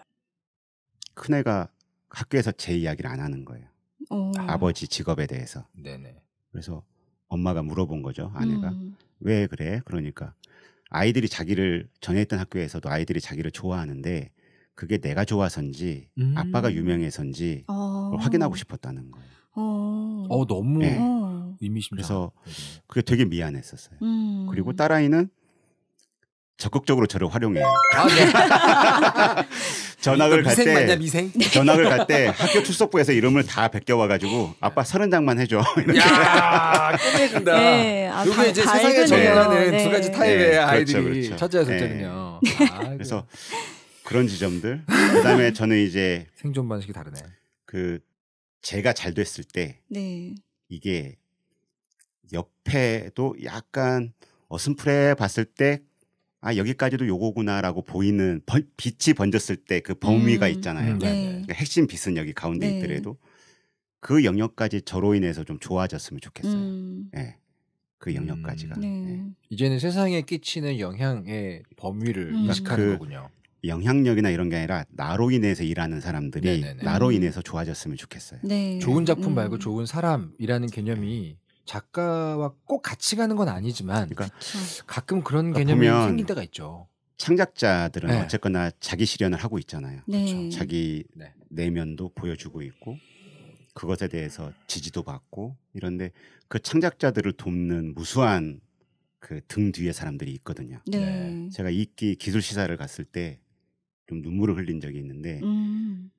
큰 애가 학교에서 제 이야기를 안 하는 거예요. 오. 어. 아버지 직업에 대해서. 네네. 그래서 엄마가 물어본 거죠 아내가 음. 왜 그래? 그러니까 아이들이 자기를 전에 있던 학교에서도 아이들이 자기를 좋아하는데 그게 내가 좋아서인지 음. 아빠가 유명해서인지 어. 확인하고 싶었다는 거예요. 어, 어 너무. 네. 의미심장. 그래서 그게 되게 미안했었어요. 음. 그리고 딸아이는 적극적으로 저를 활용해요. 아, 네. <laughs> 전학을 갈때 전학을 갈 때 학교 출석부에서 이름을 다 베껴와가지고 아빠 서른 장만 해줘. <laughs> 이렇게. 야 끝내준다. 네, 아, 그리고 이제 다 세상에 적용하는 네. 두 가지 타입의 네, 그렇죠, 아이들이 그렇죠, 그렇죠. 첫째 셋째는요. 네. 아, <laughs> 그래서 그런 지점들. 그다음에 저는 이제 생존 방식이 다르네. 그 제가 잘 됐을 때 네. 이게 옆에도 약간 어슴프에 봤을 때 아, 여기까지도 요거구나라고 보이는 번, 빛이 번졌을 때 그 범위가 음. 있잖아요. 음, 네. 그러니까 핵심 빛은 여기 가운데 네. 있더라도 그 영역까지 저로 인해서 좀 좋아졌으면 좋겠어요. 음. 네. 그 영역까지가. 음, 네. 예. 이제는 세상에 끼치는 영향의 범위를 음. 인식하는 그 거군요. 영향력이나 이런 게 아니라 나로 인해서 일하는 사람들이 네네네. 네, 네. 나로 음. 인해서 좋아졌으면 좋겠어요. 네. 좋은 작품 말고 좋은 사람이라는 개념이 작가와 꼭 같이 가는 건 아니지만 그러니까 가끔 그런 그러니까 개념이 생길 때가 있죠. 창작자들은 네. 어쨌거나 자기 실현을 하고 있잖아요. 네. 그렇죠. 자기 네. 내면도 보여주고 있고 그것에 대해서 지지도 받고 이런데 그 창작자들을 돕는 무수한 그 등 뒤에 사람들이 있거든요. 네. 네. 제가 이기 기술 시사를 갔을 때 좀 눈물을 흘린 적이 있는데 음.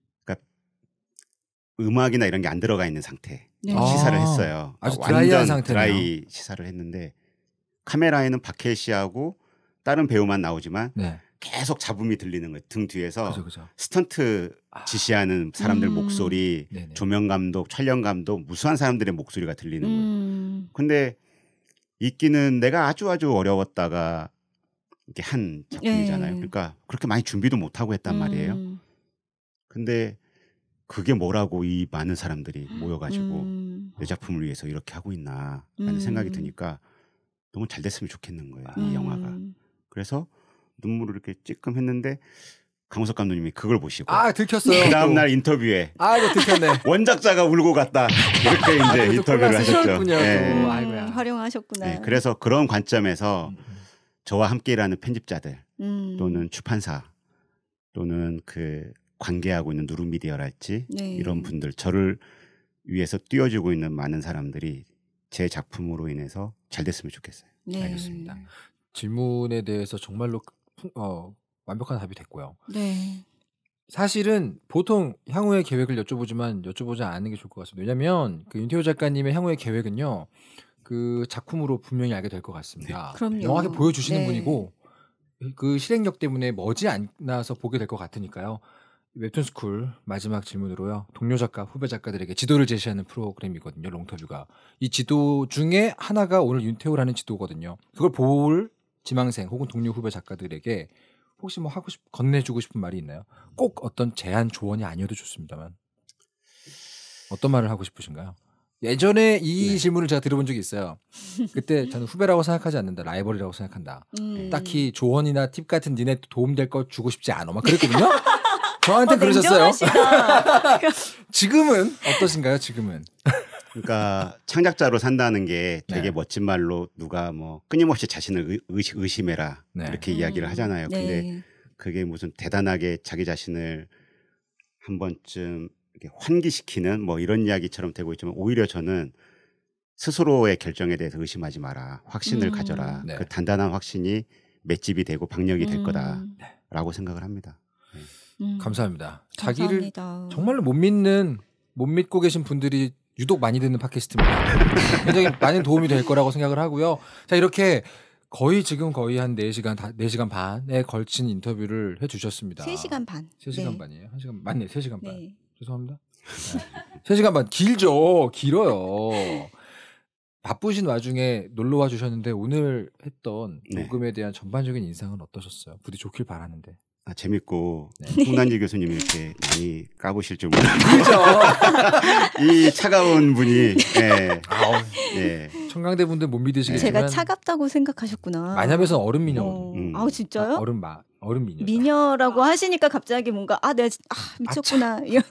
음악이나 이런 게 안 들어가 있는 상태 네. 시사를 아, 했어요. 아주 그러니까 드라이한 상태 드라이 시사를 했는데 카메라에는 박해 씨하고 다른 배우만 나오지만 네. 계속 잡음이 들리는 거예요. 등 뒤에서 그죠, 그죠. 스턴트 아. 지시하는 사람들 음. 목소리, 네네. 조명 감독, 촬영 감독, 무수한 사람들의 목소리가 들리는 거예요. 음. 근데 있기는 내가 아주 아주 어려웠다가 이게 한 작품이잖아요. 예. 그러니까 그렇게 많이 준비도 못 하고 했단 음. 말이에요. 근데 그게 뭐라고 이 많은 사람들이 음. 모여가지고 음. 내 작품을 위해서 이렇게 하고 있나라는 음. 생각이 드니까 너무 잘 됐으면 좋겠는 거예요 음. 이 영화가 음. 그래서 눈물을 이렇게 찔끔 했는데 강우석 감독님이 그걸 보시고 아 들켰어요. 그 다음 날 인터뷰에 아 이거 들켰네. <laughs> 원작자가 울고 갔다 이렇게 아, 이제 아, 인터뷰를 하셨죠. 네. 아이고야. 활용하셨구나. 네, 그래서 그런 관점에서 저와 함께 일하는 편집자들 또는 출판사 또는 그 관계하고 있는 누룽미디어랄지 네. 이런 분들 저를 위해서 뛰어주고 있는 많은 사람들이 제 작품으로 인해서 잘 됐으면 좋겠어요. 네. 알겠습니다. 질문에 대해서 정말로 어, 완벽한 답이 됐고요. 네. 사실은 보통 향후의 계획을 여쭤보지만 여쭤보지 않는 게 좋을 것 같습니다. 왜냐하면 그 윤태호 작가님의 향후의 계획은요, 그 작품으로 분명히 알게 될 것 같습니다. 네. 그럼요. 명확히 보여주시는 네. 분이고 그 실행력 때문에 머지 않아서 보게 될 것 같으니까요. 웹툰 스쿨 마지막 질문으로요. 동료 작가, 후배 작가들에게 지도를 제시하는 프로그램이거든요. 롱터뷰가 이 지도 중에 하나가 오늘 윤태우라는 지도거든요. 그걸 볼 지망생 혹은 동료 후배 작가들에게 혹시 뭐 하고 싶 건네주고 싶은 말이 있나요? 꼭 어떤 제안 조언이 아니어도 좋습니다만 어떤 말을 하고 싶으신가요? 예전에 이 네. 질문을 제가 들어본 적이 있어요. 그때 저는 후배라고 생각하지 않는다. 라이벌이라고 생각한다. 음. 딱히 조언이나 팁 같은 니네 도움될 거 주고 싶지 않아. 막 그랬거든요. <laughs> 저한테 어, 그러셨어요. <laughs> 지금은 어떠신가요? 지금은. 그러니까 창작자로 산다는 게 되게 네. 멋진 말로 누가 뭐 끊임없이 자신을 의, 심해라 네. 이렇게 음. 이야기를 하잖아요. 네. 근데 그게 무슨 대단하게 자기 자신을 한 번쯤 이렇게 환기시키는 뭐 이런 이야기처럼 되고 있지만 오히려 저는 스스로의 결정에 대해서 의심하지 마라. 확신을 음. 가져라. 네. 그 단단한 확신이 맷집이 되고 박력이 될 음. 거다라고 생각을 합니다. 음. 감사합니다. 자기를 감사합니다. 정말로 못 믿는 못 믿고 계신 분들이 유독 많이 듣는 팟캐스트입니다. <laughs> 굉장히 많은 도움이 될 거라고 생각을 하고요. 자 이렇게 거의 지금 거의 한 4시간, 4시간 반에 걸친 인터뷰를 해주셨습니다. 3시간 반. 3시간 네. 반이에요? 1시간, 맞네, 3시간 반. 네. 죄송합니다. 3시간 반. 길죠? 길어요. 바쁘신 와중에 놀러 와 주셨는데 오늘 했던 녹음에 대한 전반적인 인상은 어떠셨어요? 부디 좋길 바라는데. 아, 재밌고 네. 홍난지 교수님이 렇게 많이 까보실 줄 몰랐고 <laughs> 이 차가운 분이 네. 네. 청강대 분들 못 믿으시겠지만 제가 차갑다고 생각하셨구나. 마녀에서 얼음 미녀. 어. 음. 아 진짜요? 아, 얼음 마 얼음 미녀. 미녀라고 하시니까 갑자기 뭔가 아 내가 네, 아, 미쳤구나 아, 이런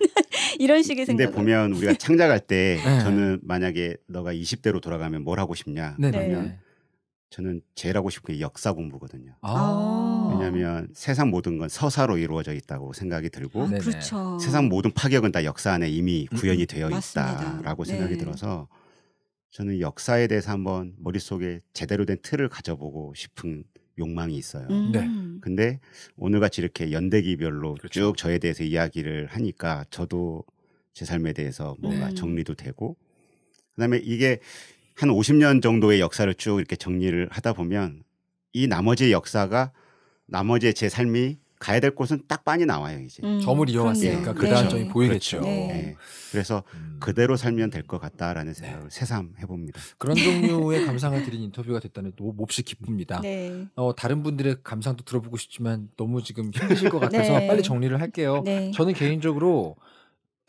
이런 식의 생각. 근데 보면 우리가 창작할 때 네. 저는 만약에 너가 20대로 돌아가면 뭘 하고 싶냐 네, 그러면. 저는 제일 하고 싶은 게 역사 공부거든요. 아~ 왜냐하면 세상 모든 건 서사로 이루어져 있다고 생각이 들고 아, 그렇죠. 세상 모든 파격은 다 역사 안에 이미 음, 음. 구현이 음, 되어 있다라고 네. 생각이 네. 들어서 저는 역사에 대해서 한번 머릿속에 제대로 된 틀을 가져보고 싶은 욕망이 있어요. 음. 네. 근데 오늘같이 이렇게 연대기별로 그렇죠. 쭉 저에 대해서 이야기를 하니까 저도 제 삶에 대해서 뭔가 네. 정리도 되고 그다음에 이게 한 50년 정도의 역사를 쭉 이렇게 정리를 하다 보면 이 나머지 역사가 나머지 제 삶이 가야 될 곳은 딱 빤히 나와요 이제 음, 점을 이어왔으니까 네. 그다음 점이 그렇죠. 보이겠죠. 그렇죠. 네. 그래서 음. 그대로 살면 될 것 같다라는 네. 생각을 새삼 해봅니다. 그런 종류의 감상을 드린 인터뷰가 됐다니 또 몹시 기쁩니다. 네. 어, 다른 분들의 감상도 들어보고 싶지만 너무 지금 힘드실 것 <laughs> 같아서 네. 빨리 정리를 할게요. 저는 개인적으로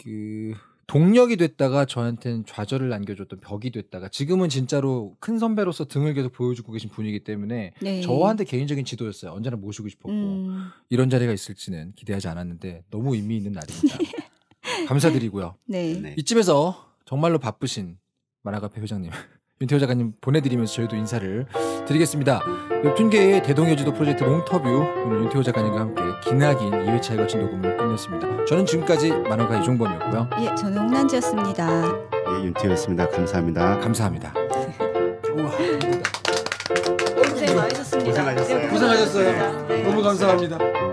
그 동력이 됐다가 저한테는 좌절을 남겨줬던 벽이 됐다가 지금은 진짜로 큰 선배로서 등을 계속 보여주고 계신 분이기 때문에 네. 저한테 개인적인 지도였어요. 언제나 모시고 싶었고 음. 이런 자리가 있을지는 기대하지 않았는데 너무 의미 있는 날입니다. <laughs> 감사드리고요. 네. 네. 이쯤에서 정말로 바쁘신 만화가페 회장님 윤태호 작가님 보내드리면서 저희도 인사를 드리겠습니다. 웹툰계의 대동여지도 프로젝트 롱터뷰 오늘 윤태호 작가님과 함께 기나긴 2회차에 거친 녹음을 끝냈습니다. 저는 지금까지 만화가 이종범이었고요. 예, 저는 홍난지였습니다 예, 윤태호였습니다. 감사합니다. 감사합니다. 우와, 고생 많으셨습니다. 고생하셨어요. 고생하셨어요. 네, 너무 감사합니다.